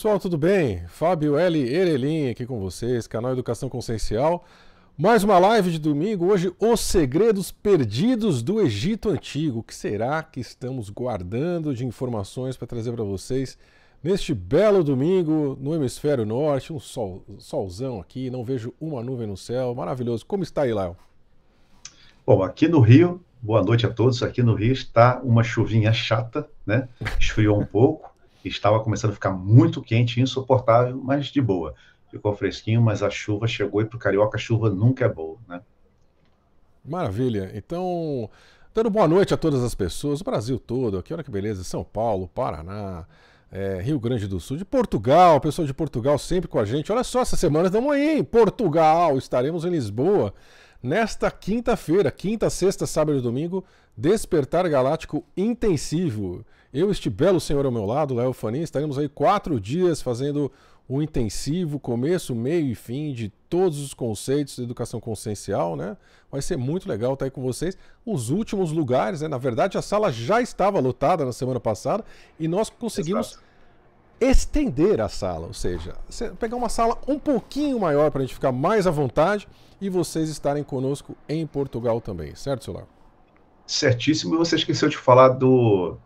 pessoal, tudo bem? Fábio L. Erelin aqui com vocês, canal Educação Consciencial. Mais uma live de domingo, hoje os segredos perdidos do Egito Antigo. O que será que estamos guardando de informações para trazer para vocês neste belo domingo no Hemisfério Norte? Um sol, solzão aqui, não vejo uma nuvem no céu, maravilhoso. Como está aí, Léo? Bom, aqui no Rio, boa noite a todos. Aqui no Rio está uma chuvinha chata, né? Esfriou um pouco. Estava começando a ficar muito quente, insuportável, mas de boa. Ficou fresquinho, mas a chuva chegou e para o carioca a chuva nunca é boa, né? Maravilha. Então, dando boa noite a todas as pessoas, o Brasil todo, aqui, olha que beleza, São Paulo, Paraná, é, Rio Grande do Sul, de Portugal, pessoal de Portugal sempre com a gente. Olha só, essa semana estamos aí em Portugal, estaremos em Lisboa nesta quinta-feira, quinta, sexta, sábado e domingo, Despertar Galáctico Intensivo. Eu, este belo senhor ao meu lado, Léo Fanin, estaremos aí quatro dias fazendo o intensivo, começo, meio e fim de todos os conceitos de educação consciencial, né? Vai ser muito legal estar aí com vocês. Os últimos lugares, né? Na verdade, a sala já estava lotada na semana passada e nós conseguimos Exato. estender a sala, ou seja, pegar uma sala um pouquinho maior para a gente ficar mais à vontade e vocês estarem conosco em Portugal também, certo, Solar? Certíssimo. E você esqueceu de falar do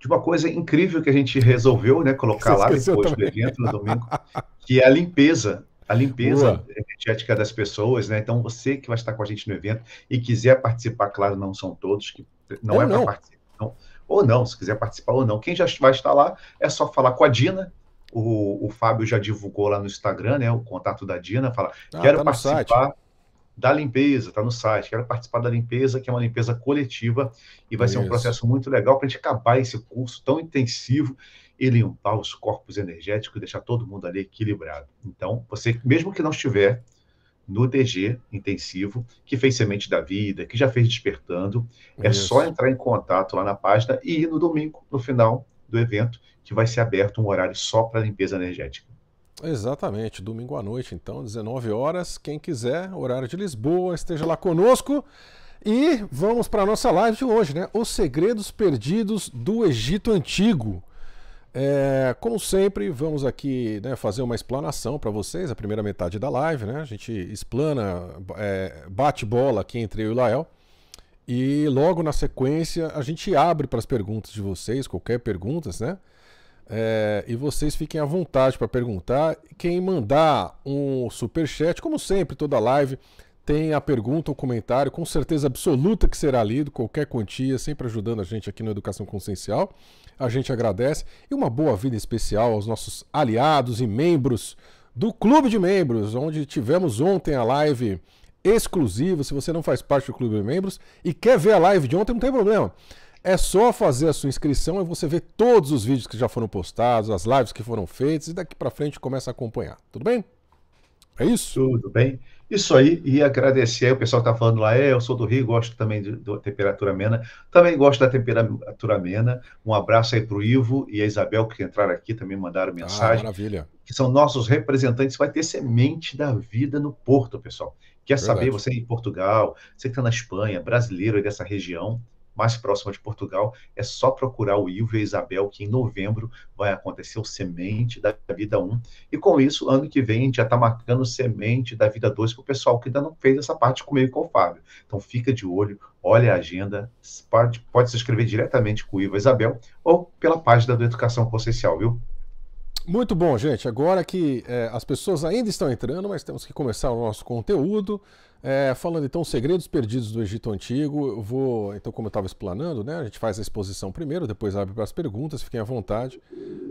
de uma coisa incrível que a gente resolveu né, colocar Você lá depois também. do evento, no domingo, que é a limpeza a limpeza energética das pessoas, né? Então, você que vai estar com a gente no evento e quiser participar, claro, não são todos, que não é para participar. Não. Ou não, se quiser participar ou não. Quem já vai estar lá é só falar com a Dina. O, o Fábio já divulgou lá no Instagram, né? O contato da Dina, fala, ah, quero tá participar da limpeza, está no site. Quero participar da limpeza, que é uma limpeza coletiva e vai Isso. ser um processo muito legal para a gente acabar esse curso tão intensivo e limpar os corpos energéticos, deixar todo mundo ali equilibrado. Então, você, mesmo que não estiver no DG intensivo, que fez Semente da Vida, que já fez Despertando, é Isso. só entrar em contato lá na página e ir no domingo, no final do evento, que vai ser aberto um horário só para limpeza energética. Exatamente, domingo à noite, então, 19 horas. Quem quiser, horário de Lisboa, esteja lá conosco. E vamos para a nossa live de hoje, né? Os segredos perdidos do Egito Antigo. É, como sempre, vamos aqui né, fazer uma explanação para vocês, a primeira metade da live, né? A gente explana, é, bate bola aqui entre eu e o Lael. E logo na sequência a gente abre para as perguntas de vocês, qualquer perguntas, né? É, e vocês fiquem à vontade para perguntar. Quem mandar um super chat, como sempre, toda live tem a pergunta ou comentário, com certeza absoluta que será lido, qualquer quantia, sempre ajudando a gente aqui no Educação Consciencial. A gente agradece e uma boa vida especial aos nossos aliados e membros do Clube de Membros, onde tivemos ontem a live exclusiva. Se você não faz parte do Clube de Membros e quer ver a live de ontem, não tem problema. É só fazer a sua inscrição e você vê todos os vídeos que já foram postados, as lives que foram feitas e daqui para frente começa a acompanhar. Tudo bem? É isso? Tudo bem. Isso aí, e agradecer aí, o pessoal está falando lá, é, eu sou do Rio, gosto também da temperatura amena, também gosto da temperatura amena, um abraço aí para o Ivo e a Isabel que entraram aqui, também mandaram ah, mensagem, ah, maravilha. que são nossos representantes, vai ter semente da vida no Porto, pessoal, quer Verdade. saber, você é em Portugal, você que está na Espanha, brasileiro aí dessa região, mais próxima de Portugal, é só procurar o Ivo e a Isabel, que em novembro vai acontecer o Semente da Vida 1. E com isso, ano que vem, a gente já está marcando o Semente da Vida 2 para o pessoal que ainda não fez essa parte comigo e com o Fábio. Então fica de olho, olha a agenda, pode, pode se inscrever diretamente com o Ilvio e a Isabel ou pela página do Educação Consciencial, viu? Muito bom, gente. Agora que é, as pessoas ainda estão entrando, mas temos que começar o nosso conteúdo. É, falando então segredos perdidos do Egito Antigo, eu vou, então, como eu estava explanando, né? A gente faz a exposição primeiro, depois abre para as perguntas, fiquem à vontade.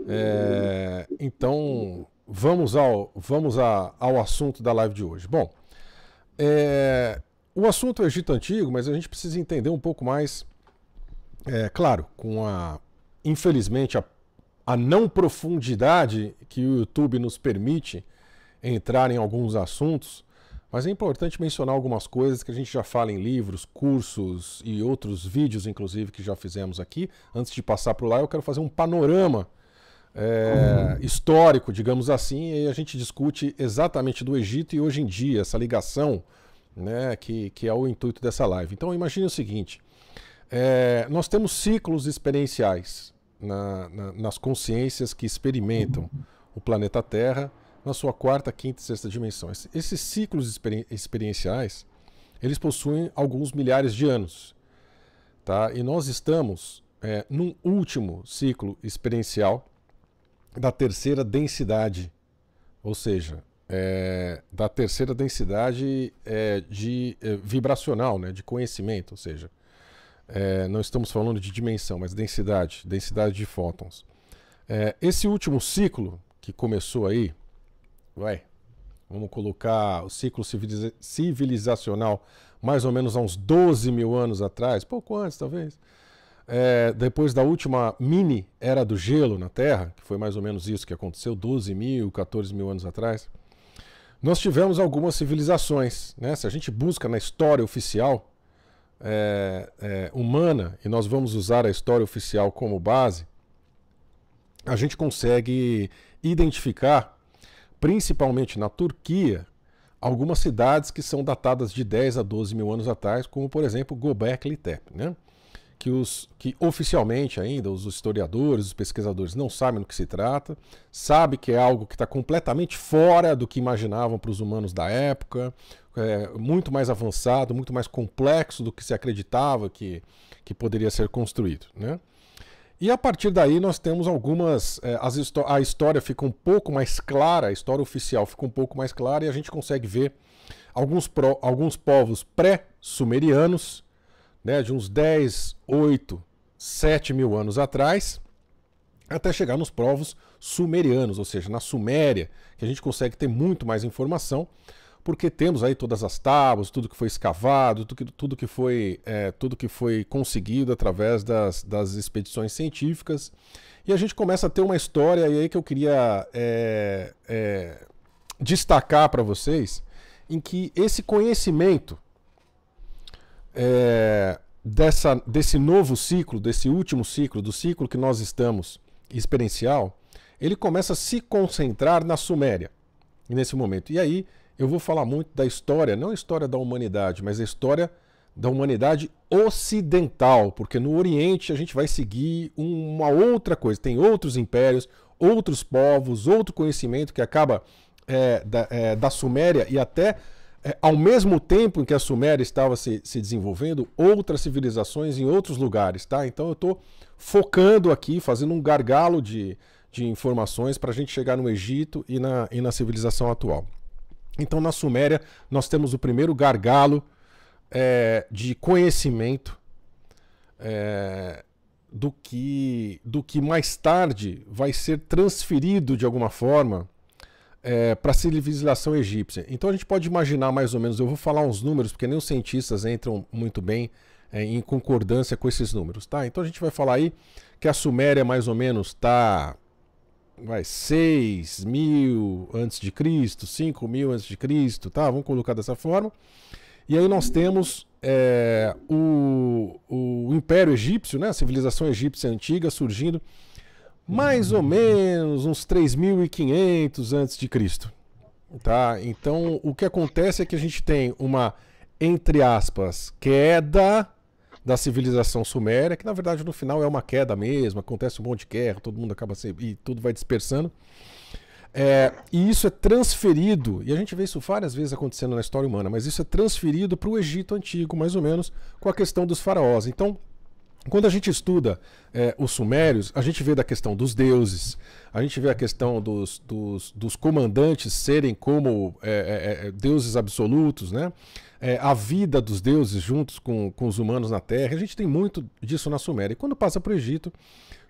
É, então, vamos, ao, vamos a, ao assunto da live de hoje. Bom, é, o assunto é o Egito Antigo, mas a gente precisa entender um pouco mais, é, claro, com a, infelizmente, a a não profundidade que o YouTube nos permite entrar em alguns assuntos, mas é importante mencionar algumas coisas que a gente já fala em livros, cursos e outros vídeos, inclusive, que já fizemos aqui. Antes de passar para lá, eu quero fazer um panorama é, uhum. histórico, digamos assim, e a gente discute exatamente do Egito e hoje em dia, essa ligação né, que, que é o intuito dessa live. Então, imagine o seguinte: é, nós temos ciclos experienciais na, na, nas consciências que experimentam o planeta Terra na sua quarta, quinta e sexta dimensão. Esses ciclos experi experienciais, eles possuem alguns milhares de anos. Tá? E nós estamos é, num último ciclo experiencial da terceira densidade, ou seja, é, da terceira densidade é, de é, vibracional, né, de conhecimento, ou seja, é, não estamos falando de dimensão, mas densidade, densidade de fótons. É, esse último ciclo que começou aí, vamos colocar o ciclo civiliza civilizacional mais ou menos há uns 12 mil anos atrás, pouco antes talvez, é, depois da última mini era do gelo na Terra, que foi mais ou menos isso que aconteceu 12 mil, 14 mil anos atrás, nós tivemos algumas civilizações. Né? Se a gente busca na história oficial, é, é, humana, e nós vamos usar a história oficial como base, a gente consegue identificar, principalmente na Turquia, algumas cidades que são datadas de 10 a 12 mil anos atrás, como por exemplo Göbekli Tepe, né? que, os, que oficialmente ainda os historiadores, os pesquisadores não sabem do que se trata, sabe que é algo que está completamente fora do que imaginavam para os humanos da época, é, muito mais avançado, muito mais complexo do que se acreditava que, que poderia ser construído. Né? E a partir daí nós temos algumas. É, as, a história fica um pouco mais clara, a história oficial fica um pouco mais clara e a gente consegue ver alguns, pro, alguns povos pré-sumerianos, né, de uns 10, 8, 7 mil anos atrás, até chegar nos povos sumerianos, ou seja, na Suméria, que a gente consegue ter muito mais informação porque temos aí todas as tábuas, tudo que foi escavado, tudo que, tudo que, foi, é, tudo que foi conseguido através das, das expedições científicas. E a gente começa a ter uma história, aí que eu queria é, é, destacar para vocês, em que esse conhecimento é, dessa, desse novo ciclo, desse último ciclo, do ciclo que nós estamos experiencial, ele começa a se concentrar na Suméria, nesse momento. E aí eu vou falar muito da história, não a história da humanidade, mas a história da humanidade ocidental, porque no Oriente a gente vai seguir uma outra coisa, tem outros impérios, outros povos, outro conhecimento que acaba é, da, é, da, Suméria e até é, ao mesmo tempo em que a Suméria estava se, se desenvolvendo, outras civilizações em outros lugares, tá? Então eu estou focando aqui, fazendo um gargalo de, de informações para a gente chegar no Egito e na, e na civilização atual. Então, na Suméria, nós temos o primeiro gargalo é, de conhecimento é, do, que, do que mais tarde vai ser transferido de alguma forma é, para a civilização egípcia. Então, a gente pode imaginar mais ou menos, eu vou falar uns números, porque nem os cientistas entram muito bem é, em concordância com esses números, tá? Então, a gente vai falar aí que a Suméria mais ou menos está vai 6 mil antes de Cristo, 5 mil antes de Cristo, tá? Vamos colocar dessa forma. E aí nós temos é, o, o Império Egípcio, né? A civilização egípcia antiga surgindo mais ou menos uns 3.500 antes de Cristo, tá? Então o que acontece é que a gente tem uma entre aspas queda da civilização suméria, que na verdade no final é uma queda mesmo, acontece um monte de guerra, todo mundo acaba se, e tudo vai dispersando. É, e isso é transferido, e a gente vê isso várias vezes acontecendo na história humana, mas isso é transferido para o Egito Antigo, mais ou menos, com a questão dos faraós. Então, quando a gente estuda é, os sumérios, a gente vê da questão dos deuses, a gente vê a questão dos, dos, dos comandantes serem como é, é, é deuses absolutos, né? é, a vida dos deuses juntos com, com os humanos na Terra. A gente tem muito disso na Suméria. E quando passa para o Egito,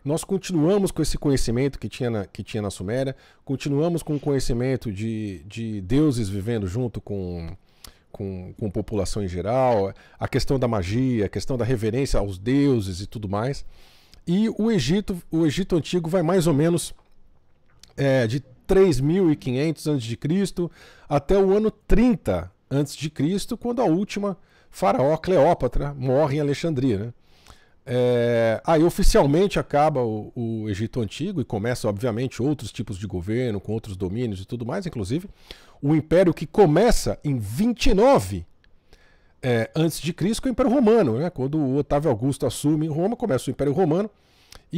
nós continuamos com esse conhecimento que tinha na, que tinha na Suméria, continuamos com o conhecimento de, de deuses vivendo junto com, com, com população em geral, a questão da magia, a questão da reverência aos deuses e tudo mais. E o Egito, o Egito Antigo vai mais ou menos é, de 3.500 a.C. até o ano 30 a.C., quando a última faraó Cleópatra morre em Alexandria. Né? É, aí oficialmente acaba o, o, Egito Antigo e começa, obviamente, outros tipos de governo, com outros domínios e tudo mais, inclusive o império que começa em 29 é, antes de Cristo, o Império Romano, né? quando o Otávio Augusto assume Roma, começa o Império Romano,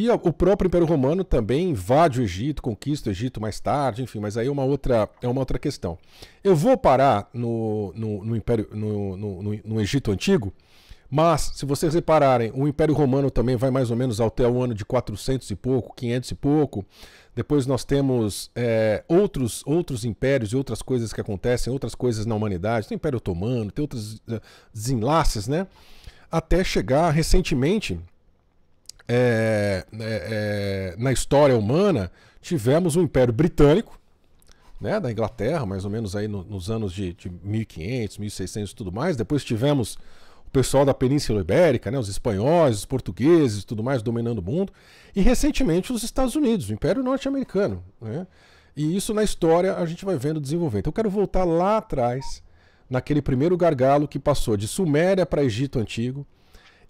e o próprio Império Romano também invade o Egito, conquista o Egito mais tarde, enfim, mas aí é uma outra, é uma outra questão. Eu vou parar no, no, no Império, no, no, no, Egito Antigo, mas se vocês repararem, o Império Romano também vai mais ou menos até o ano de 400 e pouco, 500 e pouco. Depois nós temos é, outros, outros impérios e outras coisas que acontecem, outras coisas na humanidade. Tem o Império Otomano, tem outros é, desenlaces, né? Até chegar recentemente é, é, é, na história humana, tivemos o Império Britânico, né, da Inglaterra, mais ou menos aí no, nos anos de, de 1500, 1600 e tudo mais. Depois tivemos o pessoal da Península Ibérica, né, os espanhóis, os portugueses e tudo mais dominando o mundo. E recentemente os Estados Unidos, o Império Norte-Americano. Né? E isso na história a gente vai vendo desenvolver. Então eu quero voltar lá atrás, naquele primeiro gargalo que passou de Suméria para Egito Antigo,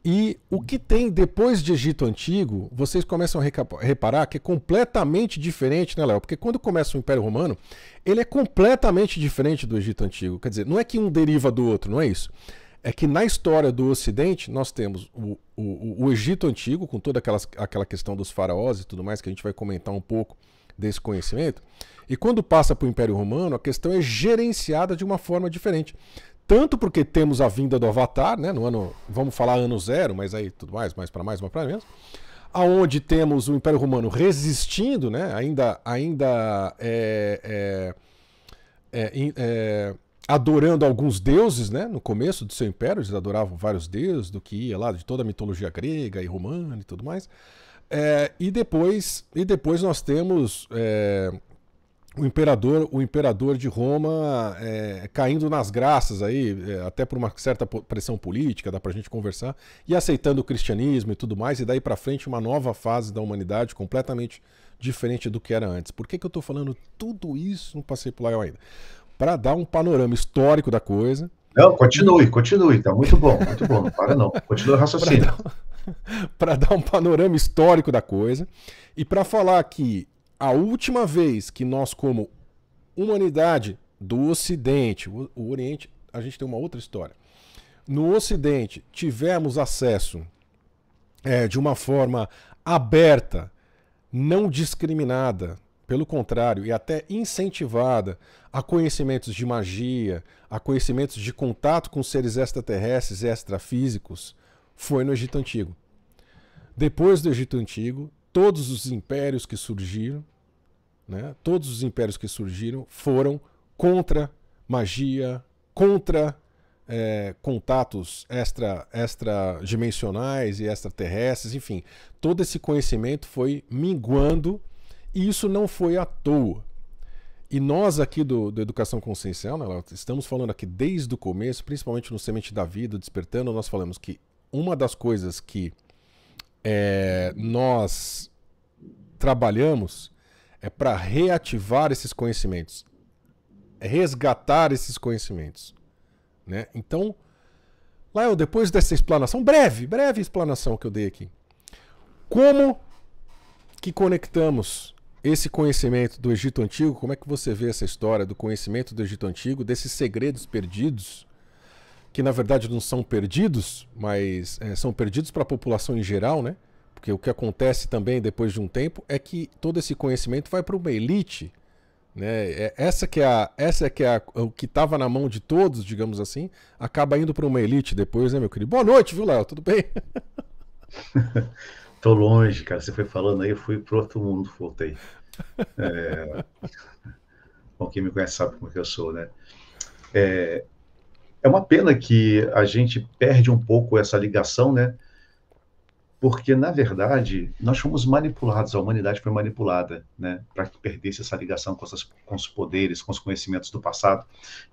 e o que tem depois de Egito Antigo, vocês começam a reparar que é completamente diferente, né, Léo? Porque quando começa o Império Romano, ele é completamente diferente do Egito Antigo. Quer dizer, não é que um deriva do outro, não é isso. É que na história do Ocidente, nós temos o, o, o Egito Antigo, com toda aquela, aquela questão dos faraós e tudo mais, que a gente vai comentar um pouco desse conhecimento. E quando passa para o Império Romano, a questão é gerenciada de uma forma diferente tanto porque temos a vinda do Avatar, né, no ano, vamos falar ano zero, mas aí tudo mais, mais para mais, mais para menos, aonde temos o Império Romano resistindo, né, ainda, ainda é, é, é, é, adorando alguns deuses, né, no começo do seu império, eles adoravam vários deuses, do que ia lá de toda a mitologia grega e romana e tudo mais, é, e depois, e depois nós temos é, o imperador, o imperador de Roma é, caindo nas graças aí, é, até por uma certa pressão política, dá para gente conversar, e aceitando o cristianismo e tudo mais, e daí para frente uma nova fase da humanidade completamente diferente do que era antes. Por que, que eu estou falando tudo isso no Passeio lá ainda? Para dar um panorama histórico da coisa. Não, continue, continue, tá muito bom, muito bom, não para não, continue o raciocínio. Para dar, dar um panorama histórico da coisa e para falar que a última vez que nós, como humanidade do Ocidente, o, Oriente, a gente tem uma outra história. No Ocidente, tivemos acesso é, de uma forma aberta, não discriminada, pelo contrário, e até incentivada a conhecimentos de magia, a conhecimentos de contato com seres extraterrestres e extrafísicos, foi no Egito Antigo. Depois do Egito Antigo, todos os impérios que surgiram, né, todos os impérios que surgiram foram contra magia, contra é, contatos extra, extra dimensionais e extraterrestres, enfim, todo esse conhecimento foi minguando e isso não foi à toa. E nós aqui do, do Educação Consciencial, né, estamos falando aqui desde o começo, principalmente no Semente da Vida, Despertando, nós falamos que uma das coisas que é, nós trabalhamos é para reativar esses conhecimentos, é resgatar esses conhecimentos, né? Então, Lael, depois dessa explanação, breve, breve explanação que eu dei aqui, como que conectamos esse conhecimento do Egito Antigo, como é que você vê essa história do conhecimento do Egito Antigo, desses segredos perdidos, que na verdade não são perdidos, mas é, são perdidos para a população em geral, né? Porque o que acontece também depois de um tempo é que todo esse conhecimento vai para uma elite. Né? É, essa que é, a, essa é que é a, o que estava na mão de todos, digamos assim, acaba indo para uma elite depois, né, meu querido? Boa noite, viu, Léo? Tudo bem? Tô longe, cara. Você foi falando aí, eu fui para outro mundo, voltei. É... Bom, quem me conhece sabe como que eu sou, né? É... é uma pena que a gente perde um pouco essa ligação, né? porque na verdade nós fomos manipulados, a humanidade foi manipulada, né, para que perdesse essa ligação com, essas, com, os poderes, com os conhecimentos do passado,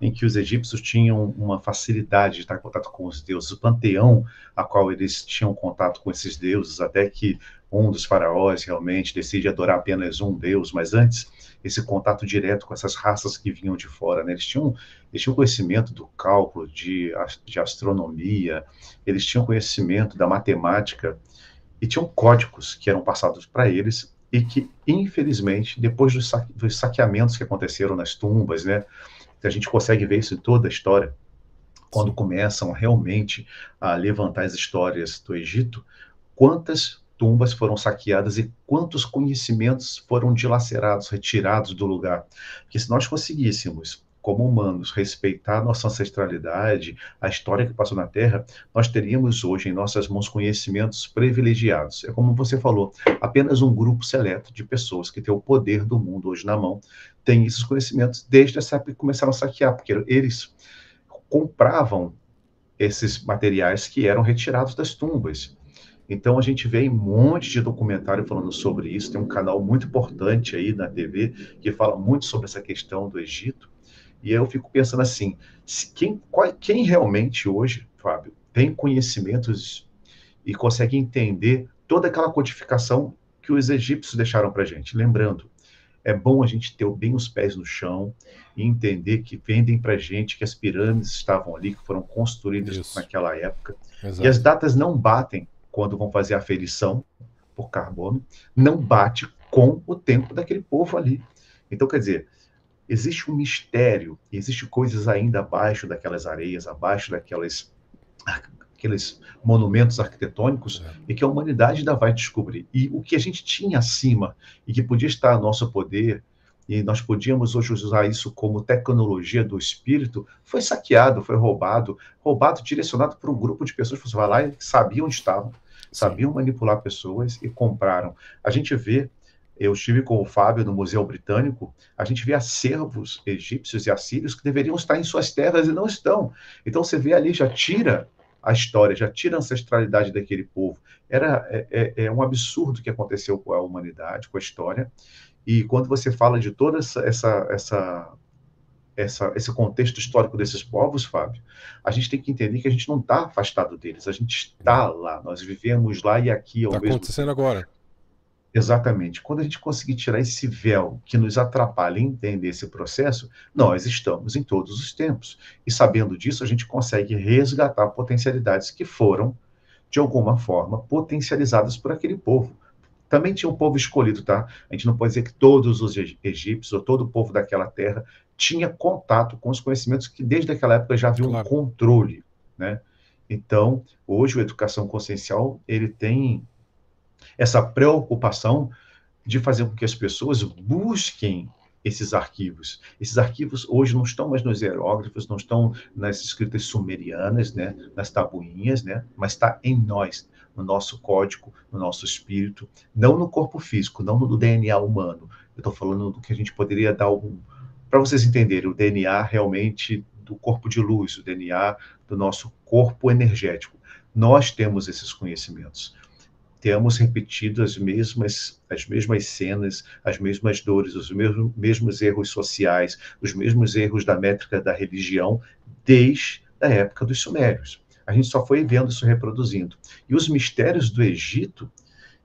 em que os egípcios tinham uma facilidade de estar em contato com os deuses, o panteão a qual eles tinham contato com esses deuses, até que um dos faraós realmente decide adorar apenas um deus, mas antes esse contato direto com essas raças que vinham de fora, né? Eles tinham, eles tinham conhecimento do cálculo, de, de astronomia, eles tinham conhecimento da matemática e tinham códigos que eram passados para eles e que, infelizmente, depois dos, saque, dos saqueamentos que aconteceram nas tumbas, né? Então, a gente consegue ver isso em toda a história quando começam realmente a levantar as histórias do Egito, quantas tumbas foram saqueadas e quantos conhecimentos foram dilacerados, retirados do lugar. Porque se nós conseguíssemos, como humanos, respeitar nossa ancestralidade, a história que passou na Terra, nós teríamos hoje em nossas mãos conhecimentos privilegiados. É como você falou, apenas um grupo seleto de pessoas que tem o poder do mundo hoje na mão tem esses conhecimentos desde essa época que começaram a saquear, porque eles compravam esses materiais que eram retirados das tumbas então a gente vê um monte de documentário falando sobre isso. Tem um canal muito importante aí na TV que fala muito sobre essa questão do Egito. E eu fico pensando assim: quem, qual, quem realmente hoje, Fábio, tem conhecimentos e consegue entender toda aquela codificação que os egípcios deixaram para gente? Lembrando, é bom a gente ter bem os pés no chão e entender que vendem para gente que as pirâmides estavam ali, que foram construídas Isso. naquela época. Exato. E as datas não batem quando vão fazer a ferição por carbono, não bate com o tempo daquele povo ali. Então, quer dizer, existe um mistério, existe coisas ainda abaixo daquelas areias, abaixo daquelas aqueles monumentos arquitetônicos é. e que a humanidade ainda vai descobrir. E o que a gente tinha acima e que podia estar a nosso poder e nós podíamos hoje usar isso como tecnologia do espírito, foi saqueado, foi roubado, roubado direcionado por um grupo de pessoas que você vai lá e sabia onde estavam, sabiam manipular pessoas e compraram. A gente vê, eu estive com o Fábio no Museu Britânico, a gente vê acervos egípcios e assírios que deveriam estar em suas terras e não estão. Então você vê ali, já tira a história, já tira a ancestralidade daquele povo. Era é, é, é um absurdo o que aconteceu com a humanidade, com a história. E quando você fala de toda essa, essa, essa essa, esse contexto histórico desses povos, Fábio, a gente tem que entender que a gente não está afastado deles, a gente está lá, nós vivemos lá e aqui. Está acontecendo agora. Exatamente. Quando a gente conseguir tirar esse véu que nos atrapalha entender esse processo, nós estamos em todos os tempos. E sabendo disso, a gente consegue resgatar potencialidades que foram, de alguma forma, potencializadas por aquele povo também tinha um povo escolhido, tá? A gente não pode dizer que todos os egípcios ou todo o povo daquela terra tinha contato com os conhecimentos que desde aquela época já havia claro. um controle, né? Então, hoje o Educação Consciencial, ele tem essa preocupação de fazer com que as pessoas busquem esses arquivos. Esses arquivos hoje não estão mais nos hieróglifos, não estão nas escritas sumerianas, né, nas tabuinhas, né, mas está em nós, no nosso código, no nosso espírito, não no corpo físico, não no DNA humano. Eu estou falando do que a gente poderia dar algum, para vocês entenderem o DNA realmente do corpo de luz, o DNA do nosso corpo energético. Nós temos esses conhecimentos. Temos repetido as mesmas, as mesmas cenas, as mesmas dores, os mesmos, mesmos erros sociais, os mesmos erros da métrica da religião desde a época dos sumérios. A gente só foi vendo isso reproduzindo. E os mistérios do Egito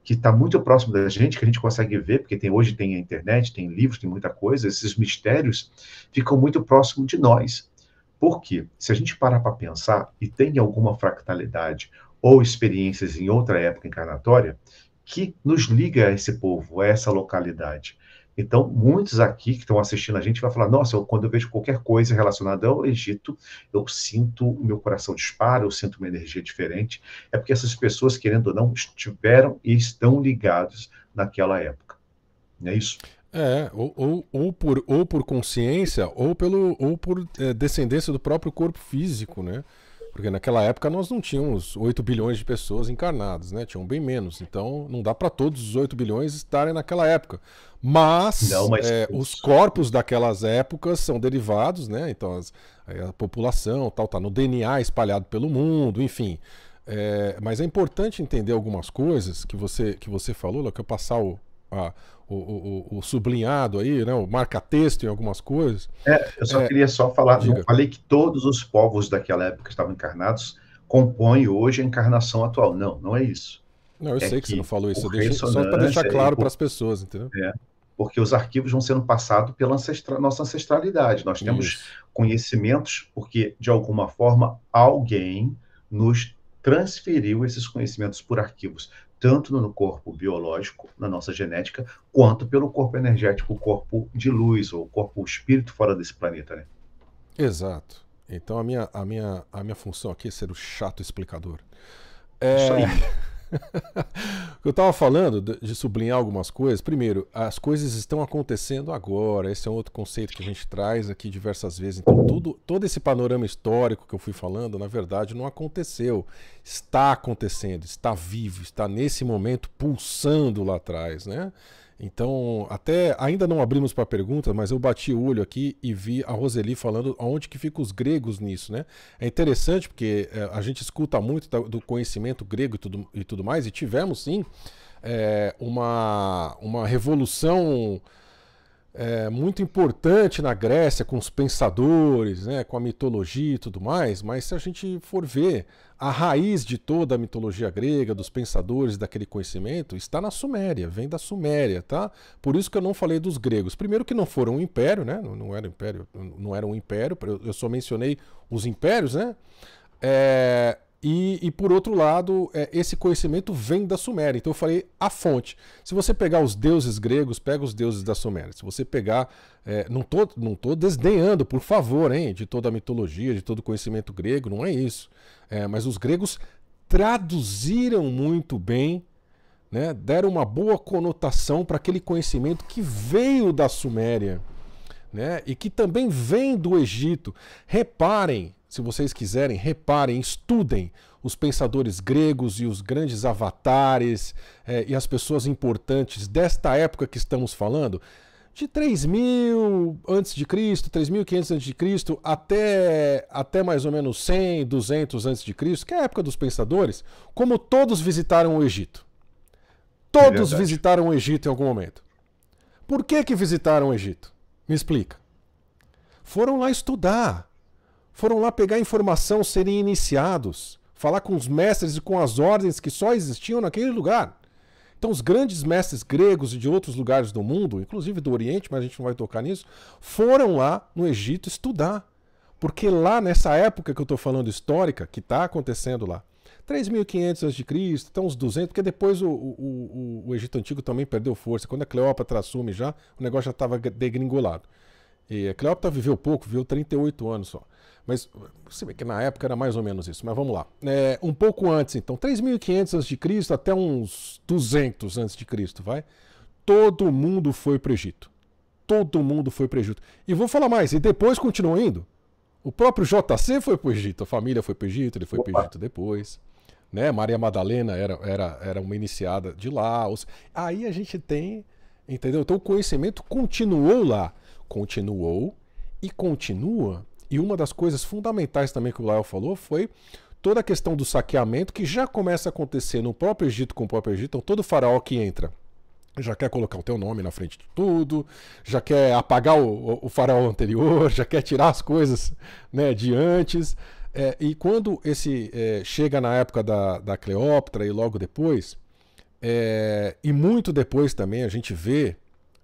que está muito próximo da gente, que a gente consegue ver, porque tem, hoje tem a internet, tem livros, tem muita coisa, esses mistérios ficam muito próximos de nós. Porque se a gente parar para pensar e tem alguma fractalidade ou experiências em outra época encarnatória que nos liga a esse povo, a essa localidade, então, muitos aqui que estão assistindo a gente vão falar: nossa, eu, quando eu vejo qualquer coisa relacionada ao Egito, eu sinto o meu coração dispara, eu sinto uma energia diferente. É porque essas pessoas, querendo ou não, estiveram e estão ligados naquela época. Não é isso? É, ou, ou, ou, por, ou por consciência, ou, pelo, ou por é, descendência do próprio corpo físico, né? Porque naquela época nós não tínhamos 8 bilhões de pessoas encarnadas, né? Tinham bem menos. Então não dá para todos os 8 bilhões estarem naquela época. Mas, não, mas... É, os corpos daquelas épocas são derivados, né? Então as, a população tal, tá no DNA espalhado pelo mundo, enfim. É, mas é importante entender algumas coisas que você, que você falou, que eu passar o, a, o, o, o, sublinhado aí, né? O marca-texto em algumas coisas. É, eu só é, queria só falar, não falei que todos os povos daquela época estavam encarnados compõem hoje a encarnação atual. Não, não é isso. Não, eu é sei que, que você não falou isso, deixei, só para deixar claro para as pessoas, entendeu? É, porque os arquivos vão sendo passados pela ancestra, nossa ancestralidade. Nós temos isso. conhecimentos porque, de alguma forma, alguém nos transferiu esses conhecimentos por arquivos tanto no corpo biológico, na nossa genética, quanto pelo corpo energético, o corpo de luz, ou o corpo o espírito fora desse planeta, né? Exato. Então a minha, a minha, a minha função aqui é ser o chato explicador. É... Isso aí. eu estava falando de sublinhar algumas coisas. Primeiro, as coisas estão acontecendo agora. Esse é um outro conceito que a gente traz aqui diversas vezes. Então, tudo, todo esse panorama histórico que eu fui falando, na verdade, não aconteceu. Está acontecendo, está vivo, está nesse momento pulsando lá atrás, né? Então, até ainda não abrimos para perguntas, mas eu bati o olho aqui e vi a Roseli falando aonde que ficam os gregos nisso, né? É interessante porque é, a gente escuta muito do conhecimento grego e tudo, e tudo mais, e tivemos sim é, uma, uma revolução é, muito importante na Grécia, com os pensadores, né, com a mitologia e tudo mais, mas se a gente for ver a raiz de toda a mitologia grega, dos pensadores, daquele conhecimento, está na Suméria, vem da Suméria, tá? Por isso que eu não falei dos gregos. Primeiro que não foram um império, né? Não, não era império, não era um império, eu só mencionei os impérios, né? É, e, e, por outro lado, é, esse conhecimento vem da Suméria. Então eu falei a fonte. Se você pegar os deuses gregos, pega os deuses da Suméria. Se você pegar. É, não, tô, não tô desdenhando, por favor, hein, de toda a mitologia, de todo o conhecimento grego, não é isso. É, mas os gregos traduziram muito bem, né, deram uma boa conotação para aquele conhecimento que veio da Suméria né, e que também vem do Egito. Reparem se vocês quiserem, reparem, estudem os pensadores gregos e os grandes avatares é, e as pessoas importantes desta época que estamos falando, de 3000 antes de Cristo, 3500 antes de Cristo até até mais ou menos 100, 200 antes de Cristo, que é a época dos pensadores, como todos visitaram o Egito. Todos é visitaram o Egito em algum momento. Por que que visitaram o Egito? Me explica. Foram lá estudar foram lá pegar informação, serem iniciados, falar com os mestres e com as ordens que só existiam naquele lugar. Então, os grandes mestres gregos e de outros lugares do mundo, inclusive do Oriente, mas a gente não vai tocar nisso, foram lá no Egito estudar. Porque lá nessa época que eu estou falando histórica, que está acontecendo lá, 3.500 a.C., então uns 200, porque depois o, o, o, o, Egito Antigo também perdeu força. Quando a Cleópatra assume já, o negócio já estava degringolado. E a Cleópatra viveu pouco, viveu 38 anos só. Mas você vê que na época era mais ou menos isso, mas vamos lá. É, um pouco antes, então, 3.500 a.C. até uns 200 a.C., vai? Todo mundo foi para o Egito. Todo mundo foi para o Egito. E vou falar mais, e depois continua indo. O próprio JC foi para o Egito, a família foi para o Egito, ele foi para o Egito depois. Né? Maria Madalena era, era, era uma iniciada de lá. Aí a gente tem, entendeu? Então o conhecimento continuou lá continuou e continua. E uma das coisas fundamentais também que o Lael falou foi toda a questão do saqueamento que já começa a acontecer no próprio Egito com o próprio Egito. Então, todo faraó que entra já quer colocar o teu nome na frente de tudo, já quer apagar o, o faraó anterior, já quer tirar as coisas né, de antes. É, e quando esse é, chega na época da, da Cleópatra e logo depois, é, e muito depois também a gente vê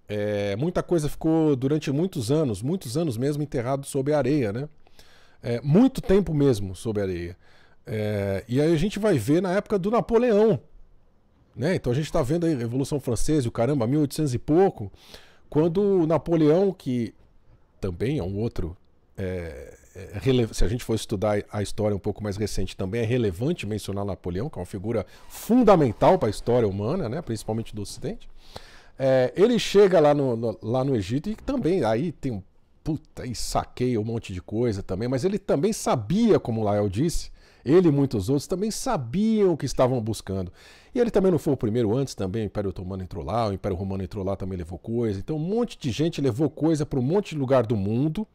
é, muita coisa ficou durante muitos anos, muitos anos mesmo, enterrado sob a areia, né? É, muito tempo mesmo sob a areia. É, e aí a gente vai ver na época do Napoleão, né? Então a gente está vendo a Revolução Francesa, o caramba, 1800 e pouco, quando Napoleão, que também é um outro é, é, se a gente for estudar a história um pouco mais recente, também é relevante mencionar Napoleão, que é uma figura fundamental para a história humana, né, principalmente do Ocidente. É, ele chega lá no, no, lá no Egito e também aí tem um puta e saqueia um monte de coisa também, mas ele também sabia, como Lael disse, ele e muitos outros também sabiam o que estavam buscando. E ele também não foi o primeiro antes também, o Império Otomano entrou lá, o Império Romano entrou lá também levou coisa. Então um monte de gente levou coisa para um monte de lugar do mundo.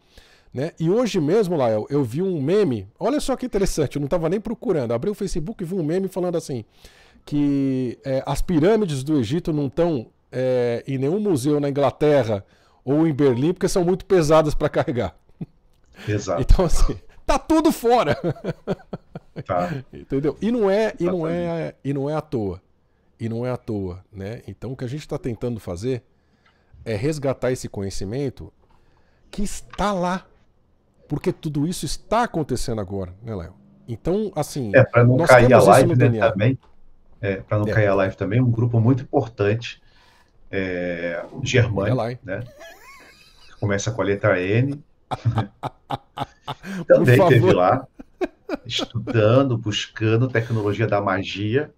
Né? E hoje mesmo, Lael, eu vi um meme. Olha só que interessante, eu não estava nem procurando. Abri o Facebook e vi um meme falando assim: que é, as pirâmides do Egito não estão é, em nenhum museu na Inglaterra ou em Berlim, porque são muito pesadas para carregar. Exato. Então, assim, tá tudo fora. Tá. Entendeu? E não é, e não é, e não é à toa. E não é à toa, né? Então, o que a gente está tentando fazer é resgatar esse conhecimento que está lá, porque tudo isso está acontecendo agora, né, Léo? Então, assim, é, para não cair a live né, também. É, para não é. cair a live também, um grupo muito importante é, germânico, é né? Começa com a letra N. Também esteve lá, estudando, buscando tecnologia da magia,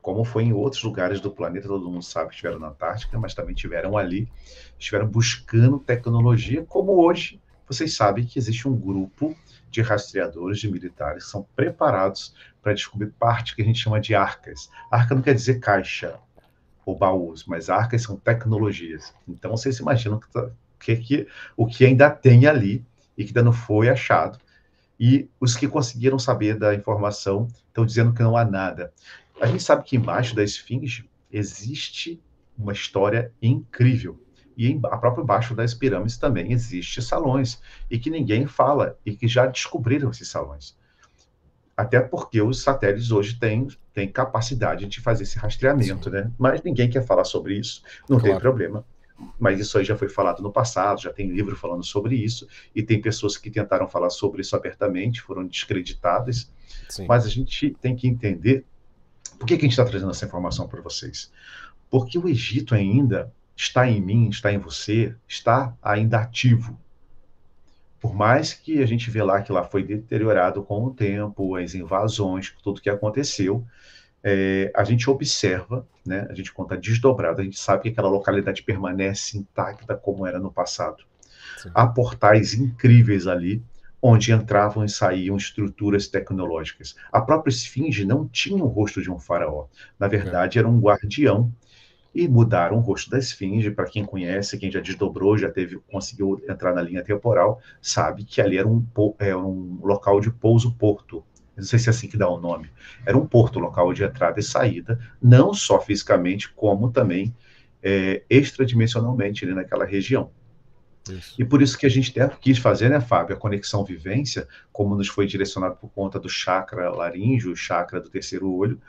como foi em outros lugares do planeta, todo mundo sabe que estiveram na Antártica, mas também tiveram ali, estiveram buscando tecnologia, como hoje vocês sabem que existe um grupo de rastreadores, de militares, que são preparados para descobrir parte que a gente chama de arcas. Arca não quer dizer caixa, ou baús, mas arcas são tecnologias. Então vocês imaginam tá, que, que, o que ainda tem ali e que ainda não foi achado. E os que conseguiram saber da informação estão dizendo que não há nada. A gente sabe que embaixo da esfinge existe uma história incrível. E em, a própria embaixo das pirâmides também existe salões e que ninguém fala e que já descobriram esses salões. Até porque os satélites hoje têm, têm capacidade de fazer esse rastreamento, Sim. né? Mas ninguém quer falar sobre isso, não claro. tem problema. Mas isso aí já foi falado no passado, já tem livro falando sobre isso, e tem pessoas que tentaram falar sobre isso abertamente, foram descreditadas. Sim. Mas a gente tem que entender por que, que a gente está trazendo essa informação para vocês. Porque o Egito ainda está em mim, está em você, está ainda ativo por mais que a gente vê lá que lá foi deteriorado com o tempo, as invasões, tudo que aconteceu, é, a gente observa, né, a gente conta desdobrado, a gente sabe que aquela localidade permanece intacta como era no passado. Sim. Há portais incríveis ali, onde entravam e saíam estruturas tecnológicas. A própria esfinge não tinha o rosto de um faraó. Na verdade, é. era um guardião e mudaram o rosto da esfinge. Para quem conhece, quem já desdobrou, já teve, conseguiu entrar na linha temporal, sabe que ali era um, era é, um local de pouso-porto. Não sei se é assim que dá o nome. Era um porto, local de entrada e saída, não só fisicamente, como também é, extradimensionalmente ali naquela região. Isso. E por isso que a gente quis fazer, né, Fábio, a conexão vivência, como nos foi direcionado por conta do chakra laríngeo, chakra do terceiro olho,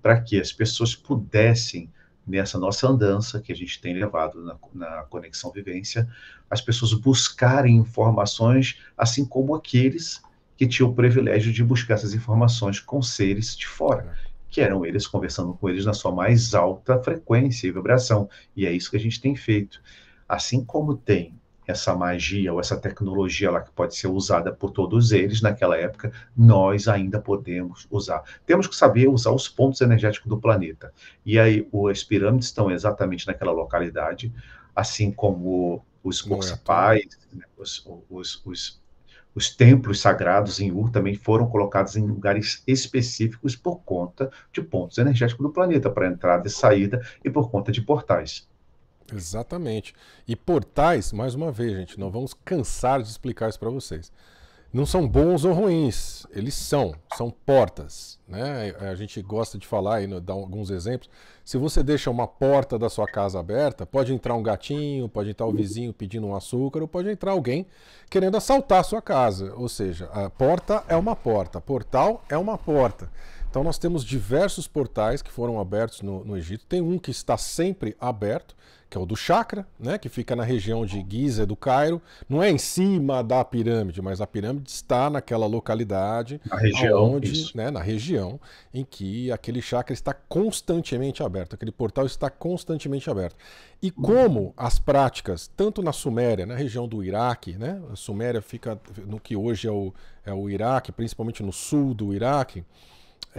para que as pessoas pudessem nessa nossa andança que a gente tem levado na, na Conexão Vivência, as pessoas buscarem informações, assim como aqueles que tinham o privilégio de buscar essas informações com seres de fora, que eram eles conversando com eles na sua mais alta frequência e vibração. E é isso que a gente tem feito. Assim como tem essa magia ou essa tecnologia lá que pode ser usada por todos eles naquela época, nós ainda podemos usar. Temos que saber usar os pontos energéticos do planeta. E aí, as pirâmides estão exatamente naquela localidade, assim como os é Morsapais, né, os, os, os, os templos sagrados em Ur também foram colocados em lugares específicos por conta de pontos energéticos do planeta, para entrada e saída, e por conta de portais. Exatamente. E portais, mais uma vez, gente, não vamos cansar de explicar isso para vocês. Não são bons ou ruins, eles são, são portas. Né? A gente gosta de falar e dar alguns exemplos. Se você deixa uma porta da sua casa aberta, pode entrar um gatinho, pode entrar o vizinho pedindo um açúcar, ou pode entrar alguém querendo assaltar a sua casa. Ou seja, a porta é uma porta, portal é uma porta. Então nós temos diversos portais que foram abertos no, no Egito. Tem um que está sempre aberto, que é o do chakra, né, que fica na região de Giza do Cairo. Não é em cima da pirâmide, mas a pirâmide está naquela localidade, na região, onde, né, na região em que aquele chakra está constantemente aberto, aquele portal está constantemente aberto. E como as práticas, tanto na Suméria, na região do Iraque, né, a Suméria fica no que hoje é o, é o Iraque, principalmente no sul do Iraque,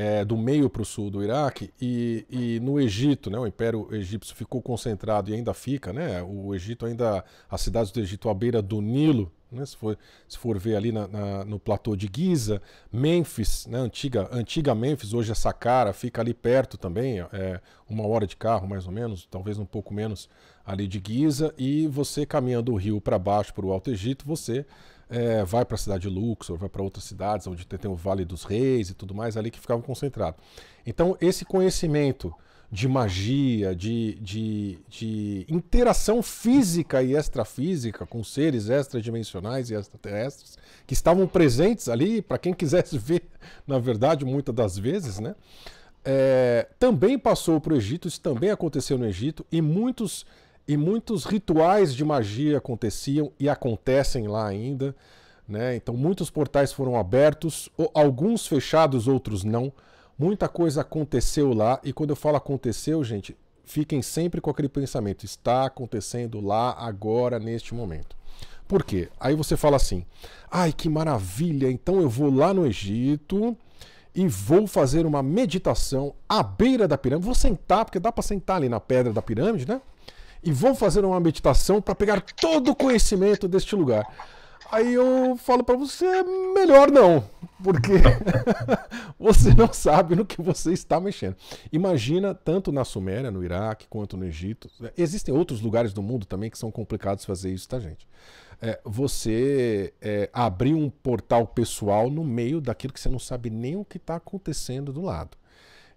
é, do meio para o sul do Iraque e, e, no Egito, né, o Império Egípcio ficou concentrado e ainda fica, né, o Egito ainda, as cidades do Egito à beira do Nilo, né, se, for, se for ver ali na, na, no platô de Giza, Memphis, né, antiga, antiga Memphis, hoje é Saqqara, fica ali perto também, é, uma hora de carro mais ou menos, talvez um pouco menos ali de Giza, e você caminhando o rio para baixo, para o Alto Egito, você é, vai para a cidade de Luxor, vai para outras cidades, onde tem, tem o Vale dos Reis e tudo mais ali que ficava concentrado. Então, esse conhecimento de magia, de, de, de interação física e extrafísica com seres extradimensionais e extraterrestres que estavam presentes ali, para quem quisesse ver, na verdade, muitas das vezes, né? É, também passou para o Egito, isso também aconteceu no Egito, e muitos e muitos rituais de magia aconteciam e acontecem lá ainda. Né? Então, muitos portais foram abertos, alguns fechados, outros não. Muita coisa aconteceu lá, e quando eu falo aconteceu, gente, fiquem sempre com aquele pensamento: está acontecendo lá, agora, neste momento. Por quê? Aí você fala assim: ai que maravilha, então eu vou lá no Egito e vou fazer uma meditação à beira da pirâmide. Vou sentar, porque dá para sentar ali na pedra da pirâmide, né? e vão fazer uma meditação para pegar todo o conhecimento deste lugar. Aí eu falo para você, melhor não, porque você não sabe no que você está mexendo. Imagina, tanto na Suméria, no Iraque, quanto no Egito, existem outros lugares do mundo também que são complicados fazer isso, tá, gente? É, você é, abrir um portal pessoal no meio daquilo que você não sabe nem o que está acontecendo do lado.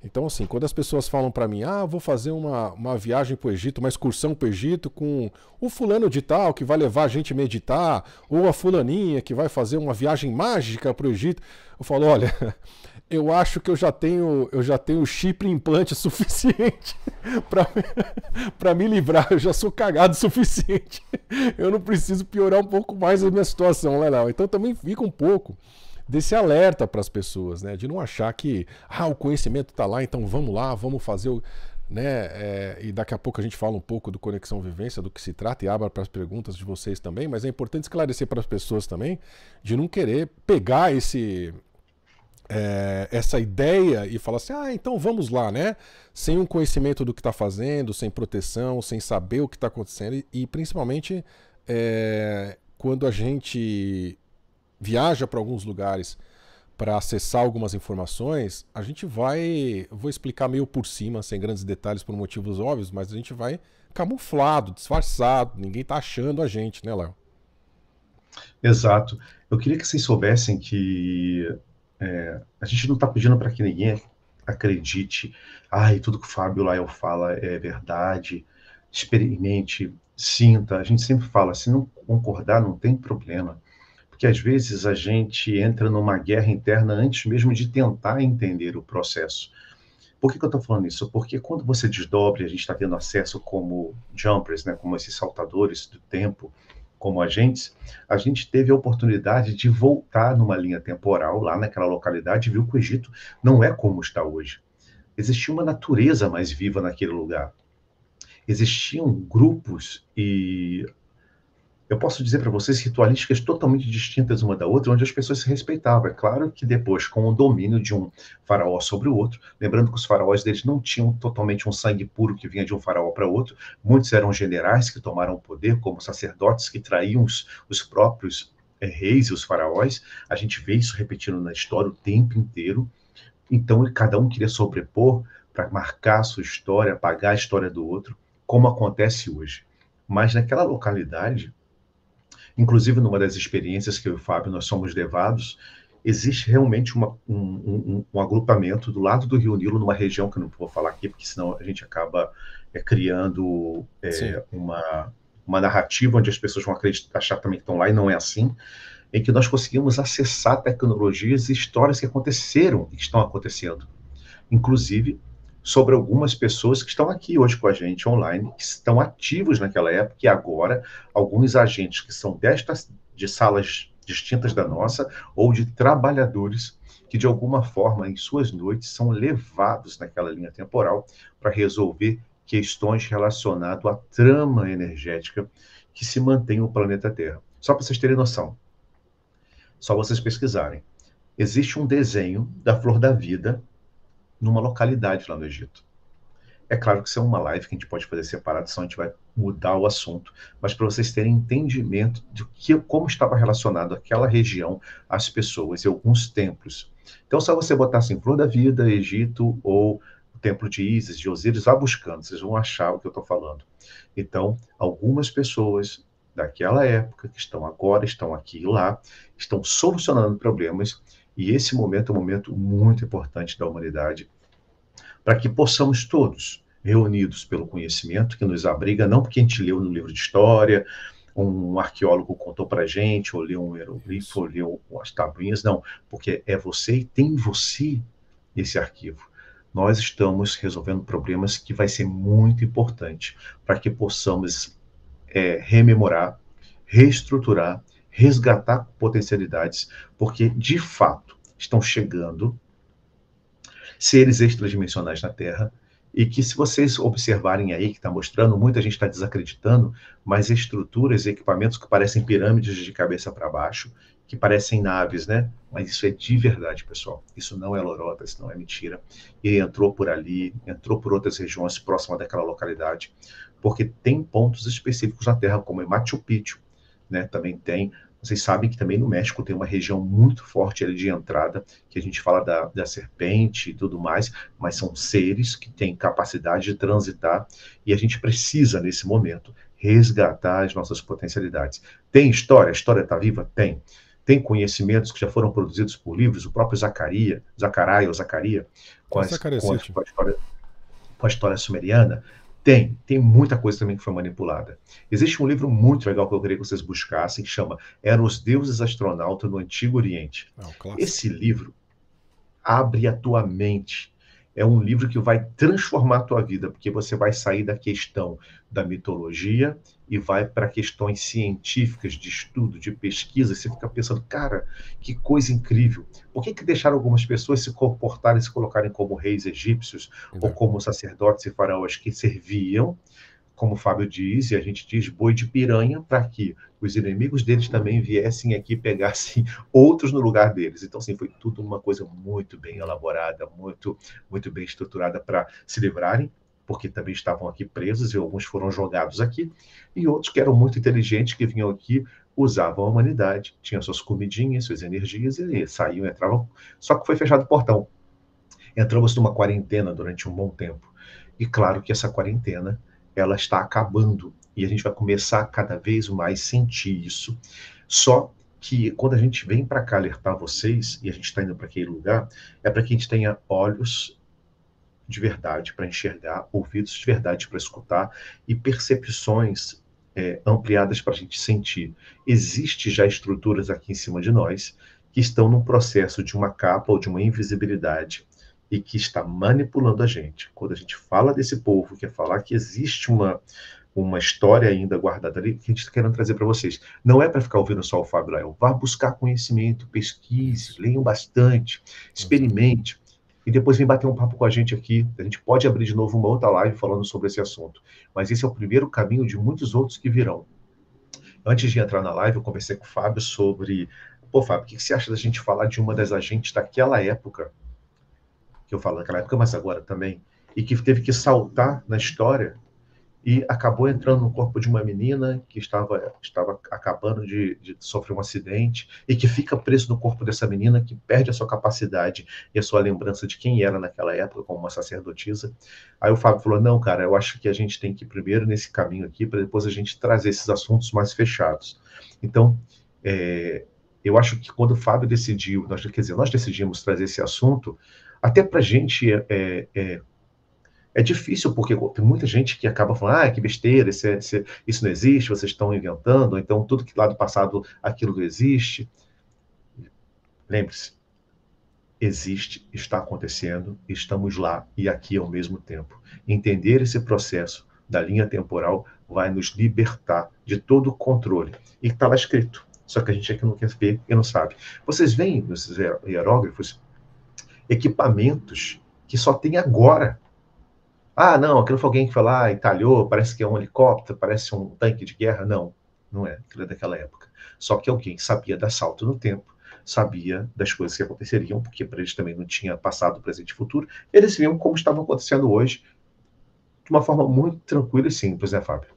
Então, assim, quando as pessoas falam para mim, ah, vou fazer uma, uma viagem para o Egito, uma excursão para o Egito com o fulano de tal que vai levar a gente a meditar, ou a fulaninha que vai fazer uma viagem mágica para o Egito, eu falo, olha, eu acho que eu já tenho eu já tenho chip implante suficiente para me livrar, eu já sou cagado o suficiente, eu não preciso piorar um pouco mais a minha situação, né, Léo. Então também fica um pouco desse alerta para as pessoas, né? De não achar que ah, o conhecimento está lá, então vamos lá, vamos fazer o. Né? É, e daqui a pouco a gente fala um pouco do Conexão Vivência, do que se trata, e abra para as perguntas de vocês também, mas é importante esclarecer para as pessoas também de não querer pegar esse, é, essa ideia e falar assim, ah, então vamos lá, né? Sem um conhecimento do que está fazendo, sem proteção, sem saber o que está acontecendo e, e principalmente é, quando a gente viaja para alguns lugares para acessar algumas informações, a gente vai, vou explicar meio por cima, sem grandes detalhes por motivos óbvios, mas a gente vai camuflado, disfarçado, ninguém está achando a gente, né, Léo? Exato. Eu queria que vocês soubessem que é, a gente não está pedindo para que ninguém acredite, ai, tudo que o Fábio Lael fala é verdade, experimente, sinta. A gente sempre fala, se não concordar, não tem problema que às vezes a gente entra numa guerra interna antes mesmo de tentar entender o processo. Por que, que eu estou falando isso? Porque quando você desdobre, a gente está tendo acesso como jumpers, né, como esses saltadores do tempo, como agentes, a gente teve a oportunidade de voltar numa linha temporal lá naquela localidade e viu que o Egito não é como está hoje. Existia uma natureza mais viva naquele lugar. Existiam grupos e eu posso dizer para vocês ritualísticas totalmente distintas uma da outra, onde as pessoas se respeitavam. É claro que depois, com o domínio de um faraó sobre o outro, lembrando que os faraós deles não tinham totalmente um sangue puro que vinha de um faraó para outro, muitos eram generais que tomaram o poder, como sacerdotes que traíam os, os próprios é, reis e os faraós. A gente vê isso repetindo na história o tempo inteiro. Então, cada um queria sobrepor para marcar a sua história, apagar a história do outro, como acontece hoje. Mas naquela localidade, Inclusive, numa das experiências que eu e o Fábio nós somos levados, existe realmente uma, um, um, um, agrupamento do lado do Rio Nilo, numa região que eu não vou falar aqui, porque senão a gente acaba é, criando é, uma, uma narrativa onde as pessoas vão acreditar, achar também que estão lá e não é assim, em que nós conseguimos acessar tecnologias e histórias que aconteceram e estão acontecendo. Inclusive, sobre algumas pessoas que estão aqui hoje com a gente online, que estão ativos naquela época e agora alguns agentes que são destas de salas distintas da nossa ou de trabalhadores que de alguma forma em suas noites são levados naquela linha temporal para resolver questões relacionadas à trama energética que se mantém o planeta Terra. Só para vocês terem noção, só vocês pesquisarem. Existe um desenho da Flor da Vida numa localidade lá no Egito. É claro que isso é uma live que a gente pode fazer separado, senão a gente vai mudar o assunto, mas para vocês terem entendimento de que, como estava relacionado aquela região às pessoas e alguns templos. Então, só você botar assim, Flor da Vida, Egito ou o Templo de Ísis, de Osíris, vá buscando, vocês vão achar o que eu estou falando. Então, algumas pessoas daquela época, que estão agora, estão aqui e lá, estão solucionando problemas e esse momento é um momento muito importante da humanidade para que possamos todos, reunidos pelo conhecimento que nos abriga, não porque a gente leu no livro de história, um arqueólogo contou para gente, ou leu um hieroglifo, ou leu as tabuinhas, não, porque é você e tem você esse arquivo. Nós estamos resolvendo problemas que vai ser muito importante para que possamos é, rememorar, reestruturar resgatar potencialidades, porque de fato estão chegando seres extradimensionais na Terra e que se vocês observarem aí que está mostrando, muita gente está desacreditando, mas estruturas e equipamentos que parecem pirâmides de cabeça para baixo, que parecem naves, né? Mas isso é de verdade, pessoal. Isso não é lorota, isso não é mentira. E entrou por ali, entrou por outras regiões próximas daquela localidade, porque tem pontos específicos na Terra, como em Machu Picchu, né, também tem. Vocês sabem que também no México tem uma região muito forte de entrada, que a gente fala da, da serpente e tudo mais, mas são seres que têm capacidade de transitar e a gente precisa, nesse momento, resgatar as nossas potencialidades. Tem história? A história está viva? Tem. Tem conhecimentos que já foram produzidos por livros, o próprio Zacaria, Zacaria ou Zacaria, com, as, com, a, com, a, história, com a história sumeriana, tem, tem muita coisa também que foi manipulada. Existe um livro muito legal que eu queria que vocês buscassem, que chama Eram os Deuses Astronautas no Antigo Oriente. É um Esse livro abre a tua mente é um livro que vai transformar a tua vida, porque você vai sair da questão da mitologia e vai para questões científicas, de estudo, de pesquisa. Você fica pensando, cara, que coisa incrível. Por que, que deixaram algumas pessoas se comportarem, se colocarem como reis egípcios ou como sacerdotes e faraós que serviam como o Fábio diz, e a gente diz boi de piranha, para que os inimigos deles também viessem aqui e pegassem outros no lugar deles. Então, assim, foi tudo uma coisa muito bem elaborada, muito, muito bem estruturada para se livrarem, porque também estavam aqui presos e alguns foram jogados aqui, e outros que eram muito inteligentes, que vinham aqui, usavam a humanidade, tinham suas comidinhas, suas energias, e saíam, entravam. Só que foi fechado o portão. Entramos numa quarentena durante um bom tempo. E claro que essa quarentena ela está acabando e a gente vai começar a cada vez mais sentir isso. Só que quando a gente vem para cá alertar vocês e a gente está indo para aquele lugar, é para que a gente tenha olhos de verdade para enxergar, ouvidos de verdade para escutar e percepções é, ampliadas para a gente sentir. Existem já estruturas aqui em cima de nós que estão num processo de uma capa ou de uma invisibilidade e que está manipulando a gente. Quando a gente fala desse povo, quer falar que existe uma, uma história ainda guardada ali, que a gente está querendo trazer para vocês. Não é para ficar ouvindo só o Fábio Lael. Vá buscar conhecimento, pesquise, leiam bastante, experimente. E depois vem bater um papo com a gente aqui. A gente pode abrir de novo uma outra live falando sobre esse assunto. Mas esse é o primeiro caminho de muitos outros que virão. Antes de entrar na live, eu conversei com o Fábio sobre. Pô, Fábio, o que você acha da gente falar de uma das agentes daquela época que eu falo naquela época, mas agora também, e que teve que saltar na história e acabou entrando no corpo de uma menina que estava, estava acabando de, de, sofrer um acidente e que fica preso no corpo dessa menina, que perde a sua capacidade e a sua lembrança de quem era naquela época como uma sacerdotisa. Aí o Fábio falou: Não, cara, eu acho que a gente tem que ir primeiro nesse caminho aqui, para depois a gente trazer esses assuntos mais fechados. Então, é, eu acho que quando o Fábio decidiu, nós, quer dizer, nós decidimos trazer esse assunto, até para gente é, é, é, é, difícil, porque tem muita gente que acaba falando, ah, que besteira, isso, é, isso não existe, vocês estão inventando, então tudo que lá do passado, aquilo não existe. Lembre-se, existe, está acontecendo, estamos lá e aqui ao mesmo tempo. Entender esse processo da linha temporal vai nos libertar de todo o controle. E está lá escrito, só que a gente é não quer ver e não sabe. Vocês veem nos hierógrafos equipamentos que só tem agora. Ah, não, aquilo foi alguém que foi lá e talhou, parece que é um helicóptero, parece um tanque de guerra. Não, não é, aquilo é daquela época. Só que alguém sabia dar salto no tempo, sabia das coisas que aconteceriam, porque para eles também não tinha passado, presente e futuro. Eles viam como estavam acontecendo hoje, de uma forma muito tranquila e simples, né, Fábio?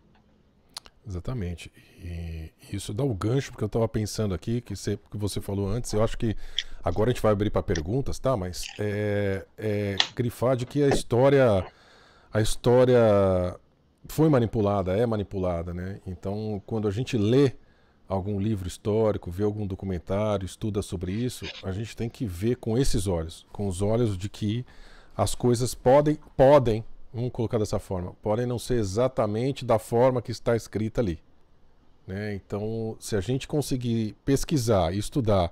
Exatamente. E isso dá o gancho, porque eu estava pensando aqui, que você, que você falou antes, eu acho que Agora a gente vai abrir para perguntas, tá? Mas é, é, grifar de que a história, a história foi manipulada, é manipulada, né? Então, quando a gente lê algum livro histórico, vê algum documentário, estuda sobre isso, a gente tem que ver com esses olhos, com os olhos de que as coisas podem, podem, vamos colocar dessa forma, podem não ser exatamente da forma que está escrita ali. Né? Então, se a gente conseguir pesquisar e estudar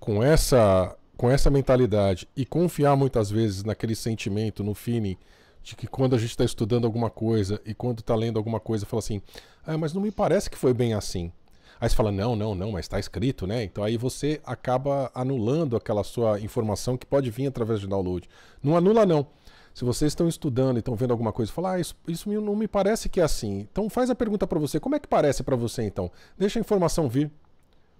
com essa com essa mentalidade e confiar muitas vezes naquele sentimento, no feeling, de que quando a gente está estudando alguma coisa e quando está lendo alguma coisa, fala assim: ah, mas não me parece que foi bem assim. Aí você fala: não, não, não, mas está escrito, né? Então aí você acaba anulando aquela sua informação que pode vir através de download. Não anula, não. Se vocês estão estudando e estão vendo alguma coisa, fala: ah, isso, isso não me parece que é assim. Então faz a pergunta para você: como é que parece para você então? Deixa a informação vir.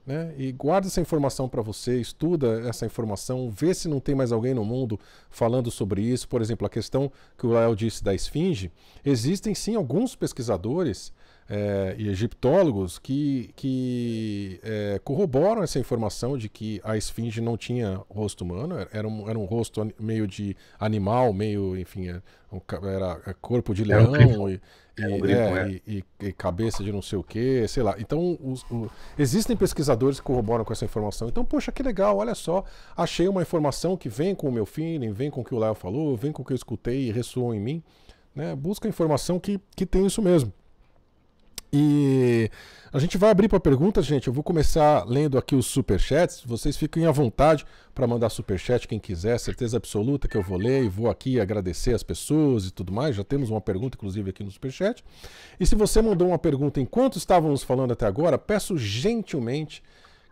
Né? E guarda essa informação para você, estuda essa informação, vê se não tem mais alguém no mundo falando sobre isso. Por exemplo, a questão que o Lael disse da esfinge, existem sim alguns pesquisadores é, e egiptólogos que, que é, corroboram essa informação de que a esfinge não tinha rosto humano, era um, era um rosto meio de animal, meio, enfim, é, era, era é, corpo de leão. É é, é, é. e, é, e, e, cabeça de não sei o que, sei lá. Então, os, os, existem pesquisadores que corroboram com essa informação. Então, poxa, que legal, olha só, achei uma informação que vem com o meu feeling, vem com o que o Léo falou, vem com o que eu escutei e ressoou em mim. Né? Busca informação que, que tem isso mesmo. E a gente vai abrir para perguntas, gente. Eu vou começar lendo aqui os superchats. Vocês fiquem à vontade para mandar superchat quem quiser. Certeza absoluta que eu vou ler e vou aqui agradecer as pessoas e tudo mais. Já temos uma pergunta, inclusive, aqui no superchat. E se você mandou uma pergunta enquanto estávamos falando até agora, peço gentilmente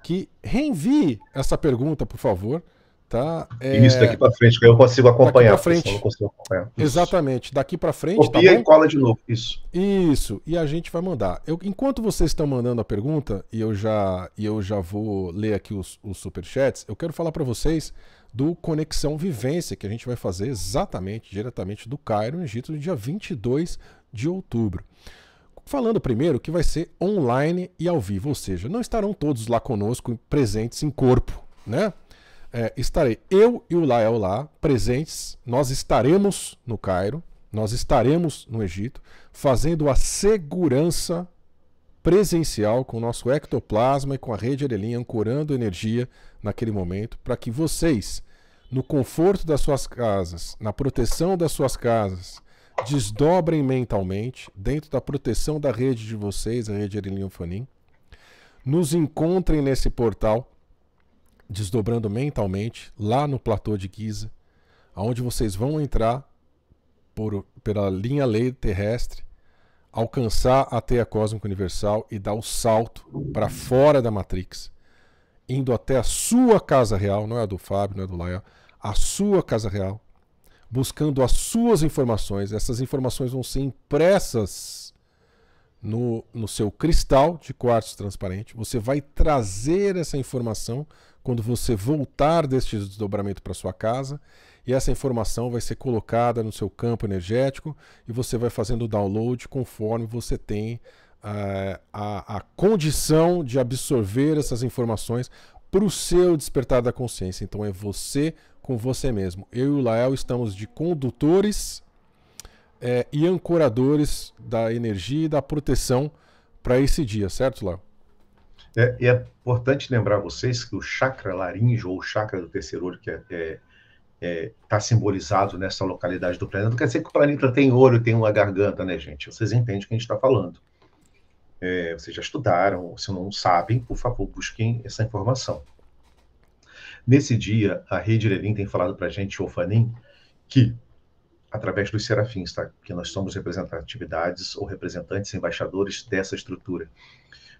que reenvie essa pergunta, por favor. Tá? É... Isso daqui para frente, que eu consigo acompanhar. Daqui frente. Não consigo acompanhar. Exatamente, daqui para frente. Tá Copia tá e cola de novo, isso. Isso, e a gente vai mandar. Eu, enquanto vocês estão mandando a pergunta, e eu já, e eu já vou ler aqui os, os superchats, eu quero falar para vocês do Conexão Vivência, que a gente vai fazer exatamente, diretamente do Cairo, no Egito, no dia 22 de outubro. Falando primeiro que vai ser online e ao vivo, ou seja, não estarão todos lá conosco presentes em corpo, né? é, estarei eu e o Lael lá, presentes, nós estaremos no Cairo, nós estaremos no Egito, fazendo a segurança presencial com o nosso ectoplasma e com a rede Erelim, ancorando energia naquele momento, para que vocês, no conforto das suas casas, na proteção das suas casas, desdobrem mentalmente, dentro da proteção da rede de vocês, a rede Erelim Fanim, nos encontrem nesse portal desdobrando mentalmente lá no platô de Giza, aonde vocês vão entrar por, pela linha lei terrestre, alcançar a teia cósmica universal e dar o salto para fora da Matrix, indo até a sua casa real, não é a do Fábio, não é a do Lael, a sua casa real, buscando as suas informações. Essas informações vão ser impressas no, no seu cristal de quartzo transparente. Você vai trazer essa informação quando você voltar deste desdobramento para sua casa, e essa informação vai ser colocada no seu campo energético e você vai fazendo o download conforme você tem a, eh, a, a condição de absorver essas informações para o seu despertar da consciência. Então é você com você mesmo. Eu e o Lael estamos de condutores é, e ancoradores da energia e da proteção para esse dia, certo, Lael? É, e é importante lembrar vocês que o chakra laríngeo, ou o chakra do terceiro olho, que é, está é, é tá simbolizado nessa localidade do planeta. Não quer dizer que o planeta tem olho, tem uma garganta, né, gente? Vocês entendem o que a gente está falando. É, vocês já estudaram, se não sabem, por favor, busquem essa informação. Nesse dia, a Rede Levin tem falado para a gente, Fanin, que, através dos serafins, tá? que nós somos representatividades ou representantes, embaixadores dessa estrutura,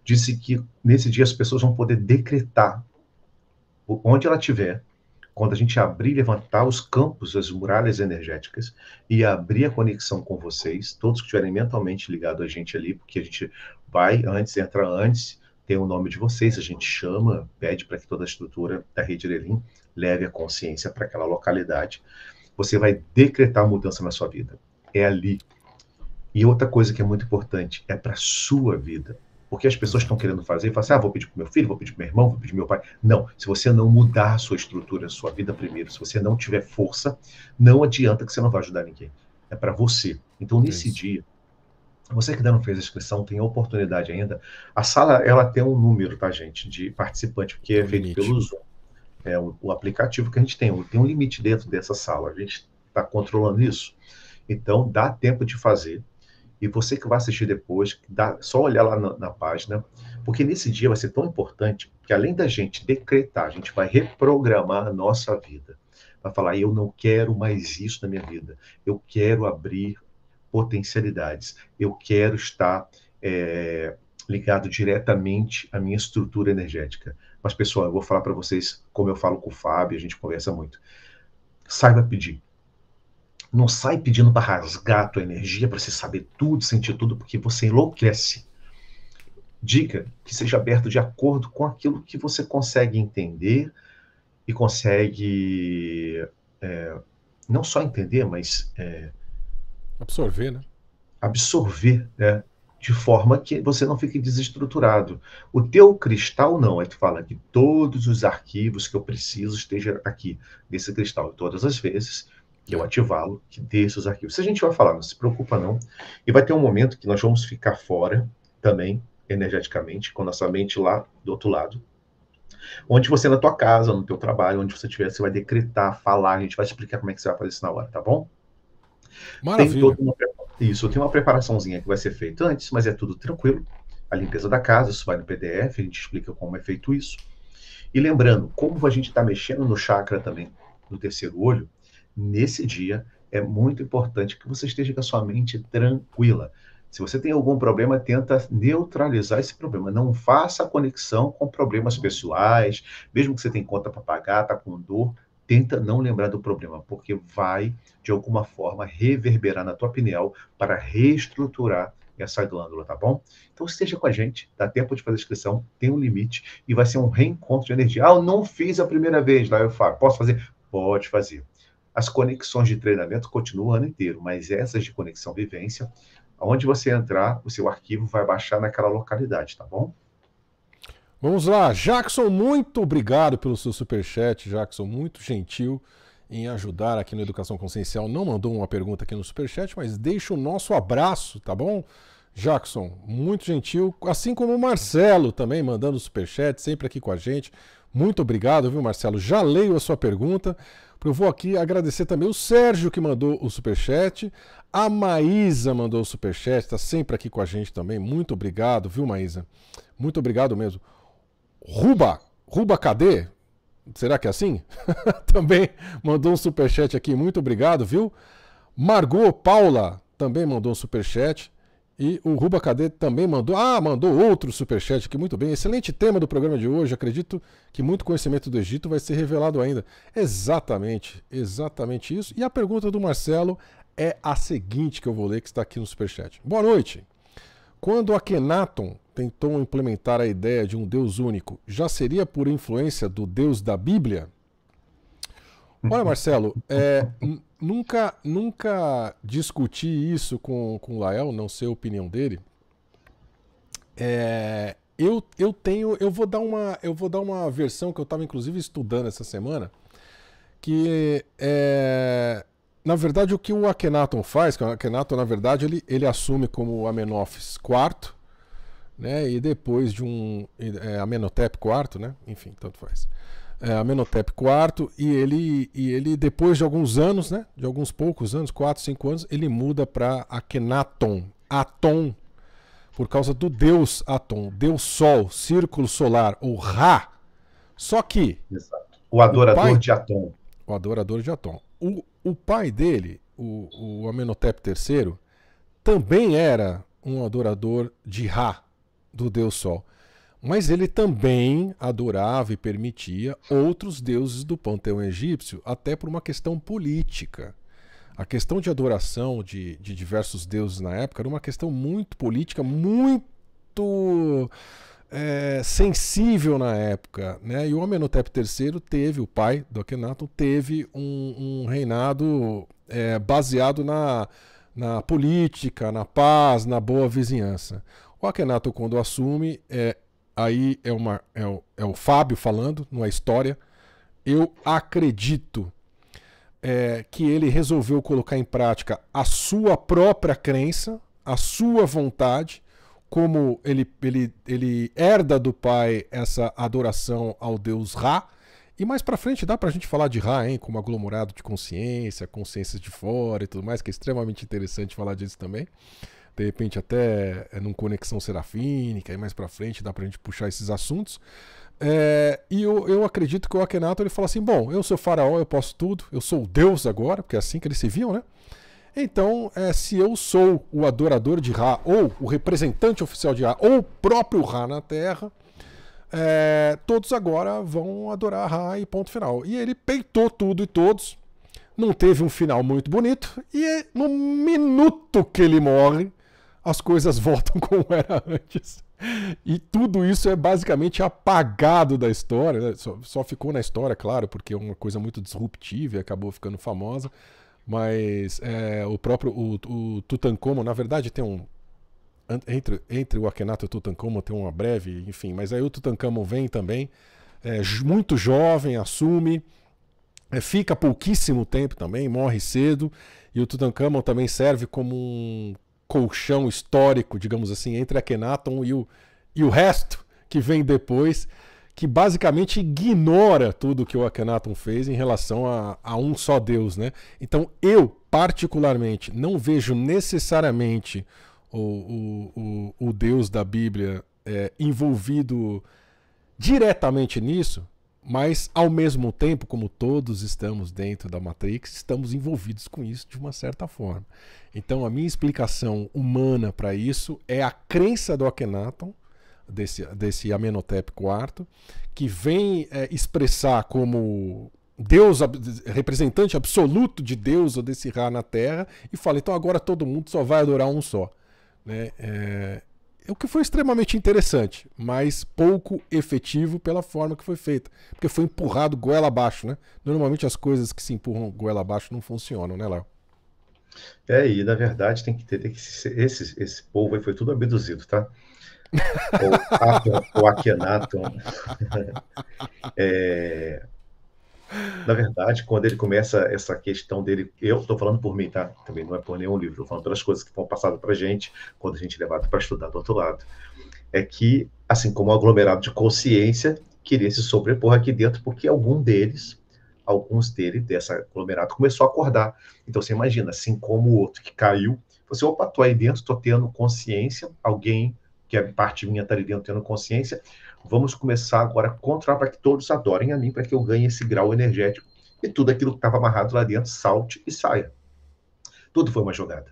disse que nesse dia as pessoas vão poder decretar onde ela tiver, quando a gente abrir, levantar os campos, as muralhas energéticas e abrir a conexão com vocês, todos que estiverem mentalmente ligados a gente ali, porque a gente vai antes, entra antes, tem o nome de vocês, a gente chama, pede para que toda a estrutura da rede Erelim leve a consciência para aquela localidade. Você vai decretar mudança na sua vida. É ali. E outra coisa que é muito importante, é para sua vida porque as pessoas estão querendo fazer, falam assim, ah, vou pedir para meu filho, vou pedir para meu irmão, vou pedir para meu pai. Não, se você não mudar a sua estrutura, a sua vida primeiro, se você não tiver força, não adianta que você não vai ajudar ninguém. É para você. Então, nesse Isso. dia, você que ainda não fez a inscrição, tem a oportunidade ainda. A sala, ela tem um número, tá, gente, de participante, porque é feito pelo Zoom. É o, o, aplicativo que a gente tem, tem um limite dentro dessa sala. A gente está controlando isso. Então, dá tempo de fazer. E você que vai assistir depois, dá, só olhar lá na, na página, porque nesse dia vai ser tão importante que além da gente decretar, a gente vai reprogramar a nossa vida. Vai falar, eu não quero mais isso na minha vida. Eu quero abrir potencialidades. Eu quero estar é, ligado diretamente à minha estrutura energética. Mas, pessoal, eu vou falar para vocês, como eu falo com o Fábio, a gente conversa muito. Saiba pedir. Não sai pedindo para rasgar a tua energia, para você saber tudo, sentir tudo, porque você enlouquece. Diga que seja aberto de acordo com aquilo que você consegue entender e consegue é, não só entender, mas é, absorver, né? Absorver, né? De forma que você não fique desestruturado. O teu cristal não, aí tu fala que todos os arquivos que eu preciso estejam aqui nesse cristal. todas as vezes eu ativá-lo, que dê seus arquivos. Se a gente vai falar, não se preocupa não. E vai ter um momento que nós vamos ficar fora também, energeticamente, com nossa mente lá do outro lado. Onde você, na tua casa, no teu trabalho, onde você estiver, você vai decretar, falar, a gente vai explicar como é que você vai fazer isso na hora, tá bom? Maravilha. Tem uma... Isso, tem uma preparaçãozinha que vai ser feita antes, mas é tudo tranquilo. A limpeza da casa, isso vai no PDF, a gente explica como é feito isso. E lembrando, como a gente está mexendo no chakra também, no terceiro olho, nesse dia, é muito importante que você esteja com a sua mente tranquila. Se você tem algum problema, tenta neutralizar esse problema. Não faça conexão com problemas pessoais, mesmo que você tenha conta para pagar, está com dor, tenta não lembrar do problema, porque vai, de alguma forma, reverberar na tua pineal para reestruturar essa glândula, tá bom? Então esteja com a gente, dá tempo de fazer a inscrição, tem um limite e vai ser um reencontro de energia. Ah, eu não fiz a primeira vez, lá eu falo, posso fazer? Pode fazer. As conexões de treinamento continuam o ano inteiro, mas essas de conexão vivência, aonde você entrar, o seu arquivo vai baixar naquela localidade, tá bom? Vamos lá, Jackson, muito obrigado pelo seu superchat, Jackson, muito gentil em ajudar aqui no Educação Consciencial. Não mandou uma pergunta aqui no superchat, mas deixa o nosso abraço, tá bom? Jackson, muito gentil, assim como o Marcelo também mandando superchat, sempre aqui com a gente. Muito obrigado, viu, Marcelo? Já leio a sua pergunta. Eu vou aqui agradecer também o Sérgio que mandou o superchat. A Maísa mandou o superchat, está sempre aqui com a gente também. Muito obrigado, viu, Maísa? Muito obrigado mesmo. Ruba, Ruba Cadê? Será que é assim? também mandou um superchat aqui. Muito obrigado, viu? Margot Paula também mandou um superchat. E o Ruba Cadê também mandou. Ah, mandou outro superchat aqui, muito bem. Excelente tema do programa de hoje. Acredito que muito conhecimento do Egito vai ser revelado ainda. Exatamente, exatamente isso. E a pergunta do Marcelo é a seguinte que eu vou ler, que está aqui no superchat. Boa noite. Quando Kenaton tentou implementar a ideia de um Deus único, já seria por influência do Deus da Bíblia? Olha, Marcelo, é, hum, nunca, nunca discuti isso com, com o Lael, não sei a opinião dele. É, eu, eu tenho, eu vou dar uma, eu vou dar uma versão que eu estava inclusive estudando essa semana, que é, na verdade o que o Akhenaton faz, que o Akhenaton na verdade ele, ele assume como Amenofis quarto né, e depois de um é, Amenhotep quarto né, enfim, tanto faz é, Amenhotep IV, e ele, e ele, depois de alguns anos, né, de alguns poucos anos, 4, 5 anos, ele muda para Akhenaton, Aton, por causa do deus Aton, deus Sol, círculo solar, ou Ra. Só que. Exato. O adorador o pai, de Aton. O adorador de Aton. O, o pai dele, o, o Amenhotep III, também era um adorador de Ra, do deus Sol. Mas ele também adorava e permitia outros deuses do panteão egípcio, até por uma questão política. A questão de adoração de, de diversos deuses na época era uma questão muito política, muito é, sensível na época. Né? E o Amenhotep III teve, o pai do Akhenaton, teve um, um reinado é, baseado na, na política, na paz, na boa vizinhança. O Akhenaton, quando assume, é, aí é, uma, é, o, é o Fábio falando, não é história. Eu acredito é, que ele resolveu colocar em prática a sua própria crença, a sua vontade, como ele, ele, ele herda do pai essa adoração ao deus Ra. E mais para frente dá pra gente falar de Ra, hein, como aglomerado de consciência, consciências de fora e tudo mais, que é extremamente interessante falar disso também de repente até é num Conexão Serafínica, aí mais pra frente dá pra gente puxar esses assuntos. É, e eu, eu acredito que o Akenato ele fala assim: bom, eu sou faraó, eu posso tudo, eu sou o Deus agora, porque é assim que eles se viam, né? Então, é, se eu sou o adorador de Ra, ou o representante oficial de Ra, ou o próprio Ra na Terra, é, todos agora vão adorar Ra e ponto final. E ele peitou tudo e todos, não teve um final muito bonito, e é no minuto que ele morre, as coisas voltam como era antes. E tudo isso é basicamente apagado da história, né? só, só, ficou na história, claro, porque é uma coisa muito disruptiva e acabou ficando famosa. Mas é, o próprio o, o Tutankhamon, na verdade, tem um. Entre, entre o Akenato e o Tutankhamon tem uma breve, enfim, mas aí o Tutankhamon vem também, é, muito jovem, assume. É, fica pouquíssimo tempo também, morre cedo, e o Tutankhamon também serve como um colchão histórico, digamos assim, entre Akhenaton e o, e o resto que vem depois, que basicamente ignora tudo que o Akenaton fez em relação a, a um só Deus. Né? Então eu, particularmente, não vejo necessariamente o, o, o, o Deus da Bíblia é, envolvido diretamente nisso, mas, ao mesmo tempo, como todos estamos dentro da Matrix, estamos envolvidos com isso de uma certa forma. Então, a minha explicação humana para isso é a crença do Akhenaton, desse, desse Amenhotep IV, que vem é, expressar como Deus, representante absoluto de Deus ou desse Ra na Terra, e fala: então agora todo mundo só vai adorar um só. Né? É, o que foi extremamente interessante, mas pouco efetivo pela forma que foi feita, porque foi empurrado goela abaixo, né? Normalmente as coisas que se empurram goela abaixo não funcionam, né, Léo? É, e na verdade tem que entender que esse, esse, esse povo aí foi tudo abduzido, tá? o Akhenaton, o é, na verdade, quando ele começa essa questão dele, eu estou falando por mim, tá? Também não é por nenhum livro, estou falando pelas coisas que foram passadas para gente quando a gente é levado para estudar do outro lado. É que, assim como o aglomerado de consciência queria se sobrepor aqui dentro, porque algum deles, alguns deles, dessa aglomerado, começou a acordar. Então você imagina, assim como o outro que caiu, você, opa, estou aí dentro, estou tendo consciência, alguém que é parte minha está ali dentro tendo consciência, vamos começar agora a controlar para que todos adorem a mim, para que eu ganhe esse grau energético. E tudo aquilo que estava amarrado lá dentro salte e saia. Tudo foi uma jogada.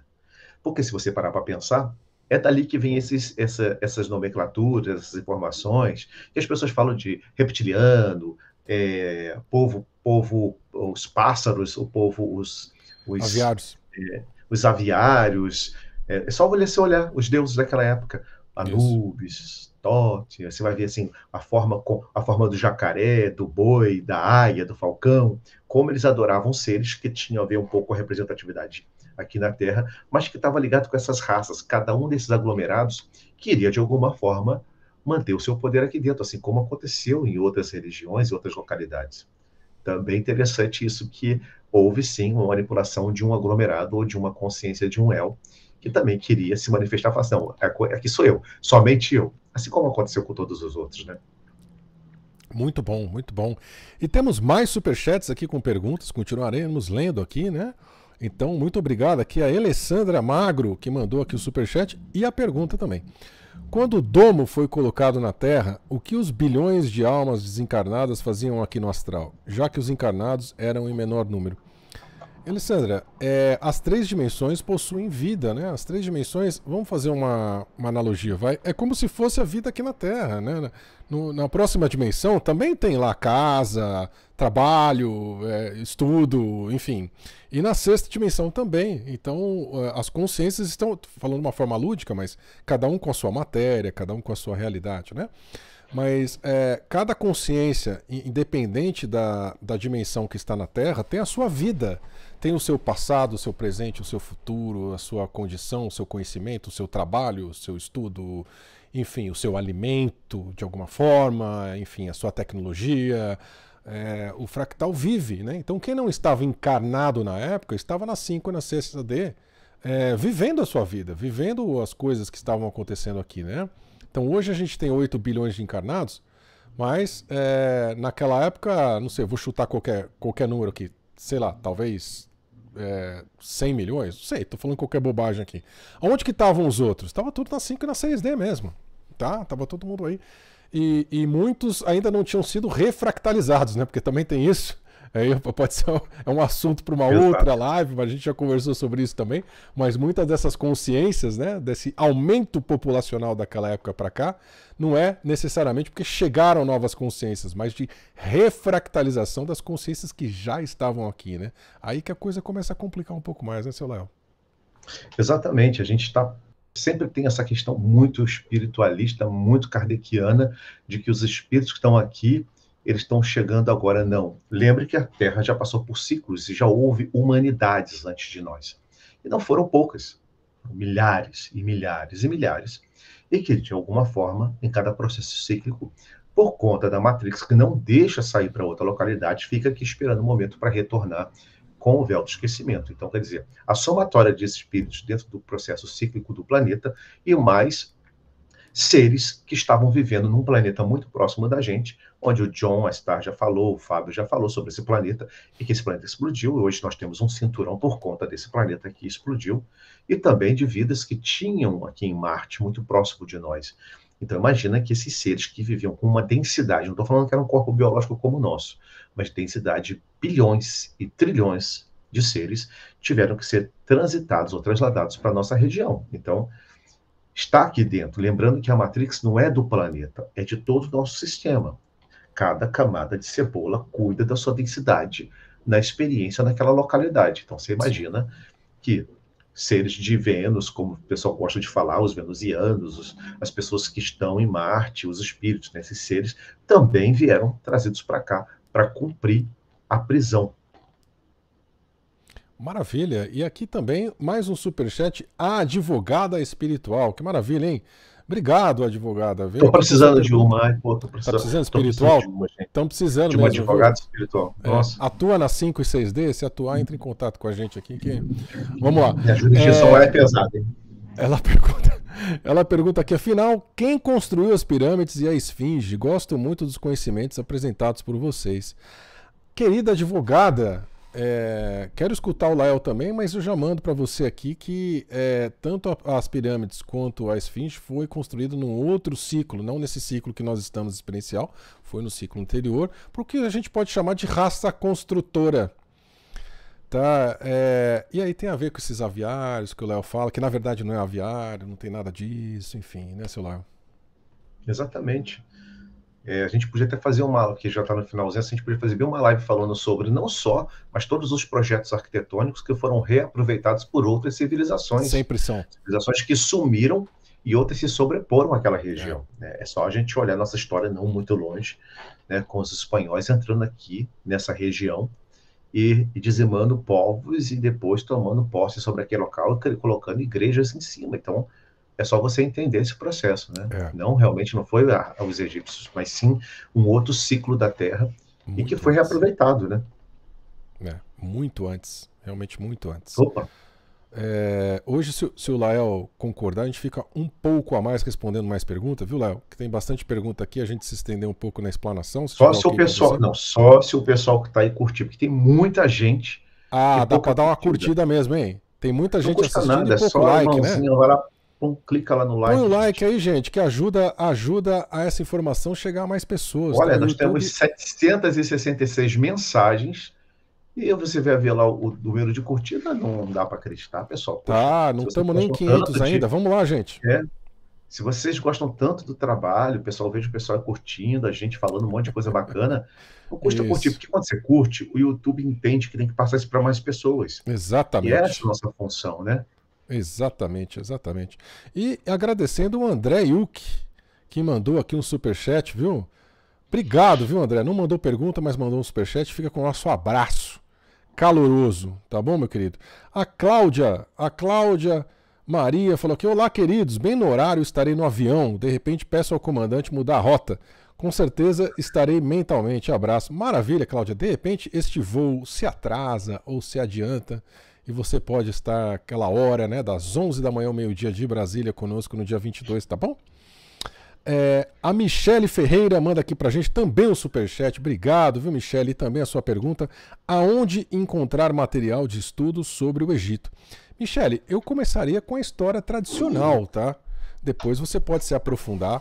Porque se você parar para pensar, é dali que vem esses, essa, essas nomenclaturas, essas informações, que as pessoas falam de reptiliano, é, povo, povo, os pássaros, o povo, os, os aviários. É, os aviários. É, é só você olhar os deuses daquela época, Anubis, Totti, você vai ver assim a forma com a forma do jacaré, do boi, da águia, do falcão, como eles adoravam seres que tinham a ver um pouco com a representatividade aqui na Terra, mas que estava ligado com essas raças, cada um desses aglomerados queria de alguma forma manter o seu poder aqui dentro, assim como aconteceu em outras religiões e outras localidades. Também interessante isso que houve sim uma manipulação de um aglomerado ou de uma consciência de um el que também queria se manifestar, falar assim, É aqui sou eu, somente eu. Assim como aconteceu com todos os outros, né? Muito bom, muito bom. E temos mais superchats aqui com perguntas, continuaremos lendo aqui, né? Então, muito obrigado aqui a Alessandra Magro, que mandou aqui o superchat e a pergunta também. Quando o domo foi colocado na Terra, o que os bilhões de almas desencarnadas faziam aqui no astral, já que os encarnados eram em menor número? Alessandra, é, as três dimensões possuem vida, né? As três dimensões, vamos fazer uma, uma analogia, vai? É como se fosse a vida aqui na Terra, né? No, na próxima dimensão também tem lá casa, trabalho, é, estudo, enfim. E na sexta dimensão também. Então, é, as consciências estão, falando de uma forma lúdica, mas cada um com a sua matéria, cada um com a sua realidade, né? Mas é, cada consciência, independente da, da dimensão que está na Terra, tem a sua vida tem o seu passado, o seu presente, o seu futuro, a sua condição, o seu conhecimento, o seu trabalho, o seu estudo, enfim, o seu alimento de alguma forma, enfim, a sua tecnologia. É, o fractal vive, né? Então quem não estava encarnado na época estava na 5 e na 6 D, é, vivendo a sua vida, vivendo as coisas que estavam acontecendo aqui, né? Então hoje a gente tem 8 bilhões de encarnados, mas é, naquela época, não sei, vou chutar qualquer, qualquer número aqui, sei lá, talvez é, 100 milhões? Não sei, tô falando qualquer bobagem aqui. Onde que estavam os outros? Tava tudo na 5 e na 6D mesmo, tá? Tava todo mundo aí. E, e muitos ainda não tinham sido refractalizados, né? Porque também tem isso. Aí pode ser é um assunto para uma Exato. outra live, mas a gente já conversou sobre isso também. Mas muitas dessas consciências, né, desse aumento populacional daquela época para cá, não é necessariamente porque chegaram novas consciências, mas de refractalização das consciências que já estavam aqui, né? Aí que a coisa começa a complicar um pouco mais, né, seu Léo? Exatamente, a gente está sempre tem essa questão muito espiritualista, muito kardeciana, de que os espíritos que estão aqui, eles estão chegando agora, não. Lembre que a Terra já passou por ciclos e já houve humanidades antes de nós. E não foram poucas, milhares e milhares e milhares, e que, de alguma forma, em cada processo cíclico, por conta da Matrix, que não deixa sair para outra localidade, fica aqui esperando o um momento para retornar com o véu do esquecimento. Então, quer dizer, a somatória de espíritos dentro do processo cíclico do planeta e mais seres que estavam vivendo num planeta muito próximo da gente, onde o John Astar já falou, o Fábio já falou sobre esse planeta e que esse planeta explodiu. Hoje nós temos um cinturão por conta desse planeta que explodiu e também de vidas que tinham aqui em Marte, muito próximo de nós. Então imagina que esses seres que viviam com uma densidade, não estou falando que era um corpo biológico como o nosso, mas densidade de bilhões e trilhões de seres tiveram que ser transitados ou transladados para nossa região. Então está aqui dentro, lembrando que a Matrix não é do planeta, é de todo o nosso sistema cada camada de cebola cuida da sua densidade na experiência naquela localidade. Então você imagina que seres de Vênus, como o pessoal gosta de falar, os venusianos, os, as pessoas que estão em Marte, os espíritos, né, esses seres também vieram trazidos para cá para cumprir a prisão. Maravilha. E aqui também mais um superchat, a advogada espiritual. Que maravilha, hein? Obrigado, advogada. Estou precisando de uma, hein? Tá precisando, precisando espiritual? Estão precisando, de uma advogada espiritual. É, Nossa. É, atua na 5 e 6D, se atuar, entre em contato com a gente aqui. Que... Vamos lá. a jurisdição é, é pesada, hein? Ela pergunta, ela pergunta aqui, afinal, quem construiu as pirâmides e a esfinge? Gosto muito dos conhecimentos apresentados por vocês. Querida advogada, é, quero escutar o Lael também, mas eu já mando para você aqui que é, tanto a, as pirâmides quanto a esfinge foi construído num outro ciclo, não nesse ciclo que nós estamos experiencial, foi no ciclo anterior, porque a gente pode chamar de raça construtora. Tá, é, e aí tem a ver com esses aviários que o Léo fala, que na verdade não é aviário, não tem nada disso, enfim, né, seu Léo? Exatamente. É, a gente podia até fazer uma, que já está no finalzinho, a gente podia fazer bem uma live falando sobre não só, mas todos os projetos arquitetônicos que foram reaproveitados por outras civilizações. Sempre são. Civilizações que sumiram e outras se sobreporam àquela região. É, é, é só a gente olhar nossa história não muito longe, né, com os espanhóis entrando aqui nessa região e, e dizimando povos e depois tomando posse sobre aquele local, colocando igrejas em cima. Então, é só você entender esse processo, né? É. Não, realmente não foi a, ah, aos egípcios, mas sim um outro ciclo da Terra muito e que foi antes. reaproveitado, né? É, muito antes, realmente muito antes. Opa. É, hoje, se, se, o Lael concordar, a gente fica um pouco a mais respondendo mais perguntas, viu, Lael? Que tem bastante pergunta aqui, a gente se estendeu um pouco na explanação. Se só se o pessoal, não, só se o pessoal que está aí curtir, porque tem muita gente. Ah, dá para dar uma curtida mesmo, hein? Tem muita não gente assistindo nada, e é pouco é só like, né? lá, Pum, então, clica lá no like. Põe o like aí, gente, que ajuda, ajuda a essa informação chegar a mais pessoas. Tá? Olha, tá nós YouTube... temos 766 mensagens. E você vai ver lá o número de curtida, não dá para acreditar, pessoal. Tá, Poxa, tá, não estamos nem 500 ainda. De... Vamos lá, gente. É. Se vocês gostam tanto do trabalho, pessoal, vejo o pessoal curtindo, a gente falando um monte de coisa bacana. Não custa isso. curtir, porque quando você curte, o YouTube entende que tem que passar isso para mais pessoas. Exatamente. E essa é a nossa função, né? Exatamente, exatamente. E agradecendo o André Yuk que mandou aqui um superchat, viu? Obrigado, viu, André? Não mandou pergunta, mas mandou um superchat. Fica com o nosso abraço caloroso, tá bom, meu querido? A Cláudia, a Cláudia Maria falou que olá, queridos, bem no horário estarei no avião. De repente peço ao comandante mudar a rota. Com certeza estarei mentalmente. Abraço. Maravilha, Cláudia. De repente este voo se atrasa ou se adianta e você pode estar aquela hora, né, das 11 da manhã ao meio-dia de Brasília conosco no dia 22, tá bom? É, a Michele Ferreira manda aqui pra gente também um superchat. Obrigado, viu, Michele? E também a sua pergunta: aonde encontrar material de estudo sobre o Egito? Michele, eu começaria com a história tradicional, tá? Depois você pode se aprofundar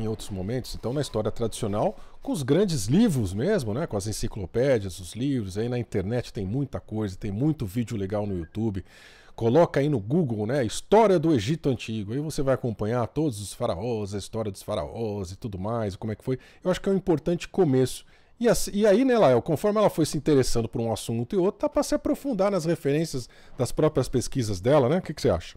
em outros momentos. Então, na história tradicional, com os grandes livros mesmo, né? Com as enciclopédias, os livros. Aí na internet tem muita coisa, tem muito vídeo legal no YouTube. Coloca aí no Google, né? História do Egito Antigo. Aí você vai acompanhar todos os faraós, a história dos faraós e tudo mais, como é que foi. Eu acho que é um importante começo. E, assim, e aí, né, Lael, conforme ela foi se interessando por um assunto e outro, tá para se aprofundar nas referências das próprias pesquisas dela, né? O que, que você acha?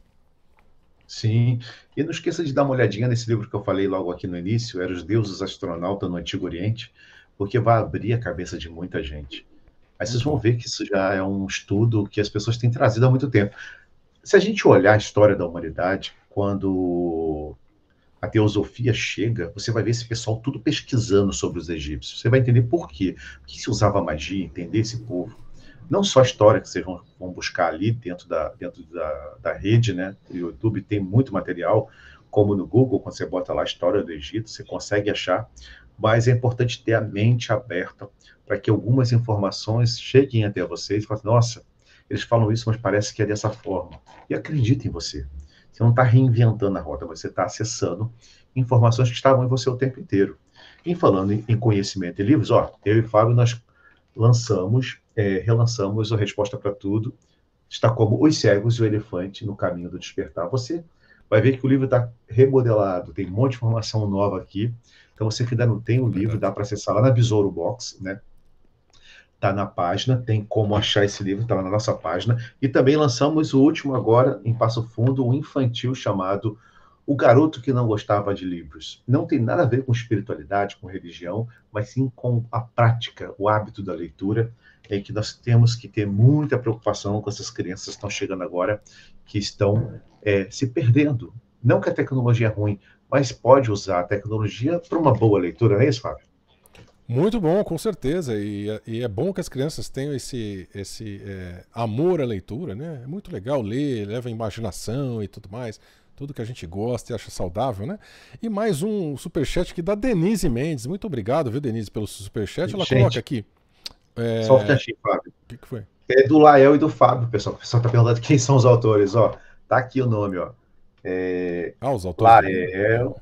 Sim. E não esqueça de dar uma olhadinha nesse livro que eu falei logo aqui no início, Era os Deuses Astronautas no Antigo Oriente, porque vai abrir a cabeça de muita gente. Aí vocês vão uhum. ver que isso já é um estudo que as pessoas têm trazido há muito tempo. Se a gente olhar a história da humanidade, quando a teosofia chega, você vai ver esse pessoal tudo pesquisando sobre os egípcios. Você vai entender por quê. Por que se usava magia, entender esse povo não só a história que vocês vão, vão buscar ali dentro, da, dentro da, da rede, né? O YouTube tem muito material, como no Google, quando você bota lá a história do Egito, você consegue achar, mas é importante ter a mente aberta para que algumas informações cheguem até vocês e falem, nossa, eles falam isso, mas parece que é dessa forma. E acredita em você. Você não está reinventando a roda, você está acessando informações que estavam em você o tempo inteiro. E falando em conhecimento e livros, ó, eu e Fábio, nós lançamos é, relançamos a Resposta para Tudo. Está como Os Cegos e o Elefante no Caminho do Despertar. Você vai ver que o livro está remodelado, tem um monte de informação nova aqui. Então, você que ainda não tem o livro, dá para acessar lá na Besouro Box, né? Está na página, tem como achar esse livro, está lá na nossa página. E também lançamos o último agora, em Passo Fundo, um infantil chamado o garoto que não gostava de livros não tem nada a ver com espiritualidade, com religião, mas sim com a prática, o hábito da leitura é que nós temos que ter muita preocupação com essas crianças que estão chegando agora, que estão é, se perdendo. Não que a tecnologia é ruim, mas pode usar a tecnologia para uma boa leitura, não é isso, Fábio? Muito bom, com certeza. E, e, é bom que as crianças tenham esse, esse é, amor à leitura, né? É muito legal ler, leva a imaginação e tudo mais. Tudo que a gente gosta e acha saudável, né? E mais um superchat aqui da Denise Mendes. Muito obrigado, viu, Denise, pelo superchat. Ela gente, coloca aqui. É... Só um instantinho, Fábio. O que, que, foi? É do Lael e do Fábio, pessoal. O pessoal tá perguntando quem são os autores, ó. Tá aqui o nome, ó. É... Ah, os autores. Lael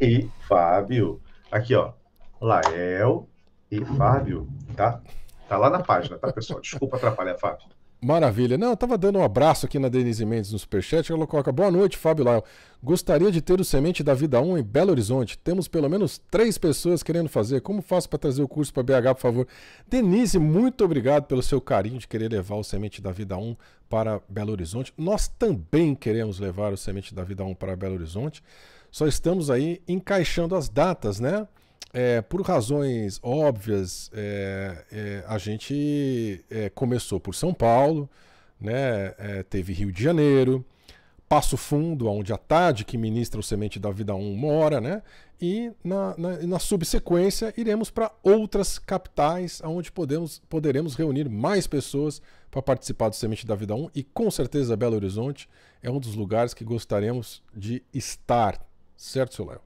e Fábio. Aqui, ó. Lael e Fábio, tá? Tá lá na página, tá, pessoal? Desculpa atrapalhar, Fábio. Maravilha. Não, eu tava dando um abraço aqui na Denise Mendes no Superchat. Ela coloca: Boa noite, Fábio Lael. Gostaria de ter o Semente da Vida 1 em Belo Horizonte. Temos pelo menos três pessoas querendo fazer. Como faço para trazer o curso para BH, por favor? Denise, muito obrigado pelo seu carinho de querer levar o Semente da Vida 1 para Belo Horizonte. Nós também queremos levar o Semente da Vida 1 para Belo Horizonte. Só estamos aí encaixando as datas, né? é, por razões óbvias, é, é, a gente é, começou por São Paulo, né, é, teve Rio de Janeiro, Passo Fundo, onde a TAD, que ministra o Semente da Vida 1, mora, né, e na, na, na subsequência iremos para outras capitais, onde podemos, poderemos reunir mais pessoas para participar do Semente da Vida 1, e com certeza Belo Horizonte é um dos lugares que gostaríamos de estar, certo, seu Léo?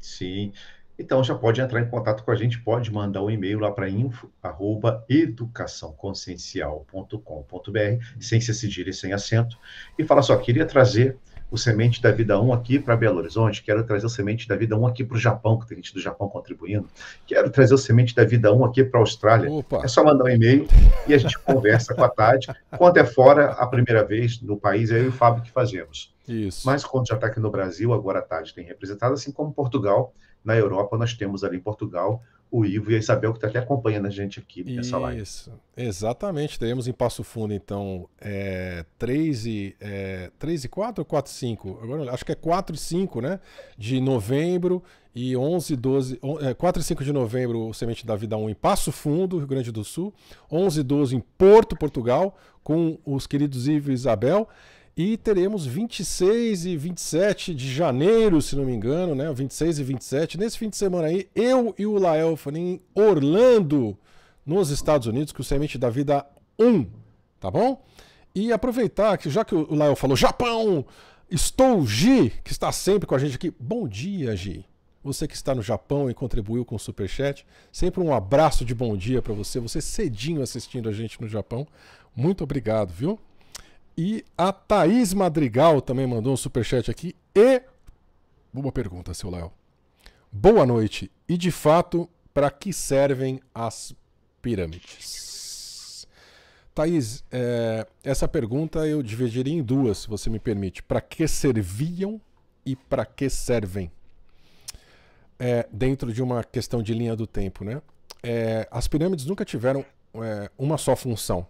Sim. Então já pode entrar em contato com a gente, pode mandar um e-mail lá para info@educaçãoconsciencial.com.br, sem se cedilha e sem acento, e fala só, queria trazer o Semente da Vida 1 aqui para Belo Horizonte, quero trazer o Semente da Vida 1 aqui para o Japão, que tem gente do Japão contribuindo, quero trazer o Semente da Vida 1 aqui para a Austrália. Opa. É só mandar um e-mail e a gente conversa com a Tade. Quando é fora, a primeira vez no país, é eu e o Fábio que fazemos. Isso. Mas quando já está aqui no Brasil, agora a Tade tem representado, assim como Portugal, na Europa nós temos ali em Portugal o Ivo e a Isabel, que está até acompanhando a gente aqui nessa live. Isso, exatamente. Teremos em Passo Fundo, então, 3, é, e, é, e 4 ou 4 e 5? Agora, acho que é 4 e 5, né? De novembro e 11 é, e 12... 4 e 5 de novembro, o Semente da Vida 1 em Passo Fundo, Rio Grande do Sul. 11 e 12 em Porto, Portugal, com os queridos Ivo e Isabel. E teremos 26 e 27 de janeiro, se não me engano, né? 26 e 27. Nesse fim de semana aí, eu e o Lael Fanin em Orlando, nos Estados Unidos, com o Semente da Vida 1, tá bom? E aproveitar que, já que o Lael falou Japão, estou Gi, que está sempre com a gente aqui. Bom dia, Gi. Você que está no Japão e contribuiu com o Superchat, sempre um abraço de bom dia para você. Você cedinho assistindo a gente no Japão. Muito obrigado, viu? E a Thaís Madrigal também mandou um superchat aqui. E. Boa pergunta, seu Léo. Boa noite. E de fato, para que servem as pirâmides? Thaís, é... essa pergunta eu dividiria em duas, se você me permite. Para que serviam e para que servem? É, dentro de uma questão de linha do tempo, né? É, as pirâmides nunca tiveram é, uma só função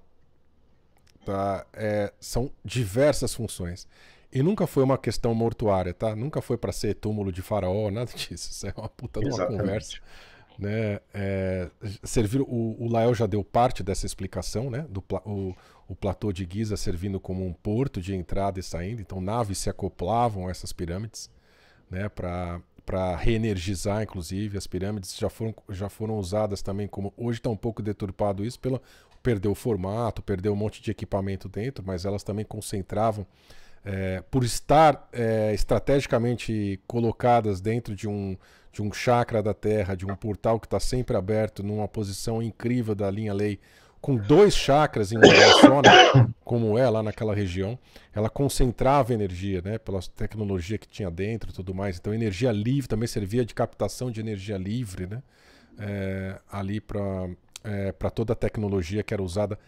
tá? É, são diversas funções. E nunca foi uma questão mortuária, tá? Nunca foi para ser túmulo de faraó, nada disso. Isso é uma puta de uma conversa. Né? É, servir, o, o Lael já deu parte dessa explicação, né? Do, o, o platô de Giza servindo como um porto de entrada e saída. Então, naves se acoplavam a essas pirâmides, né? Para para reenergizar, inclusive, as pirâmides já foram, já foram usadas também como hoje está um pouco deturpado isso pela perdeu o formato, perdeu um monte de equipamento dentro, mas elas também concentravam, é, por estar é, estrategicamente colocadas dentro de um, de um chakra da Terra, de um portal que está sempre aberto, numa posição incrível da linha lei, com dois chakras em uma zona, né, como é lá naquela região, ela concentrava energia, né, pela tecnologia que tinha dentro e tudo mais. Então, energia livre também servia de captação de energia livre, né, é, ali para é, para toda a tecnologia que era usada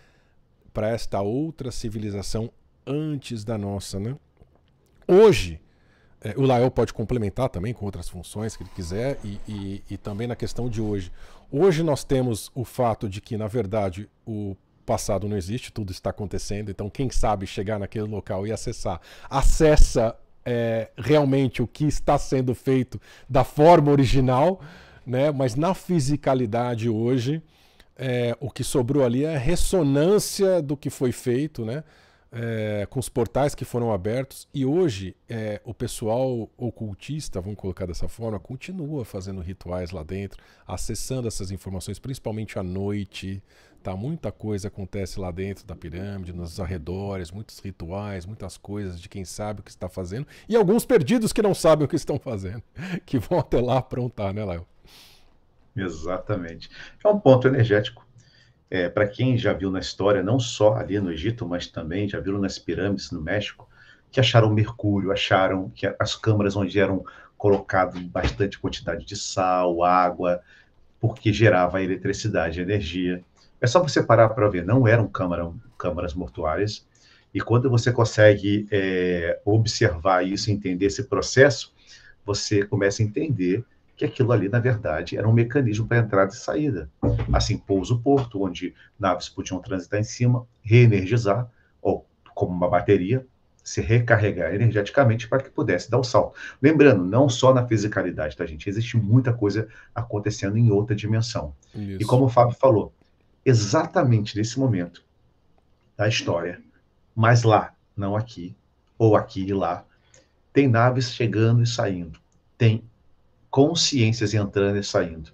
para esta outra civilização antes da nossa, né? Hoje, é, o Lael pode complementar também com outras funções que ele quiser e, e, e também na questão de hoje. Hoje nós temos o fato de que, na verdade, o passado não existe, tudo está acontecendo, então quem sabe chegar naquele local e acessar, acessa é, realmente o que está sendo feito da forma original, né? mas na fisicalidade hoje é, o que sobrou ali é a ressonância do que foi feito, né? É, com os portais que foram abertos. E hoje, é, o pessoal ocultista, vamos colocar dessa forma, continua fazendo rituais lá dentro, acessando essas informações, principalmente à noite. Tá? Muita coisa acontece lá dentro da pirâmide, nos arredores, muitos rituais, muitas coisas de quem sabe o que está fazendo. E alguns perdidos que não sabem o que estão fazendo, que vão até lá aprontar, né, Léo? Exatamente. É um ponto energético. É, Para quem já viu na história, não só ali no Egito, mas também já viram nas pirâmides no México, que acharam mercúrio, acharam que as câmaras onde eram colocado bastante quantidade de sal, água, porque gerava eletricidade, energia. É só você parar para ver, não eram câmara, câmaras mortuárias. E quando você consegue é, observar isso, entender esse processo, você começa a entender que aquilo ali, na verdade, era um mecanismo para entrada e saída. Assim, pouso porto, onde naves podiam transitar em cima, reenergizar, ou como uma bateria, se recarregar energeticamente para que pudesse dar o um salto. Lembrando, não só na fisicalidade, tá, gente? Existe muita coisa acontecendo em outra dimensão. Isso. E como o Fábio falou, exatamente nesse momento da história, mas lá, não aqui, ou aqui e lá, tem naves chegando e saindo, tem consciências entrando e saindo.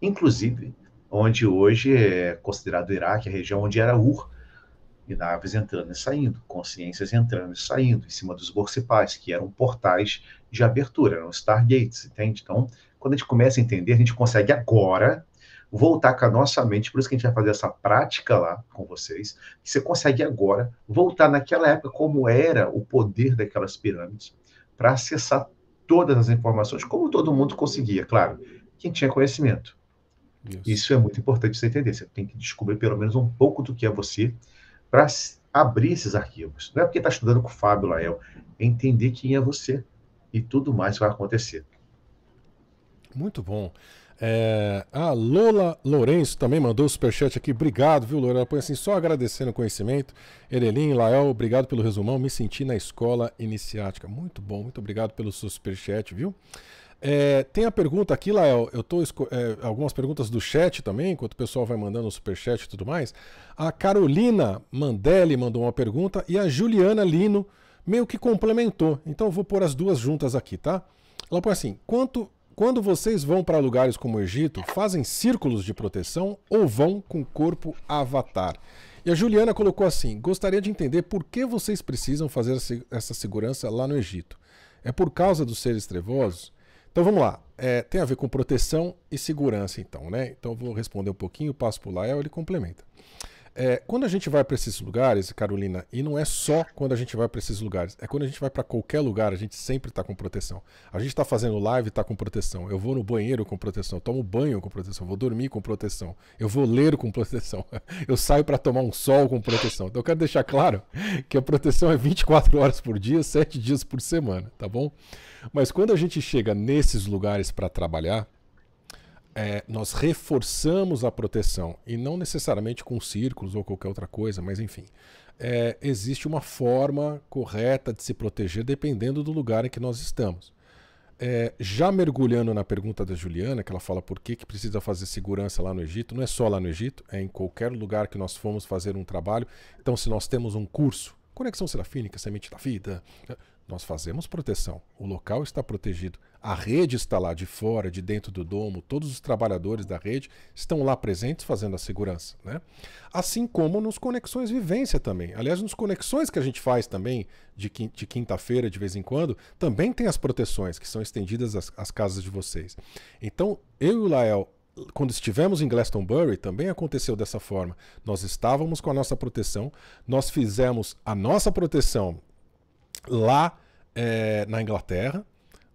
Inclusive, onde hoje é considerado o Iraque, a região onde era Ur, e naves entrando e saindo, consciências entrando e saindo, em cima dos borcipais, que eram portais de abertura, eram stargates, entende? Então, quando a gente começa a entender, a gente consegue agora voltar com a nossa mente, por isso que a gente vai fazer essa prática lá com vocês, que você consegue agora voltar naquela época, como era o poder daquelas pirâmides, para acessar todas as informações, como todo mundo conseguia, claro, quem tinha conhecimento. Isso, Isso é muito importante você entender. Você tem que descobrir pelo menos um pouco do que é você para abrir esses arquivos. Não é porque está estudando com o Fábio Lael, é entender quem é você e tudo mais vai acontecer. Muito bom. É, a Lola Lourenço também mandou o superchat aqui. Obrigado, viu, Lola? Ela põe assim, só agradecendo o conhecimento. Erelim, Lael, obrigado pelo resumão. Me senti na escola iniciática. Muito bom, muito obrigado pelo seu superchat, viu? É, tem a pergunta aqui, Lael. Eu estou é, algumas perguntas do chat também, enquanto o pessoal vai mandando o superchat e tudo mais. A Carolina Mandelli mandou uma pergunta e a Juliana Lino meio que complementou. Então eu vou pôr as duas juntas aqui, tá? Ela põe assim: quanto quando vocês vão para lugares como o Egito, fazem círculos de proteção ou vão com corpo avatar? E a Juliana colocou assim: gostaria de entender por que vocês precisam fazer essa segurança lá no Egito. É por causa dos seres trevosos? Então vamos lá. É, tem a ver com proteção e segurança, então, né? Então vou responder um pouquinho, passo para o Lael, ele complementa. É, quando a gente vai para esses lugares, Carolina, e não é só quando a gente vai para esses lugares, é quando a gente vai para qualquer lugar, a gente sempre está com proteção. A gente está fazendo live, está com proteção. Eu vou no banheiro com proteção, Eu tomo banho com proteção, vou dormir com proteção, eu vou ler com proteção, eu saio para tomar um sol com proteção. Então eu quero deixar claro que a proteção é 24 horas por dia, 7 dias por semana, tá bom? Mas quando a gente chega nesses lugares para trabalhar, é, nós reforçamos a proteção, e não necessariamente com círculos ou qualquer outra coisa, mas enfim, é, existe uma forma correta de se proteger dependendo do lugar em que nós estamos. É, já mergulhando na pergunta da Juliana, que ela fala por que, que precisa fazer segurança lá no Egito, não é só lá no Egito, é em qualquer lugar que nós formos fazer um trabalho. Então, se nós temos um curso, Conexão Serafínica, Semente da Vida, nós fazemos proteção. O local está protegido. A rede está lá de fora, de dentro do domo. Todos os trabalhadores da rede estão lá presentes fazendo a segurança. Né? Assim como nos conexões vivência também. Aliás, nos conexões que a gente faz também de quinta-feira, de vez em quando, também tem as proteções que são estendidas às, às casas de vocês. Então, eu e o Lael, quando estivemos em Glastonbury, também aconteceu dessa forma. Nós estávamos com a nossa proteção, nós fizemos a nossa proteção lá é, na Inglaterra.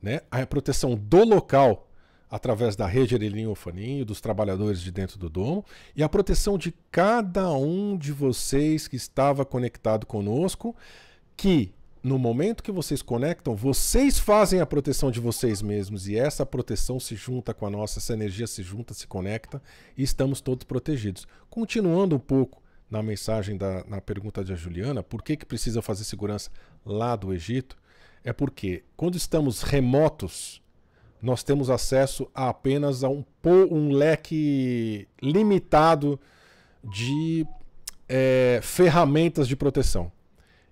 Né? A proteção do local através da rede Erelinho Faninho, dos trabalhadores de dentro do domo, e a proteção de cada um de vocês que estava conectado conosco, que no momento que vocês conectam, vocês fazem a proteção de vocês mesmos, e essa proteção se junta com a nossa, essa energia se junta, se conecta, e estamos todos protegidos. Continuando um pouco na mensagem da na pergunta de Juliana, por que, que precisa fazer segurança lá do Egito? É porque quando estamos remotos, nós temos acesso a apenas a um, um leque limitado de é, ferramentas de proteção.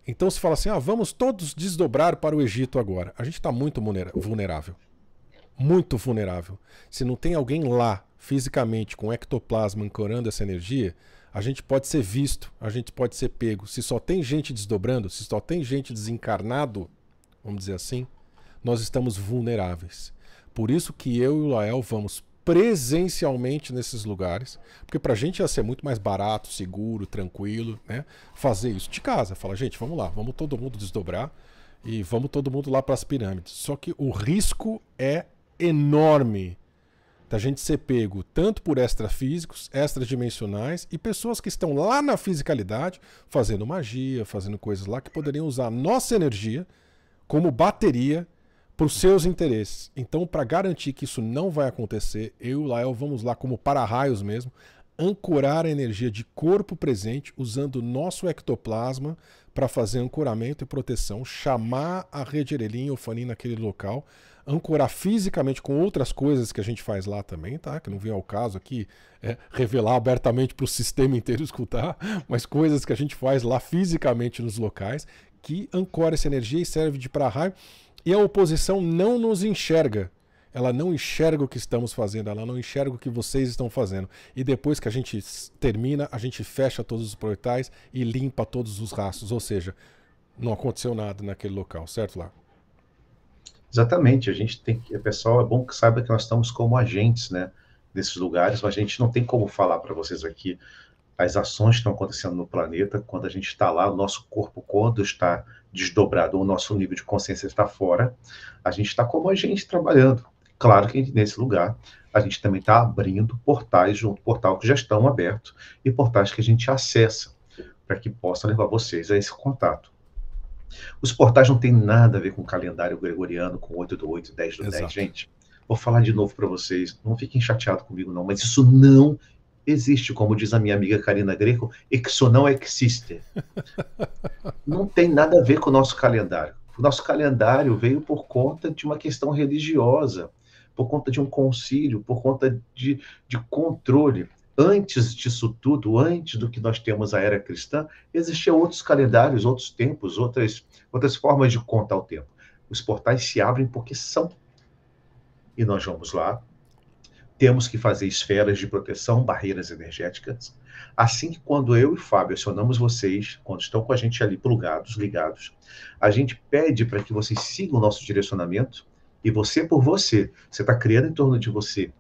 Então se fala assim, ah, vamos todos desdobrar para o Egito agora. A gente está muito vulnerável. Muito vulnerável. Se não tem alguém lá, fisicamente, com ectoplasma ancorando essa energia, a gente pode ser visto, a gente pode ser pego. Se só tem gente desdobrando, se só tem gente desencarnado, vamos dizer assim, nós estamos vulneráveis. Por isso que eu e o Lael vamos presencialmente nesses lugares, porque para a gente ia ser muito mais barato, seguro, tranquilo, né? Fazer isso de casa, fala gente, vamos lá, vamos todo mundo desdobrar e vamos todo mundo lá para as pirâmides. Só que o risco é enorme da gente ser pego tanto por extrafísicos, extradimensionais e pessoas que estão lá na fisicalidade fazendo magia, fazendo coisas lá que poderiam usar a nossa energia como bateria para os seus interesses. Então, para garantir que isso não vai acontecer, eu e o Lael vamos lá como para-raios mesmo, ancorar a energia de corpo presente usando o nosso ectoplasma para fazer ancoramento e proteção, chamar a rede Erelin e Fanin naquele local ancorar fisicamente com outras coisas que a gente faz lá também, tá? Que não vem ao caso aqui é, revelar abertamente para o sistema inteiro escutar, mas coisas que a gente faz lá fisicamente nos locais que ancora essa energia e serve de para-raio. E a oposição não nos enxerga. Ela não enxerga o que estamos fazendo, ela não enxerga o que vocês estão fazendo. E depois que a gente termina, a gente fecha todos os portais e limpa todos os rastros. Ou seja, não aconteceu nada naquele local, certo lá? Exatamente, a gente tem que, pessoal, é bom que saiba que nós estamos como agentes, né, desses lugares, mas a gente não tem como falar para vocês aqui as ações que estão acontecendo no planeta quando a gente está lá, o nosso corpo quando está desdobrado, o nosso nível de consciência está fora, a gente está como agente trabalhando. Claro que nesse lugar a gente também está abrindo portais junto, portal que já estão abertos e portais que a gente acessa para que possa levar vocês a esse contato. Os portais não têm nada a ver com o calendário gregoriano, com 8 do 8, 10 do Exato. 10. Gente, vou falar de novo para vocês, não fiquem chateados comigo não, mas isso não existe, como diz a minha amiga Karina Greco, isso não existe. não tem nada a ver com o nosso calendário. O nosso calendário veio por conta de uma questão religiosa, por conta de um concílio, por conta de, de controle antes disso tudo, antes do que nós temos a era cristã, existiam outros calendários, outros tempos, outras, outras formas de contar o tempo. Os portais se abrem porque são. E nós vamos lá. Temos que fazer esferas de proteção, barreiras energéticas. Assim que quando eu e Fábio acionamos vocês, quando estão com a gente ali plugados, ligados, a gente pede para que vocês sigam o nosso direcionamento e você por você. Você está criando em torno de você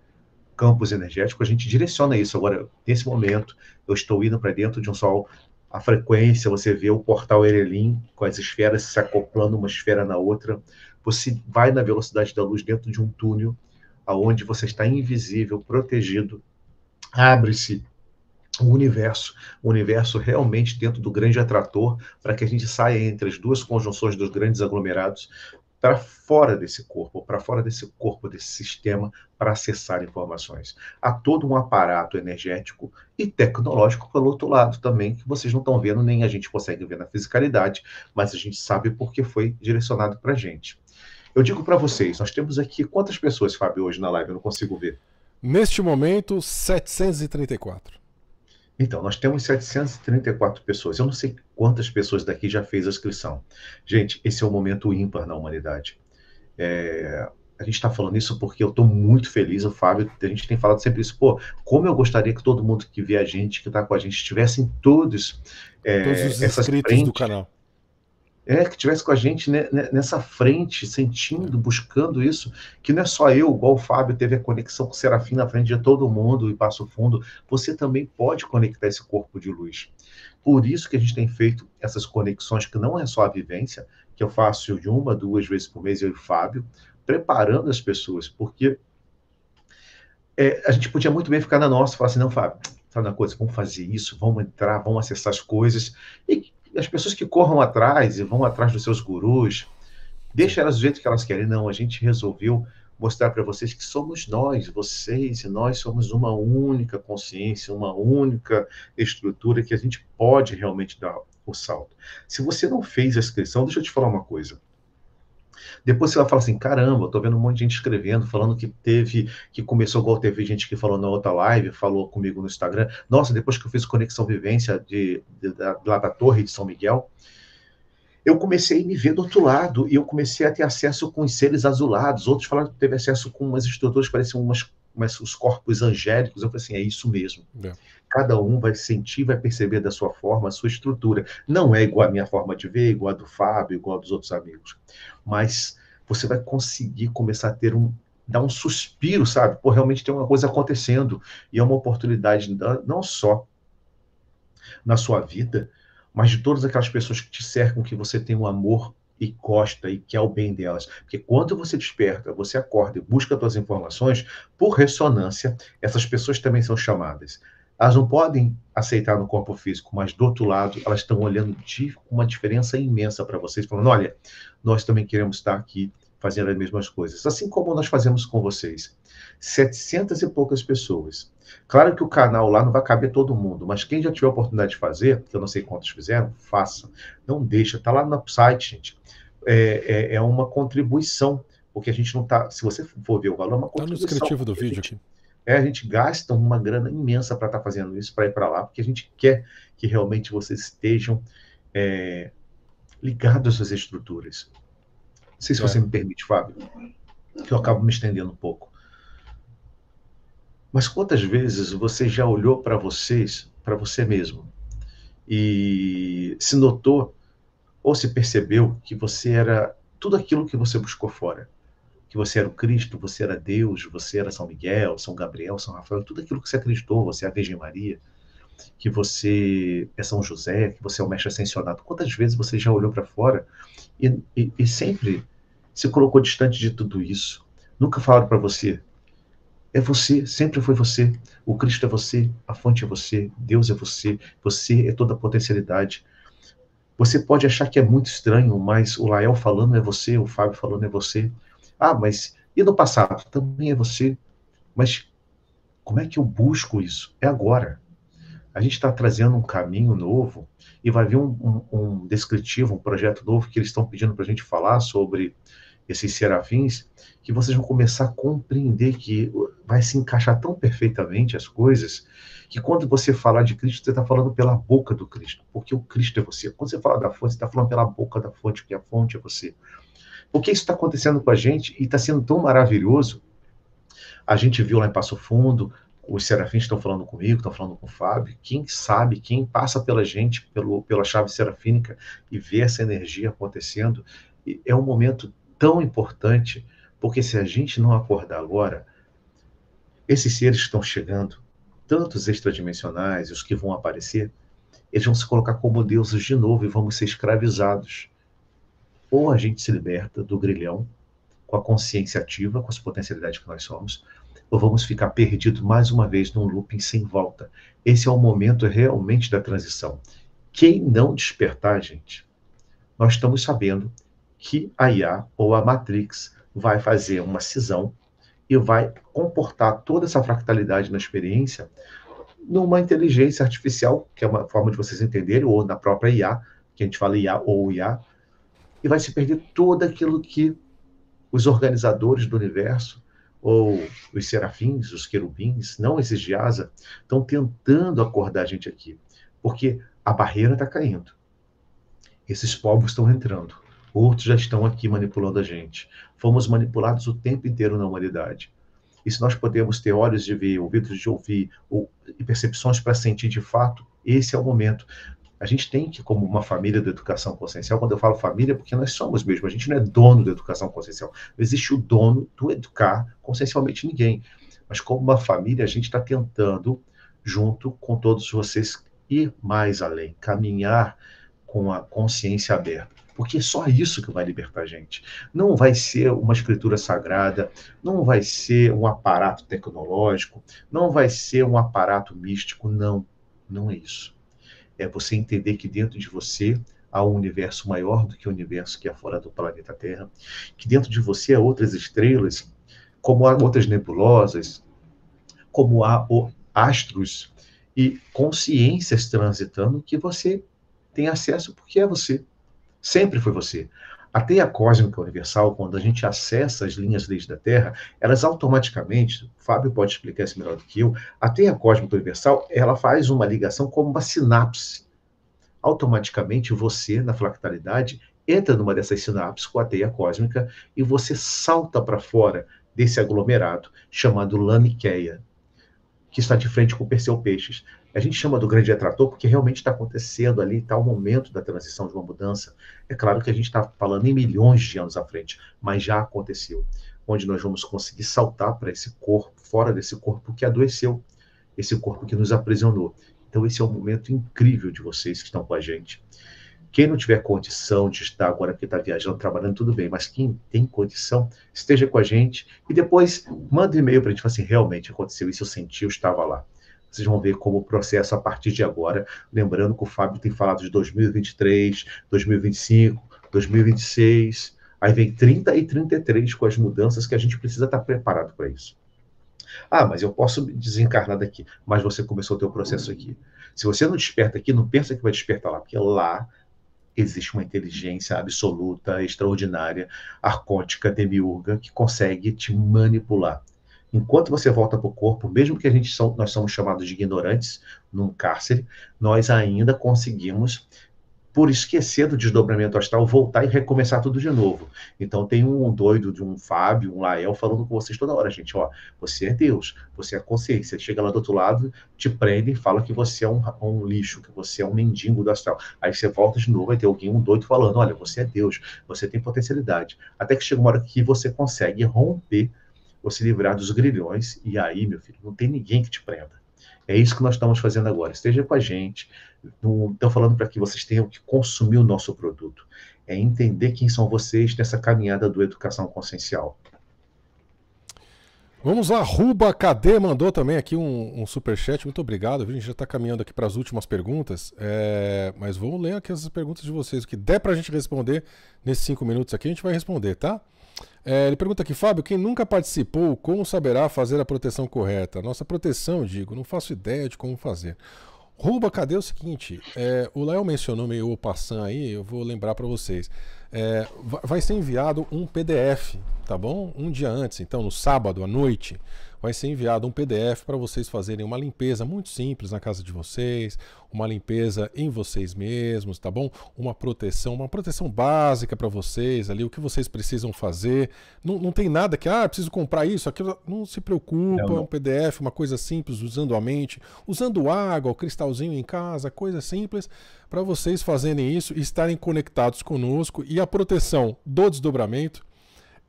campos energéticos, a gente direciona isso. Agora, nesse momento, eu estou indo para dentro de um sol a frequência, você vê o portal Erelim com as esferas se acoplando uma esfera na outra. Você vai na velocidade da luz dentro de um túnel aonde você está invisível, protegido. Abre-se o universo, o universo realmente dentro do grande atrator, para que a gente saia entre as duas conjunções dos grandes aglomerados, para fora desse corpo, para fora desse corpo, desse sistema, para acessar informações. Há todo um aparato energético e tecnológico pelo outro lado também, que vocês não estão vendo, nem a gente consegue ver na fisicalidade, mas a gente sabe porque foi direcionado para a gente. Eu digo para vocês, nós temos aqui quantas pessoas, Fábio, hoje na live? Eu não consigo ver. Neste momento, 734. Então, nós temos 734 pessoas. Eu não sei quantas pessoas daqui já fez a inscrição. Gente, esse é um momento ímpar na humanidade. É, a gente está falando isso porque eu estou muito feliz, o Fábio, a gente tem falado sempre isso, pô, como eu gostaria que todo mundo que vê a gente, que está com a gente, estivessem todos, é, todos os essas frentes, do canal é, que tivesse com a gente né, né, nessa frente, sentindo, buscando isso, que não é só eu, igual o Fábio teve a conexão com o Serafim na frente de todo mundo e passo fundo, você também pode conectar esse corpo de luz. Por isso que a gente tem feito essas conexões, que não é só a vivência, que eu faço de uma, duas vezes por mês, eu e o Fábio, preparando as pessoas, porque é, a gente podia muito bem ficar na nossa, e falar assim, não, Fábio, tá na coisa, vamos fazer isso, vamos entrar, vamos acessar as coisas, e as pessoas que corram atrás e vão atrás dos seus gurus, deixa elas do jeito que elas querem. Não, a gente resolveu mostrar para vocês que somos nós, vocês e nós somos uma única consciência, uma única estrutura que a gente pode realmente dar o salto. Se você não fez a inscrição, deixa eu te falar uma coisa. Depois você vai falar assim: caramba, eu tô vendo um monte de gente escrevendo, falando que teve, que começou igual teve gente que falou na outra live, falou comigo no Instagram. Nossa, depois que eu fiz Conexão Vivência de, de, da, lá da Torre de São Miguel, eu comecei a me ver do outro lado e eu comecei a ter acesso com os seres azulados. Outros falaram que teve acesso com umas estruturas que pareciam umas mas os corpos angélicos. Eu falei assim: é isso mesmo. É. Cada um vai sentir, vai perceber da sua forma, a sua estrutura. Não é igual a minha forma de ver, igual a do Fábio, igual a dos outros amigos. Mas você vai conseguir começar a ter um. dar um suspiro, sabe? Pô, realmente tem uma coisa acontecendo. E é uma oportunidade, não só na sua vida, mas de todas aquelas pessoas que te cercam, que você tem um amor e gosta e quer o bem delas. Porque quando você desperta, você acorda e busca suas informações, por ressonância, essas pessoas também são chamadas. Elas não podem aceitar no corpo físico, mas do outro lado, elas estão olhando uma diferença imensa para vocês, falando: olha, nós também queremos estar aqui fazendo as mesmas coisas, assim como nós fazemos com vocês. 700 e poucas pessoas. Claro que o canal lá não vai caber todo mundo, mas quem já tiver a oportunidade de fazer, que eu não sei quantos fizeram, faça. Não deixa, tá lá no site, gente. É, é, é uma contribuição, porque a gente não tá. Se você for ver o valor, é uma contribuição. Tá no descritivo do vídeo aqui. É, a gente gasta uma grana imensa para estar tá fazendo isso, para ir para lá, porque a gente quer que realmente vocês estejam é, ligados às estruturas. Não sei se é. você me permite, Fábio, que eu acabo me estendendo um pouco. Mas quantas vezes você já olhou para vocês, para você mesmo, e se notou ou se percebeu que você era tudo aquilo que você buscou fora? Que você era o Cristo, você era Deus, você era São Miguel, São Gabriel, São Rafael, tudo aquilo que você acreditou, você é a Virgem Maria, que você é São José, que você é o mestre ascensionado. Quantas vezes você já olhou para fora e, e, e sempre se colocou distante de tudo isso? Nunca falaram para você, é você, sempre foi você. O Cristo é você, a fonte é você, Deus é você, você é toda a potencialidade. Você pode achar que é muito estranho, mas o Lael falando é você, o Fábio falando é você. Ah, mas e no passado? Também é você. Mas como é que eu busco isso? É agora. A gente está trazendo um caminho novo e vai vir um, um, um descritivo, um projeto novo que eles estão pedindo para a gente falar sobre esses serafins, que vocês vão começar a compreender que vai se encaixar tão perfeitamente as coisas, que quando você falar de Cristo, você está falando pela boca do Cristo, porque o Cristo é você. Quando você fala da fonte, você está falando pela boca da fonte, porque a fonte é você. Porque isso está acontecendo com a gente e está sendo tão maravilhoso. A gente viu lá em Passo Fundo, os serafins estão falando comigo, estão falando com o Fábio. Quem sabe, quem passa pela gente, pelo, pela chave serafínica e vê essa energia acontecendo, é um momento tão importante, porque se a gente não acordar agora, esses seres estão chegando, tantos extradimensionais, os que vão aparecer, eles vão se colocar como deuses de novo e vamos ser escravizados. Ou a gente se liberta do grilhão com a consciência ativa, com as potencialidades que nós somos, ou vamos ficar perdidos mais uma vez num looping sem volta. Esse é o momento realmente da transição. Quem não despertar, gente, nós estamos sabendo que a IA ou a Matrix vai fazer uma cisão e vai comportar toda essa fractalidade na experiência numa inteligência artificial, que é uma forma de vocês entenderem, ou na própria IA, que a gente fala IA ou IA, e vai se perder tudo aquilo que os organizadores do universo, ou os serafins, os querubins, não esses de asa, estão tentando acordar a gente aqui, porque a barreira está caindo. Esses povos estão entrando. Outros já estão aqui manipulando a gente. Fomos manipulados o tempo inteiro na humanidade. E se nós podemos ter olhos de ver, ouvidos de ouvir, ou, e percepções para sentir de fato, esse é o momento. A gente tem que, como uma família da educação consciencial, quando eu falo família, é porque nós somos mesmo, a gente não é dono da educação consciencial. Não existe o dono do educar consciencialmente ninguém. Mas como uma família, a gente está tentando, junto com todos vocês, ir mais além, caminhar com a consciência aberta. Porque é só isso que vai libertar a gente. Não vai ser uma escritura sagrada, não vai ser um aparato tecnológico, não vai ser um aparato místico, não. Não é isso. É você entender que dentro de você há um universo maior do que o universo que é fora do planeta Terra, que dentro de você há outras estrelas, como há outras nebulosas, como há astros e consciências transitando que você tem acesso porque é você. Sempre foi você. A teia cósmica universal, quando a gente acessa as linhas desde da Terra, elas automaticamente, Fábio pode explicar isso melhor do que eu, a teia cósmica universal, ela faz uma ligação como uma sinapse. Automaticamente você, na fractalidade, entra numa dessas sinapses com a teia cósmica e você salta para fora desse aglomerado chamado Lamiqueia, que está de frente com Perseu Peixes. A gente chama do grande retrator porque realmente está acontecendo ali, está o momento da transição de uma mudança. É claro que a gente está falando em milhões de anos à frente, mas já aconteceu. Onde nós vamos conseguir saltar para esse corpo, fora desse corpo que adoeceu, esse corpo que nos aprisionou. Então, esse é um momento incrível de vocês que estão com a gente. Quem não tiver condição de estar agora que está viajando, trabalhando, tudo bem, mas quem tem condição, esteja com a gente e depois manda um e-mail para a gente falar assim: realmente aconteceu isso, eu senti, eu estava lá. Vocês vão ver como o processo a partir de agora. Lembrando que o Fábio tem falado de 2023, 2025, 2026. Aí vem 30 e 33 com as mudanças que a gente precisa estar preparado para isso. Ah, mas eu posso desencarnar daqui. Mas você começou o teu processo aqui. Se você não desperta aqui, não pensa que vai despertar lá, porque lá existe uma inteligência absoluta, extraordinária, arcótica, demiurga, que consegue te manipular. Enquanto você volta para o corpo, mesmo que a gente são, nós somos chamados de ignorantes num cárcere, nós ainda conseguimos, por esquecer do desdobramento astral, voltar e recomeçar tudo de novo. Então tem um doido de um Fábio, um Lael, falando com vocês toda hora, gente, ó, você é Deus, você é consciência. Chega lá do outro lado, te prendem, fala que você é um, um lixo, que você é um mendigo do astral. Aí você volta de novo, vai ter alguém, um doido, falando, olha, você é Deus, você tem potencialidade. Até que chega uma hora que você consegue romper ou se livrar dos grilhões, e aí, meu filho, não tem ninguém que te prenda. É isso que nós estamos fazendo agora. Esteja com a gente. estou falando para que vocês tenham que consumir o nosso produto. É entender quem são vocês nessa caminhada do educação consciencial. Vamos lá, Ruba KD mandou também aqui um, um superchat. Muito obrigado. A gente já está caminhando aqui para as últimas perguntas. É... Mas vou ler aqui as perguntas de vocês. O que der para a gente responder nesses cinco minutos aqui, a gente vai responder, tá? É, ele pergunta aqui, Fábio, quem nunca participou, como saberá fazer a proteção correta? Nossa proteção, digo, não faço ideia de como fazer. Ruba, cadê o seguinte? É, o Léo mencionou meio o Passan aí, eu vou lembrar para vocês. É, vai ser enviado um PDF, tá bom? Um dia antes, então, no sábado à noite vai ser enviado um PDF para vocês fazerem uma limpeza muito simples na casa de vocês, uma limpeza em vocês mesmos, tá bom? Uma proteção, uma proteção básica para vocês ali, o que vocês precisam fazer. Não, não tem nada que, ah, preciso comprar isso, aquilo. Não se preocupa, é um PDF, uma coisa simples, usando a mente, usando água, o cristalzinho em casa, coisa simples, para vocês fazerem isso e estarem conectados conosco e a proteção do desdobramento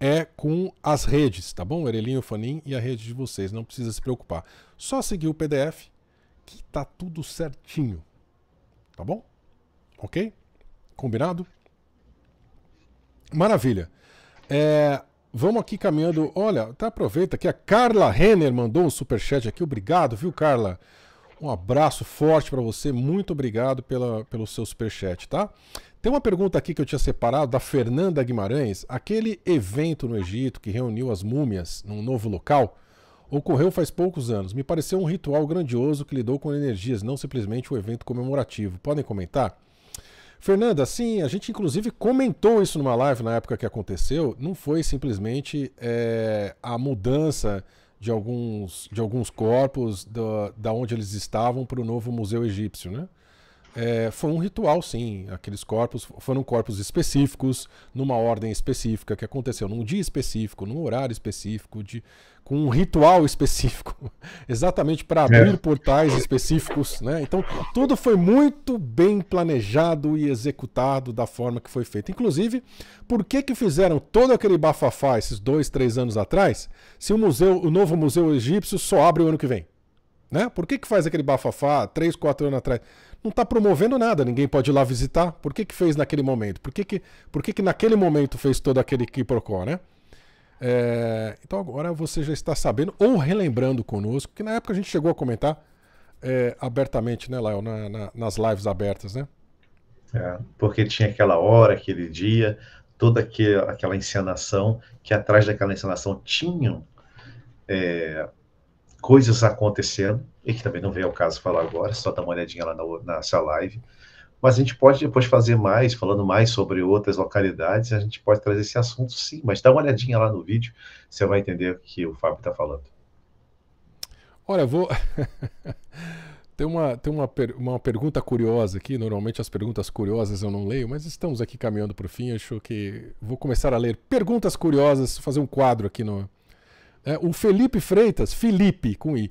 é com as redes, tá bom? Erelinho, Fanin e a rede de vocês, não precisa se preocupar. Só seguir o PDF que tá tudo certinho. Tá bom? OK? Combinado? Maravilha. É, vamos aqui caminhando. Olha, até tá, aproveita que a Carla Renner mandou um super chat aqui. Obrigado, viu, Carla? Um abraço forte para você. Muito obrigado pela, pelo seu super chat, tá? Tem uma pergunta aqui que eu tinha separado da Fernanda Guimarães. Aquele evento no Egito que reuniu as múmias num novo local ocorreu faz poucos anos. Me pareceu um ritual grandioso que lidou com energias, não simplesmente um evento comemorativo. Podem comentar? Fernanda, sim, a gente inclusive comentou isso numa live na época que aconteceu. Não foi simplesmente é, a mudança de alguns, de alguns corpos do, da onde eles estavam para o novo Museu Egípcio, né? É, foi um ritual, sim. Aqueles corpos foram corpos específicos, numa ordem específica, que aconteceu num dia específico, num horário específico, de, com um ritual específico, exatamente para é. abrir é. portais específicos. Né? Então, tudo foi muito bem planejado e executado da forma que foi feito. Inclusive, por que, que fizeram todo aquele bafafá esses dois, três anos atrás, se o museu, o novo museu egípcio só abre o ano que vem? Né? Por que, que faz aquele bafafá três, quatro anos atrás? Não está promovendo nada, ninguém pode ir lá visitar. Por que, que fez naquele momento? Por que, que, por que, que naquele momento fez todo aquele quiprocó, né? É, então agora você já está sabendo ou relembrando conosco, que na época a gente chegou a comentar é, abertamente, né, Léo, na, na, nas lives abertas, né? É, porque tinha aquela hora, aquele dia, toda aquela encenação, que atrás daquela encenação tinham é, coisas acontecendo, e que também não veio ao caso falar agora, só dá uma olhadinha lá na, nessa live. Mas a gente pode depois fazer mais, falando mais sobre outras localidades, a gente pode trazer esse assunto sim, mas dá uma olhadinha lá no vídeo, você vai entender o que o Fábio está falando. Olha, vou. tem uma, tem uma, per... uma pergunta curiosa aqui. Normalmente as perguntas curiosas eu não leio, mas estamos aqui caminhando para o fim. Acho que vou começar a ler perguntas curiosas, fazer um quadro aqui no, é, o Felipe Freitas, Felipe com I.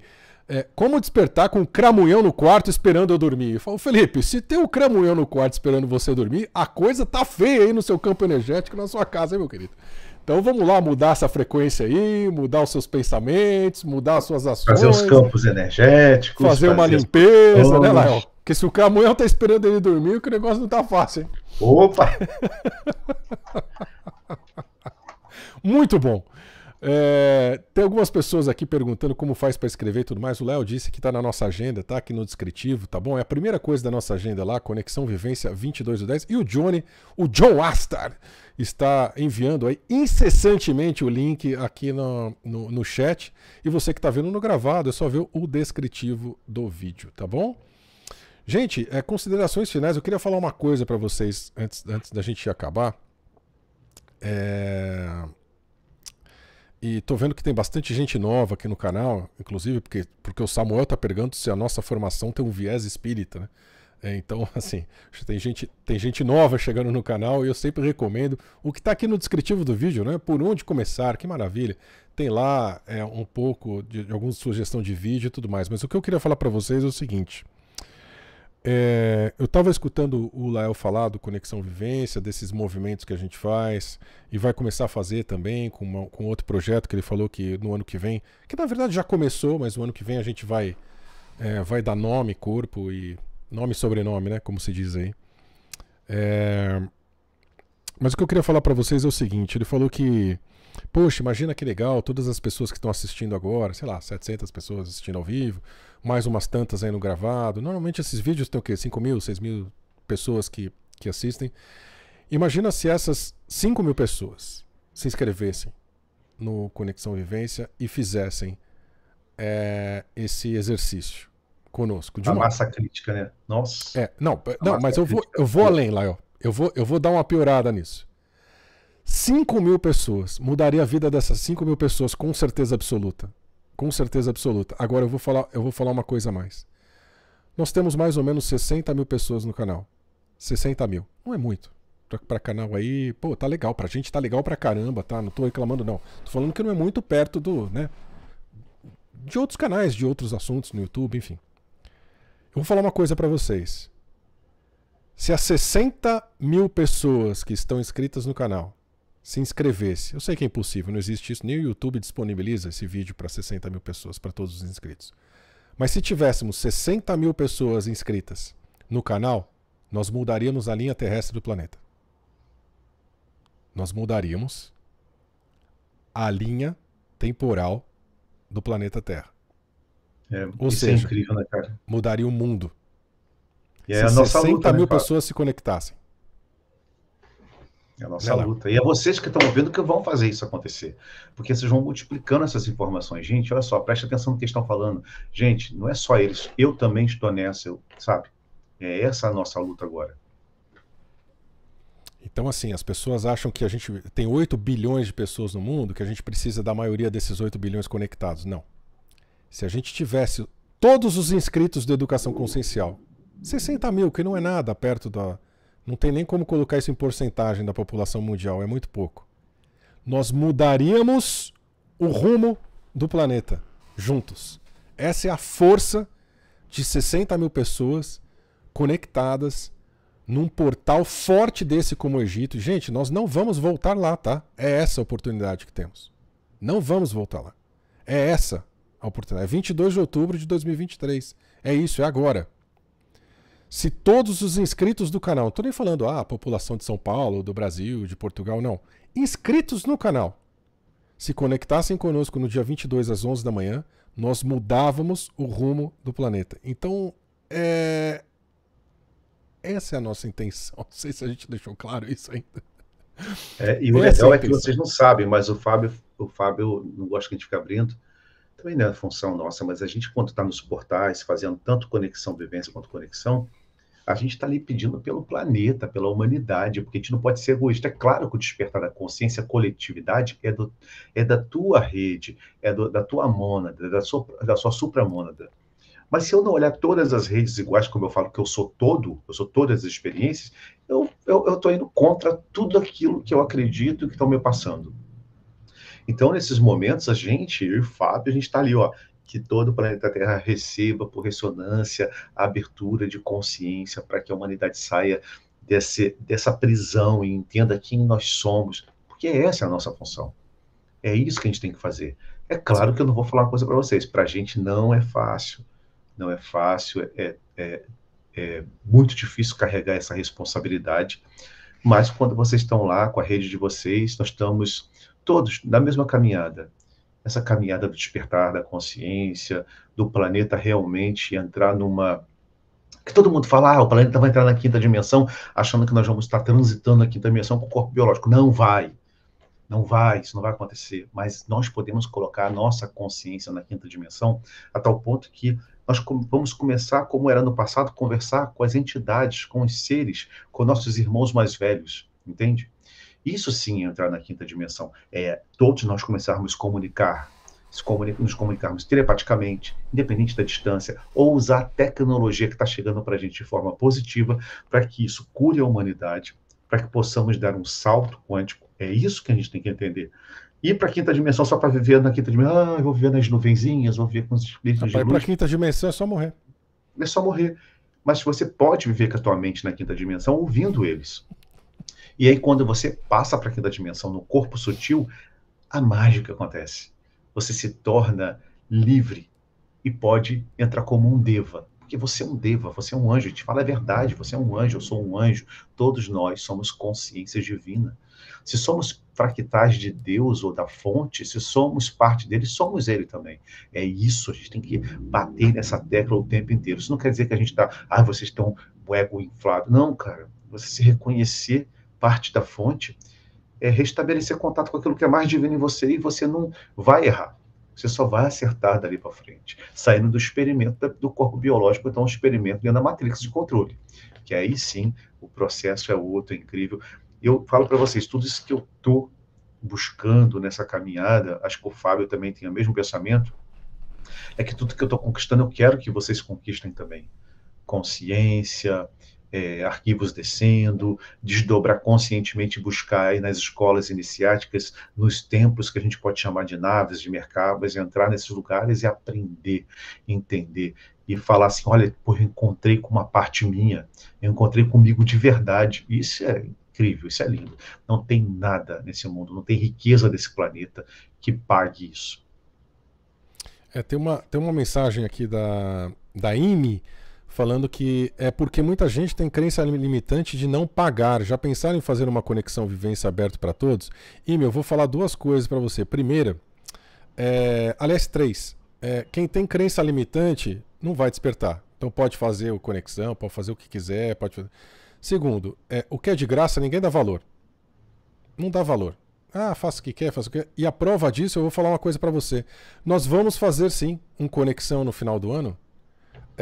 É, como despertar com o cramunhão no quarto esperando eu dormir? Eu falo, Felipe, se tem o um cramunhão no quarto esperando você dormir, a coisa tá feia aí no seu campo energético, na sua casa, hein, meu querido? Então vamos lá mudar essa frequência aí, mudar os seus pensamentos, mudar as suas ações. Fazer os campos energéticos. Fazer, fazer uma limpeza, né, Lael? Porque se o caminhão tá esperando ele dormir, que o negócio não tá fácil, hein? Opa! Muito bom. É, tem algumas pessoas aqui perguntando como faz para escrever e tudo mais. O Léo disse que está na nossa agenda, tá aqui no descritivo, tá bom? É a primeira coisa da nossa agenda lá, Conexão Vivência 22 do 10. E o Johnny, o John Astar, está enviando aí incessantemente o link aqui no, no, no chat. E você que está vendo no gravado, é só ver o descritivo do vídeo, tá bom? Gente, é, considerações finais. Eu queria falar uma coisa para vocês antes, antes da gente acabar. É e tô vendo que tem bastante gente nova aqui no canal, inclusive porque, porque o Samuel tá perguntando se a nossa formação tem um viés espírita, né? É, então, assim, tem gente, tem gente nova chegando no canal e eu sempre recomendo o que está aqui no descritivo do vídeo, né? Por onde começar, que maravilha. Tem lá é, um pouco de, de alguma sugestão de vídeo e tudo mais. Mas o que eu queria falar para vocês é o seguinte. É, eu estava escutando o Lael falar do Conexão Vivência, desses movimentos que a gente faz e vai começar a fazer também com, uma, com outro projeto que ele falou que no ano que vem, que na verdade já começou, mas no ano que vem a gente vai, é, vai dar nome, corpo e nome e sobrenome, né? Como se diz aí. É, mas o que eu queria falar para vocês é o seguinte: ele falou que Poxa, imagina que legal, todas as pessoas que estão assistindo agora, sei lá, 700 pessoas assistindo ao vivo, mais umas tantas aí no gravado. Normalmente esses vídeos têm o quê? 5 mil, 6 mil pessoas que, que assistem. Imagina se essas 5 mil pessoas se inscrevessem no Conexão Vivência e fizessem é, esse exercício conosco. De a uma... massa crítica, né? Nossa. É, não, não mas eu vou, eu vou além, Lael. Eu vou, eu vou dar uma piorada nisso. 5 mil pessoas. Mudaria a vida dessas 5 mil pessoas, com certeza absoluta. Com certeza absoluta. Agora eu vou falar, eu vou falar uma coisa a mais. Nós temos mais ou menos 60 mil pessoas no canal. 60 mil. Não é muito. Pra, canal aí, pô, tá legal. Pra gente tá legal pra caramba, tá? Não tô reclamando, não. Tô falando que não é muito perto do, né? De outros canais, de outros assuntos no YouTube, enfim. Eu vou falar uma coisa para vocês. Se as 60 mil pessoas que estão inscritas no canal se inscrevesse. Eu sei que é impossível, não existe isso, nem o YouTube disponibiliza esse vídeo para 60 mil pessoas, para todos os inscritos. Mas se tivéssemos 60 mil pessoas inscritas no canal, nós mudaríamos a linha terrestre do planeta. Nós mudaríamos a linha temporal do planeta Terra. É, Ou é seja, é incrível, né, mudaria o mundo. E é se é né, 60 mil pessoas se conectassem. É a nossa Vai luta. Lá. E é vocês que estão ouvindo que vão fazer isso acontecer. Porque vocês vão multiplicando essas informações. Gente, olha só, preste atenção no que estão falando. Gente, não é só eles. Eu também estou nessa, eu, sabe? É essa a nossa luta agora. Então, assim, as pessoas acham que a gente tem 8 bilhões de pessoas no mundo, que a gente precisa da maioria desses 8 bilhões conectados. Não. Se a gente tivesse todos os inscritos de educação consciencial, 60 mil, que não é nada perto da, não tem nem como colocar isso em porcentagem da população mundial, é muito pouco. Nós mudaríamos o rumo do planeta juntos. Essa é a força de 60 mil pessoas conectadas num portal forte desse como o Egito. Gente, nós não vamos voltar lá, tá? É essa a oportunidade que temos. Não vamos voltar lá. É essa a oportunidade. É 22 de outubro de 2023. É isso, é agora se todos os inscritos do canal, não estou nem falando ah, a população de São Paulo, do Brasil, de Portugal, não, inscritos no canal, se conectassem conosco no dia 22 às 11 da manhã, nós mudávamos o rumo do planeta. Então, é... essa é a nossa intenção. Não sei se a gente deixou claro isso ainda. É, e o essa é legal é, é que vocês não sabem, mas o Fábio, o Fábio não gosta que a gente fique abrindo também não é função nossa, mas a gente, quando está nos portais, fazendo tanto Conexão Vivência quanto Conexão, a gente está ali pedindo pelo planeta, pela humanidade, porque a gente não pode ser egoísta. É claro que o despertar da consciência, a coletividade, é, do, é da tua rede, é do, da tua mônada, da sua, da sua supramônada. Mas se eu não olhar todas as redes iguais, como eu falo que eu sou todo, eu sou todas as experiências, eu estou indo contra tudo aquilo que eu acredito que estão me passando. Então, nesses momentos, a gente, eu e o Fábio, a gente está ali, ó, que todo o planeta Terra receba por ressonância a abertura de consciência para que a humanidade saia desse, dessa prisão e entenda quem nós somos, porque essa é a nossa função. É isso que a gente tem que fazer. É claro que eu não vou falar uma coisa para vocês, para a gente não é fácil, não é fácil, é, é, é, é muito difícil carregar essa responsabilidade, mas quando vocês estão lá com a rede de vocês, nós estamos todos na mesma caminhada, essa caminhada do despertar da consciência, do planeta realmente entrar numa. Que todo mundo fala, ah, o planeta vai entrar na quinta dimensão, achando que nós vamos estar transitando na quinta dimensão com o corpo biológico. Não vai. Não vai, isso não vai acontecer. Mas nós podemos colocar a nossa consciência na quinta dimensão, a tal ponto que nós vamos começar, como era no passado, conversar com as entidades, com os seres, com nossos irmãos mais velhos, entende? Isso sim é entrar na quinta dimensão. É todos nós começarmos a comunicar, nos comunicarmos telepaticamente, independente da distância, ou usar a tecnologia que está chegando para a gente de forma positiva, para que isso cure a humanidade, para que possamos dar um salto quântico. É isso que a gente tem que entender. E para a quinta dimensão só para viver na quinta dimensão. Ah, eu vou viver nas nuvenzinhas, vou viver com os espíritos Rapaz, de luz. Para a quinta dimensão é só morrer. É só morrer. Mas você pode viver com a tua mente na quinta dimensão ouvindo eles. E aí, quando você passa para aquela dimensão no corpo sutil, a mágica acontece. Você se torna livre e pode entrar como um deva. Porque você é um deva, você é um anjo. Te fala a verdade, você é um anjo, eu sou um anjo. Todos nós somos consciência divina. Se somos fractais de Deus ou da fonte, se somos parte dele, somos ele também. É isso, a gente tem que bater nessa tecla o tempo inteiro. Isso não quer dizer que a gente está, ah, vocês estão o ego inflado. Não, cara, você se reconhecer parte da fonte, é restabelecer contato com aquilo que é mais divino em você e você não vai errar. Você só vai acertar dali para frente, saindo do experimento do corpo biológico, então um experimento dentro da matrix de controle. Que aí sim o processo é outro, é incrível. Eu falo para vocês, tudo isso que eu estou buscando nessa caminhada, acho que o Fábio também tem o mesmo pensamento, é que tudo que eu estou conquistando, eu quero que vocês conquistem também. Consciência, é, arquivos descendo, desdobrar conscientemente, buscar aí nas escolas iniciáticas, nos templos que a gente pode chamar de naves, de mercados, entrar nesses lugares e aprender, entender e falar assim, olha, pô, eu encontrei com uma parte minha, eu encontrei comigo de verdade. Isso é incrível, isso é lindo. Não tem nada nesse mundo, não tem riqueza desse planeta que pague isso. É, tem uma, tem uma mensagem aqui da, da Ine, falando que é porque muita gente tem crença limitante de não pagar. Já pensaram em fazer uma conexão vivência aberta para todos? E meu, vou falar duas coisas para você. Primeira, é, aliás, três. É, quem tem crença limitante não vai despertar. Então pode fazer o conexão, pode fazer o que quiser, pode fazer. Segundo, é, o que é de graça ninguém dá valor. Não dá valor. Ah, faça o que quer, faça o que quer. E a prova disso, eu vou falar uma coisa para você. Nós vamos fazer sim um conexão no final do ano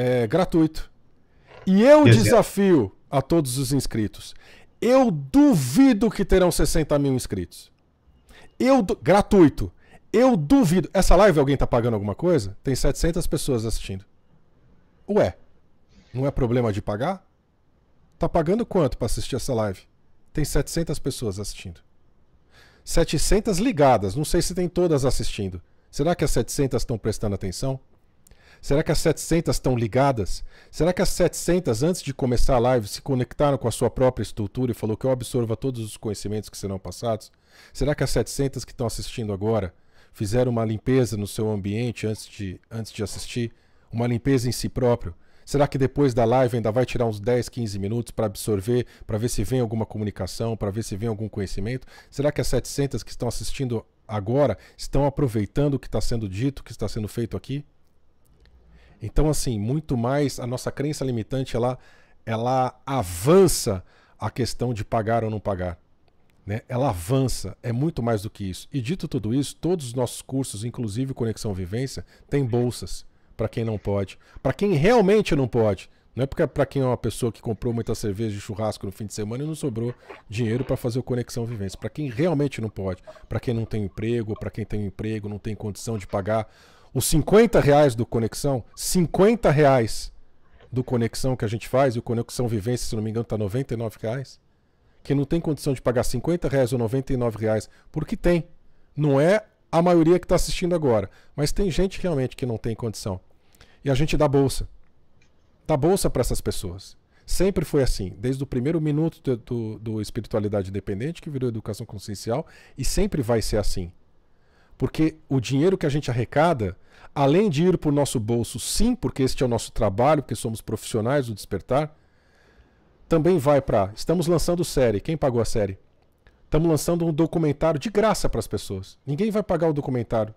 é, gratuito. E eu desafio a todos os inscritos. Eu duvido que terão 60 mil inscritos. Eu Gratuito. Eu duvido. Essa live alguém tá pagando alguma coisa? Tem 700 pessoas assistindo. Ué, não é problema de pagar? Tá pagando quanto para assistir essa live? Tem 700 pessoas assistindo. 700 ligadas, não sei se tem todas assistindo. Será que as 700 estão prestando atenção? Será que as 700 estão ligadas? Será que as 700, antes de começar a live, se conectaram com a sua própria estrutura e falou que eu absorva todos os conhecimentos que serão passados? Será que as 700 que estão assistindo agora fizeram uma limpeza no seu ambiente antes de, antes de assistir? Uma limpeza em si próprio? Será que depois da live ainda vai tirar uns 10, 15 minutos para absorver, para ver se vem alguma comunicação, para ver se vem algum conhecimento? Será que as 700 que estão assistindo agora estão aproveitando o que está sendo dito, o que está sendo feito aqui? Então, assim, muito mais a nossa crença limitante ela, ela avança a questão de pagar ou não pagar. Né? Ela avança, é muito mais do que isso. E dito tudo isso, todos os nossos cursos, inclusive Conexão Vivência, têm bolsas para quem não pode, para quem realmente não pode. Não é porque é para quem é uma pessoa que comprou muita cerveja de churrasco no fim de semana e não sobrou dinheiro para fazer o Conexão Vivência. Para quem realmente não pode, para quem não tem emprego, para quem tem emprego, não tem condição de pagar os 50 reais do Conexão, 50 reais do Conexão que a gente faz, e o Conexão Vivência, se não me engano, está 99 reais. Quem não tem condição de pagar 50 reais ou 99 reais, porque tem. Não é a maioria que está assistindo agora. Mas tem gente realmente que não tem condição. E a gente dá bolsa. Dá bolsa para essas pessoas. Sempre foi assim, desde o primeiro minuto do, do, do Espiritualidade Independente, que virou Educação Consciencial, e sempre vai ser assim. Porque o dinheiro que a gente arrecada, além de ir para o nosso bolso, sim, porque este é o nosso trabalho, porque somos profissionais do despertar, também vai para. Estamos lançando série. Quem pagou a série? Estamos lançando um documentário de graça para as pessoas. Ninguém vai pagar o documentário.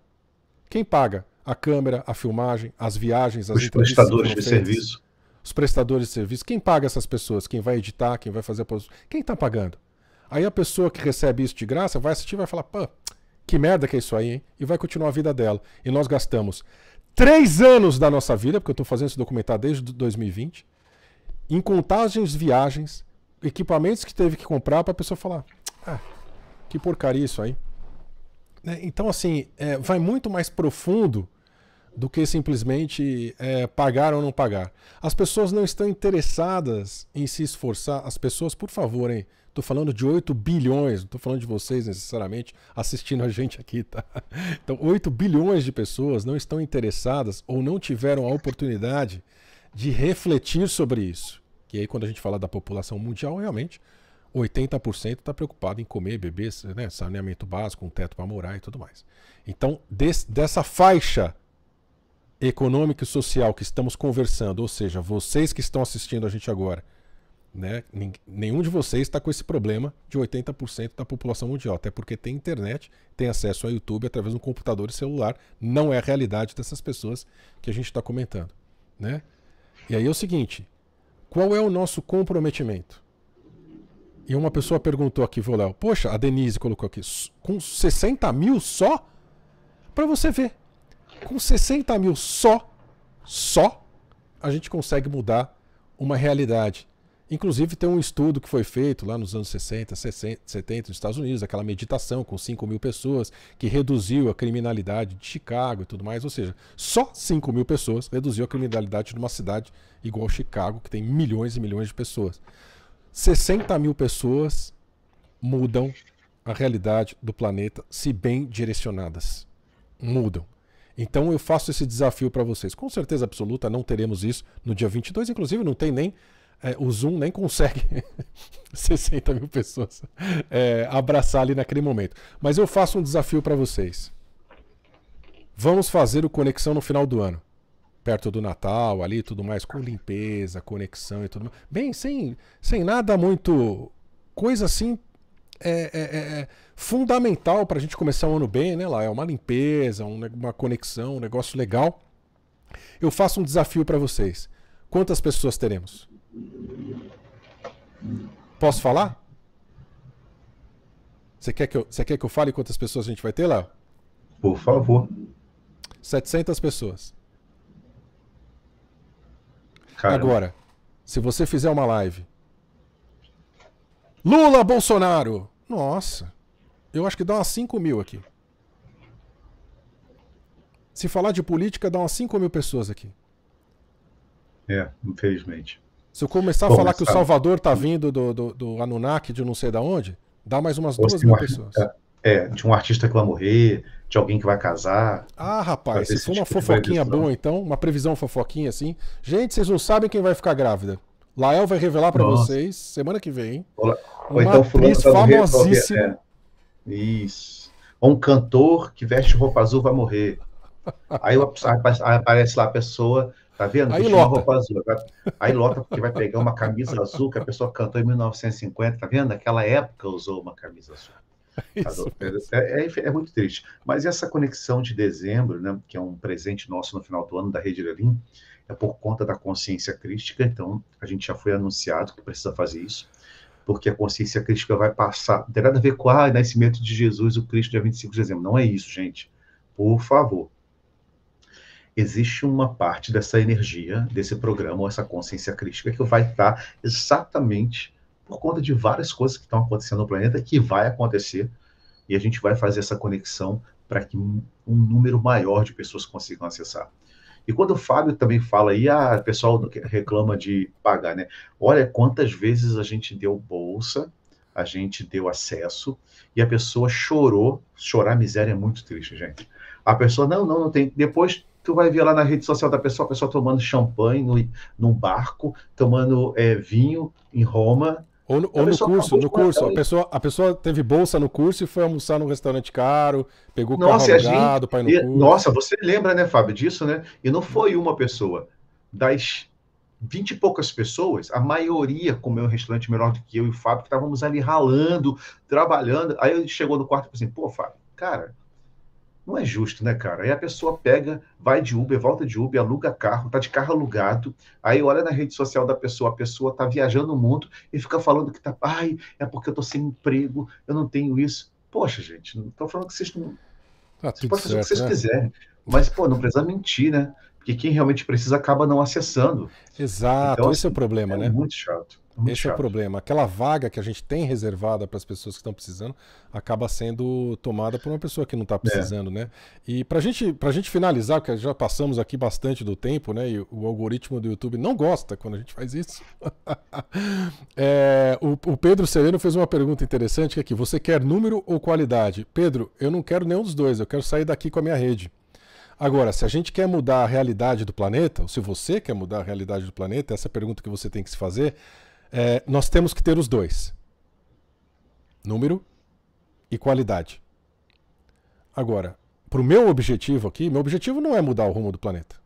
Quem paga? A câmera, a filmagem, as viagens, as os prestadores de serviço. Os prestadores de serviço. Quem paga essas pessoas? Quem vai editar? Quem vai fazer a produção? Quem está pagando? Aí a pessoa que recebe isso de graça vai assistir e vai falar: pô, que merda que é isso aí, hein? E vai continuar a vida dela. E nós gastamos três anos da nossa vida, porque eu estou fazendo esse documentário desde 2020, em contagens, viagens, equipamentos que teve que comprar para a pessoa falar: ah, que porcaria isso aí. Né? Então, assim, é, vai muito mais profundo do que simplesmente é, pagar ou não pagar. As pessoas não estão interessadas em se esforçar. As pessoas, por favor, hein? Tô falando de 8 bilhões, não tô falando de vocês necessariamente assistindo a gente aqui, tá? Então, 8 bilhões de pessoas não estão interessadas ou não tiveram a oportunidade de refletir sobre isso. E aí, quando a gente fala da população mundial, realmente 80% está preocupado em comer, beber, né, saneamento básico, um teto para morar e tudo mais. Então, des, dessa faixa econômica e social que estamos conversando, ou seja, vocês que estão assistindo a gente agora, né? Nenhum de vocês está com esse problema de 80% da população mundial, até porque tem internet, tem acesso a YouTube através de um computador e celular, não é a realidade dessas pessoas que a gente está comentando, né? E aí é o seguinte, qual é o nosso comprometimento? E uma pessoa perguntou aqui, vou lá, poxa, a Denise colocou aqui, com 60 mil só? Para você ver, com 60 mil só, só, a gente consegue mudar uma realidade. Inclusive, tem um estudo que foi feito lá nos anos 60, 60 70 nos Estados Unidos, aquela meditação com 5 mil pessoas, que reduziu a criminalidade de Chicago e tudo mais. Ou seja, só 5 mil pessoas reduziu a criminalidade de uma cidade igual Chicago, que tem milhões e milhões de pessoas. 60 mil pessoas mudam a realidade do planeta se bem direcionadas. Mudam. Então eu faço esse desafio para vocês. Com certeza absoluta não teremos isso no dia 22, inclusive não tem nem. É, o Zoom nem consegue 60 mil pessoas é, abraçar ali naquele momento. Mas eu faço um desafio para vocês. Vamos fazer o conexão no final do ano. Perto do Natal, ali tudo mais, com limpeza, conexão e tudo mais. Bem, sem, sem nada muito. Coisa assim é é, é, é, fundamental para a gente começar o ano bem, né, lá É uma limpeza, um, uma conexão, um negócio legal. Eu faço um desafio para vocês. Quantas pessoas teremos? Posso falar? Você quer que eu, você quer que eu fale quantas pessoas a gente vai ter, lá? Por favor. 700 pessoas. Caramba. Agora, se você fizer uma live. Lula Bolsonaro! Nossa. Eu acho que dá umas 5 mil aqui. Se falar de política, dá umas 5 mil pessoas aqui. É, infelizmente. Se eu começar a falar que o Salvador tá vindo do, do, do Anunnaki de não sei da onde, dá mais umas duas mil pessoas. é, de um artista que vai morrer, de alguém que vai casar. Ah, rapaz, se for uma tipo fofoquinha boa, então, uma previsão fofoquinha assim. Gente, vocês não sabem quem vai ficar grávida. Lael vai revelar para vocês semana que vem. Ou, ou então tá famosíssima. Morrer, é. Isso. um cantor que veste roupa azul vai morrer. Aí aparece lá a pessoa, tá vendo? Aí lota. roupa azul. Aí lota porque vai pegar uma camisa azul que a pessoa cantou em 1950, tá vendo? Naquela época usou uma camisa azul. Tá é, é, é, muito triste. Mas essa conexão de dezembro, né, que é um presente nosso no final do ano da Rede Levin. É por conta da consciência crítica, então a gente já foi anunciado que precisa fazer isso, porque a consciência crítica vai passar. Não tem nada a ver com ah, o nascimento de Jesus, o Cristo, dia 25 de dezembro. Não é isso, gente. Por favor. Existe uma parte dessa energia, desse programa, ou essa consciência crítica, que vai estar exatamente por conta de várias coisas que estão acontecendo no planeta, que vai acontecer, e a gente vai fazer essa conexão para que um número maior de pessoas consigam acessar. E quando o Fábio também fala aí, ah, o pessoal reclama de pagar, né? Olha quantas vezes a gente deu bolsa, a gente deu acesso e a pessoa chorou. Chorar miséria é muito triste, gente. A pessoa, não, não, não tem. Depois tu vai ver lá na rede social da pessoa, a pessoa tomando champanhe no, num barco, tomando é, vinho em Roma, ou no, ou no curso, no curso, a pessoa, a pessoa teve bolsa no curso e foi almoçar num restaurante caro, pegou nossa, carro alugado, pai no e, curso. Nossa, você lembra, né, Fábio, disso, né? E não foi uma pessoa. Das vinte e poucas pessoas, a maioria comeu um restaurante melhor do que eu e o Fábio, que estávamos ali ralando, trabalhando. Aí ele chegou no quarto e falou assim, pô, Fábio, cara, não é justo, né, cara? Aí a pessoa pega, vai de Uber, volta de Uber, aluga carro, tá de carro alugado, aí olha na rede social da pessoa, a pessoa tá viajando o mundo e fica falando que tá, ai, é porque eu tô sem emprego, eu não tenho isso. Poxa, gente, não tô falando que vocês não. Tá vocês podem fazer o que vocês né? quiserem. Mas, pô, não precisa mentir, né? Porque quem realmente precisa acaba não acessando. Exato, então, esse assim, é o assim, problema, é né? Muito chato. Muito Esse chato. é o problema. Aquela vaga que a gente tem reservada para as pessoas que estão precisando acaba sendo tomada por uma pessoa que não está é. precisando, é. né? E para gente, a gente finalizar, porque já passamos aqui bastante do tempo, né? E o algoritmo do YouTube não gosta quando a gente faz isso. é, o, o, Pedro Sereno fez uma pergunta interessante que é aqui. Você quer número ou qualidade? Pedro, eu não quero nenhum dos dois. Eu quero sair daqui com a minha rede. Agora, se a gente quer mudar a realidade do planeta, ou se você quer mudar a realidade do planeta, essa é a pergunta que você tem que se fazer é, nós temos que ter os dois: número e qualidade. Agora, para o meu objetivo aqui, meu objetivo não é mudar o rumo do planeta.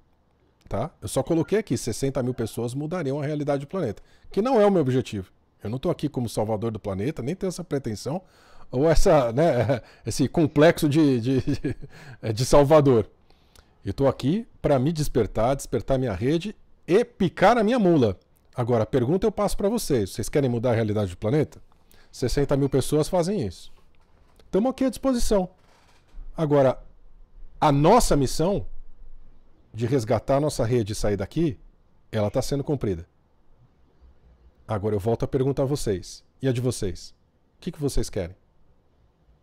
Tá? Eu só coloquei aqui: 60 mil pessoas mudariam a realidade do planeta, que não é o meu objetivo. Eu não estou aqui como salvador do planeta, nem tenho essa pretensão ou essa, né, esse complexo de, de, de salvador. Eu estou aqui para me despertar, despertar minha rede e picar a minha mula. Agora, a pergunta eu passo para vocês. Vocês querem mudar a realidade do planeta? 60 mil pessoas fazem isso. Estamos aqui à disposição. Agora, a nossa missão de resgatar a nossa rede e sair daqui, ela está sendo cumprida. Agora eu volto a pergunta a vocês. E a de vocês? O que, que vocês querem?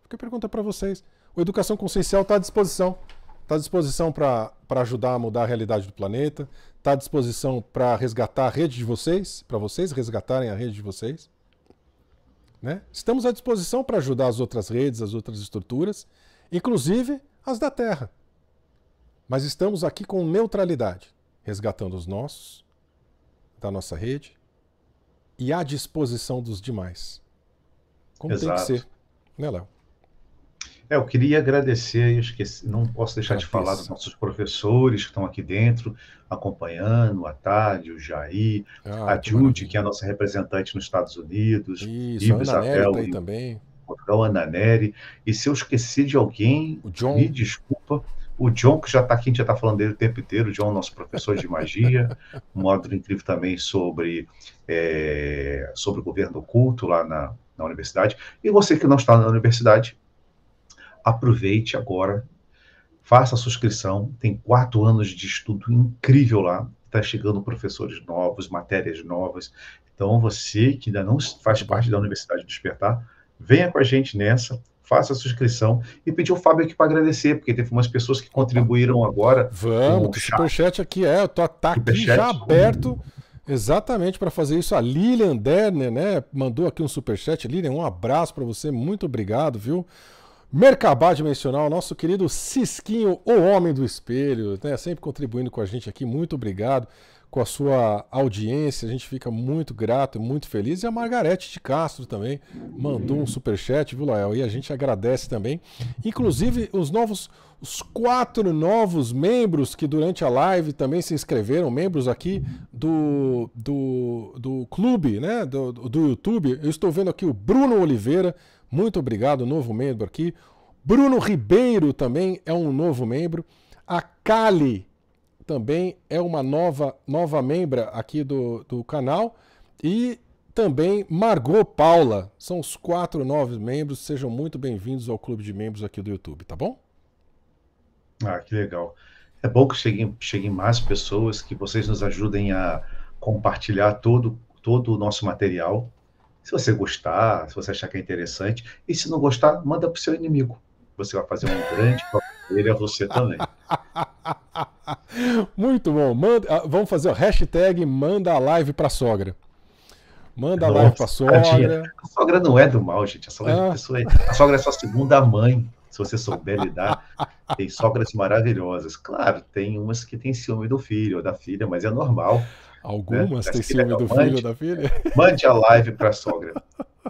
Fica a pergunta é para vocês. O Educação Consciencial está à disposição. Está à disposição para ajudar a mudar a realidade do planeta, está à disposição para resgatar a rede de vocês, para vocês resgatarem a rede de vocês. Né? Estamos à disposição para ajudar as outras redes, as outras estruturas, inclusive as da Terra. Mas estamos aqui com neutralidade, resgatando os nossos, da nossa rede, e à disposição dos demais. Como Exato. tem que ser, né, Léo? É, eu queria agradecer, eu esqueci, não posso deixar de falar dos nossos professores que estão aqui dentro, acompanhando, a Tade, o Jair, ah, a Jude, que é a nossa representante nos Estados Unidos, Isso, Ives a tá Abel, tá também. Portugal, Ana E se eu esqueci de alguém, me desculpa. O John, que já está aqui, a gente já está falando dele o tempo inteiro, o John, nosso professor de magia, um módulo incrível também sobre, é, sobre o governo oculto lá na, na universidade. E você que não está na universidade, aproveite agora, faça a subscrição, tem quatro anos de estudo incrível lá, está chegando professores novos, matérias novas. Então, você que ainda não faz parte da Universidade do Despertar, venha com a gente nessa, faça a subscrição e pedir o Fábio aqui para agradecer, porque teve umas pessoas que contribuíram agora. Vamos, o superchat aqui é, tá, tá aqui já aberto. Exatamente para fazer isso, a Lilian Derner, né? Mandou aqui um superchat. Lilian, um abraço para você, muito obrigado, viu? Mercabá Dimensional, nosso querido Cisquinho, o homem do espelho, né? sempre contribuindo com a gente aqui. Muito obrigado com a sua audiência. A gente fica muito grato, muito feliz. E a Margarete de Castro também mandou um super chat, viu, Lael? E a gente agradece também. Inclusive os novos, os quatro novos membros que durante a live também se inscreveram, membros aqui do do, do clube, né? Do, do YouTube. Eu estou vendo aqui o Bruno Oliveira muito obrigado, novo membro aqui. Bruno Ribeiro também é um novo membro. A Kali também é uma nova, nova membra aqui do, do canal. E também Margot Paula. São os quatro novos membros. Sejam muito bem-vindos ao clube de membros aqui do YouTube, tá bom? Ah, que legal. É bom que cheguem, cheguem mais pessoas, que vocês nos ajudem a compartilhar todo, todo o nosso material, se você gostar, se você achar que é interessante, e se não gostar, manda para o seu inimigo. Você vai fazer um grande ele a é você também. Muito bom. Manda, ah, vamos fazer o hashtag manda a live para sogra. Manda a live para sogra. Tadinha. A sogra não é do mal, gente. A sogra, é ah. é, a sogra é sua segunda mãe. Se você souber lidar, tem sogras maravilhosas. Claro, tem umas que têm ciúme do filho ou da filha, mas é normal. Algumas né? têm ciúme é do mande, filho ou da filha? Mande a live para a sogra.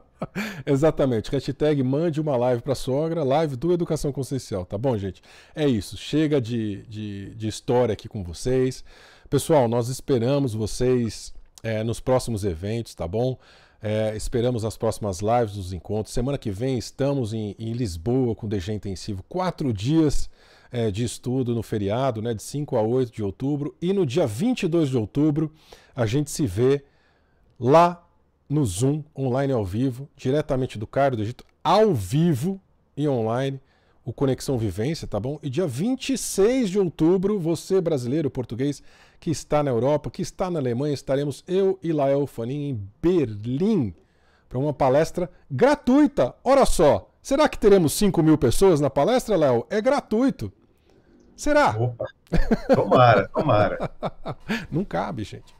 Exatamente. Hashtag mande uma live para a sogra, live do Educação Consciencial, tá bom, gente? É isso. Chega de, de, de história aqui com vocês. Pessoal, nós esperamos vocês é, nos próximos eventos, tá bom? É, esperamos as próximas lives os encontros. Semana que vem estamos em, em Lisboa com DG Intensivo, quatro dias é, de estudo no feriado, né, de 5 a 8 de outubro. E no dia 22 de outubro, a gente se vê lá no Zoom, online ao vivo, diretamente do Cairo do Egito, ao vivo e online, o Conexão Vivência, tá bom? E dia 26 de outubro, você brasileiro, português, que está na Europa, que está na Alemanha, estaremos eu e Lael Fanin em Berlim para uma palestra gratuita. Olha só, será que teremos 5 mil pessoas na palestra, Léo? É gratuito. Será? Opa. Tomara, tomara. Não cabe, gente.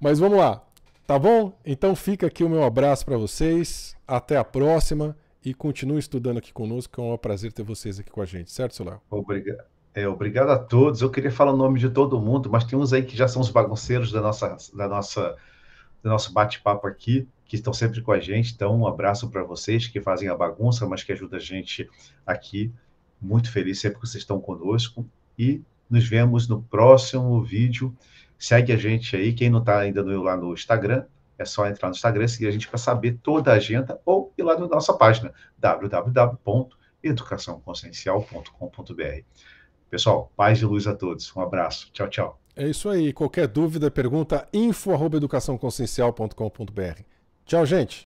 Mas vamos lá. Tá bom? Então fica aqui o meu abraço para vocês. Até a próxima e continue estudando aqui conosco, Que é um prazer ter vocês aqui com a gente, certo, Solar? Obrigado. É, obrigado a todos. Eu queria falar o nome de todo mundo, mas tem uns aí que já são os bagunceiros da nossa, da nossa, do nosso bate-papo aqui, que estão sempre com a gente. Então, um abraço para vocês que fazem a bagunça, mas que ajudam a gente aqui muito feliz sempre que vocês estão conosco e nos vemos no próximo vídeo. Segue a gente aí. Quem não está ainda no, lá no Instagram, é só entrar no Instagram e seguir a gente para saber toda a agenda ou ir lá na nossa página www.educaçãoconsciencial.com.br. Pessoal, paz e luz a todos. Um abraço. Tchau, tchau. É isso aí. Qualquer dúvida, pergunta info@educaçãoconsciencial.com.br. Tchau, gente.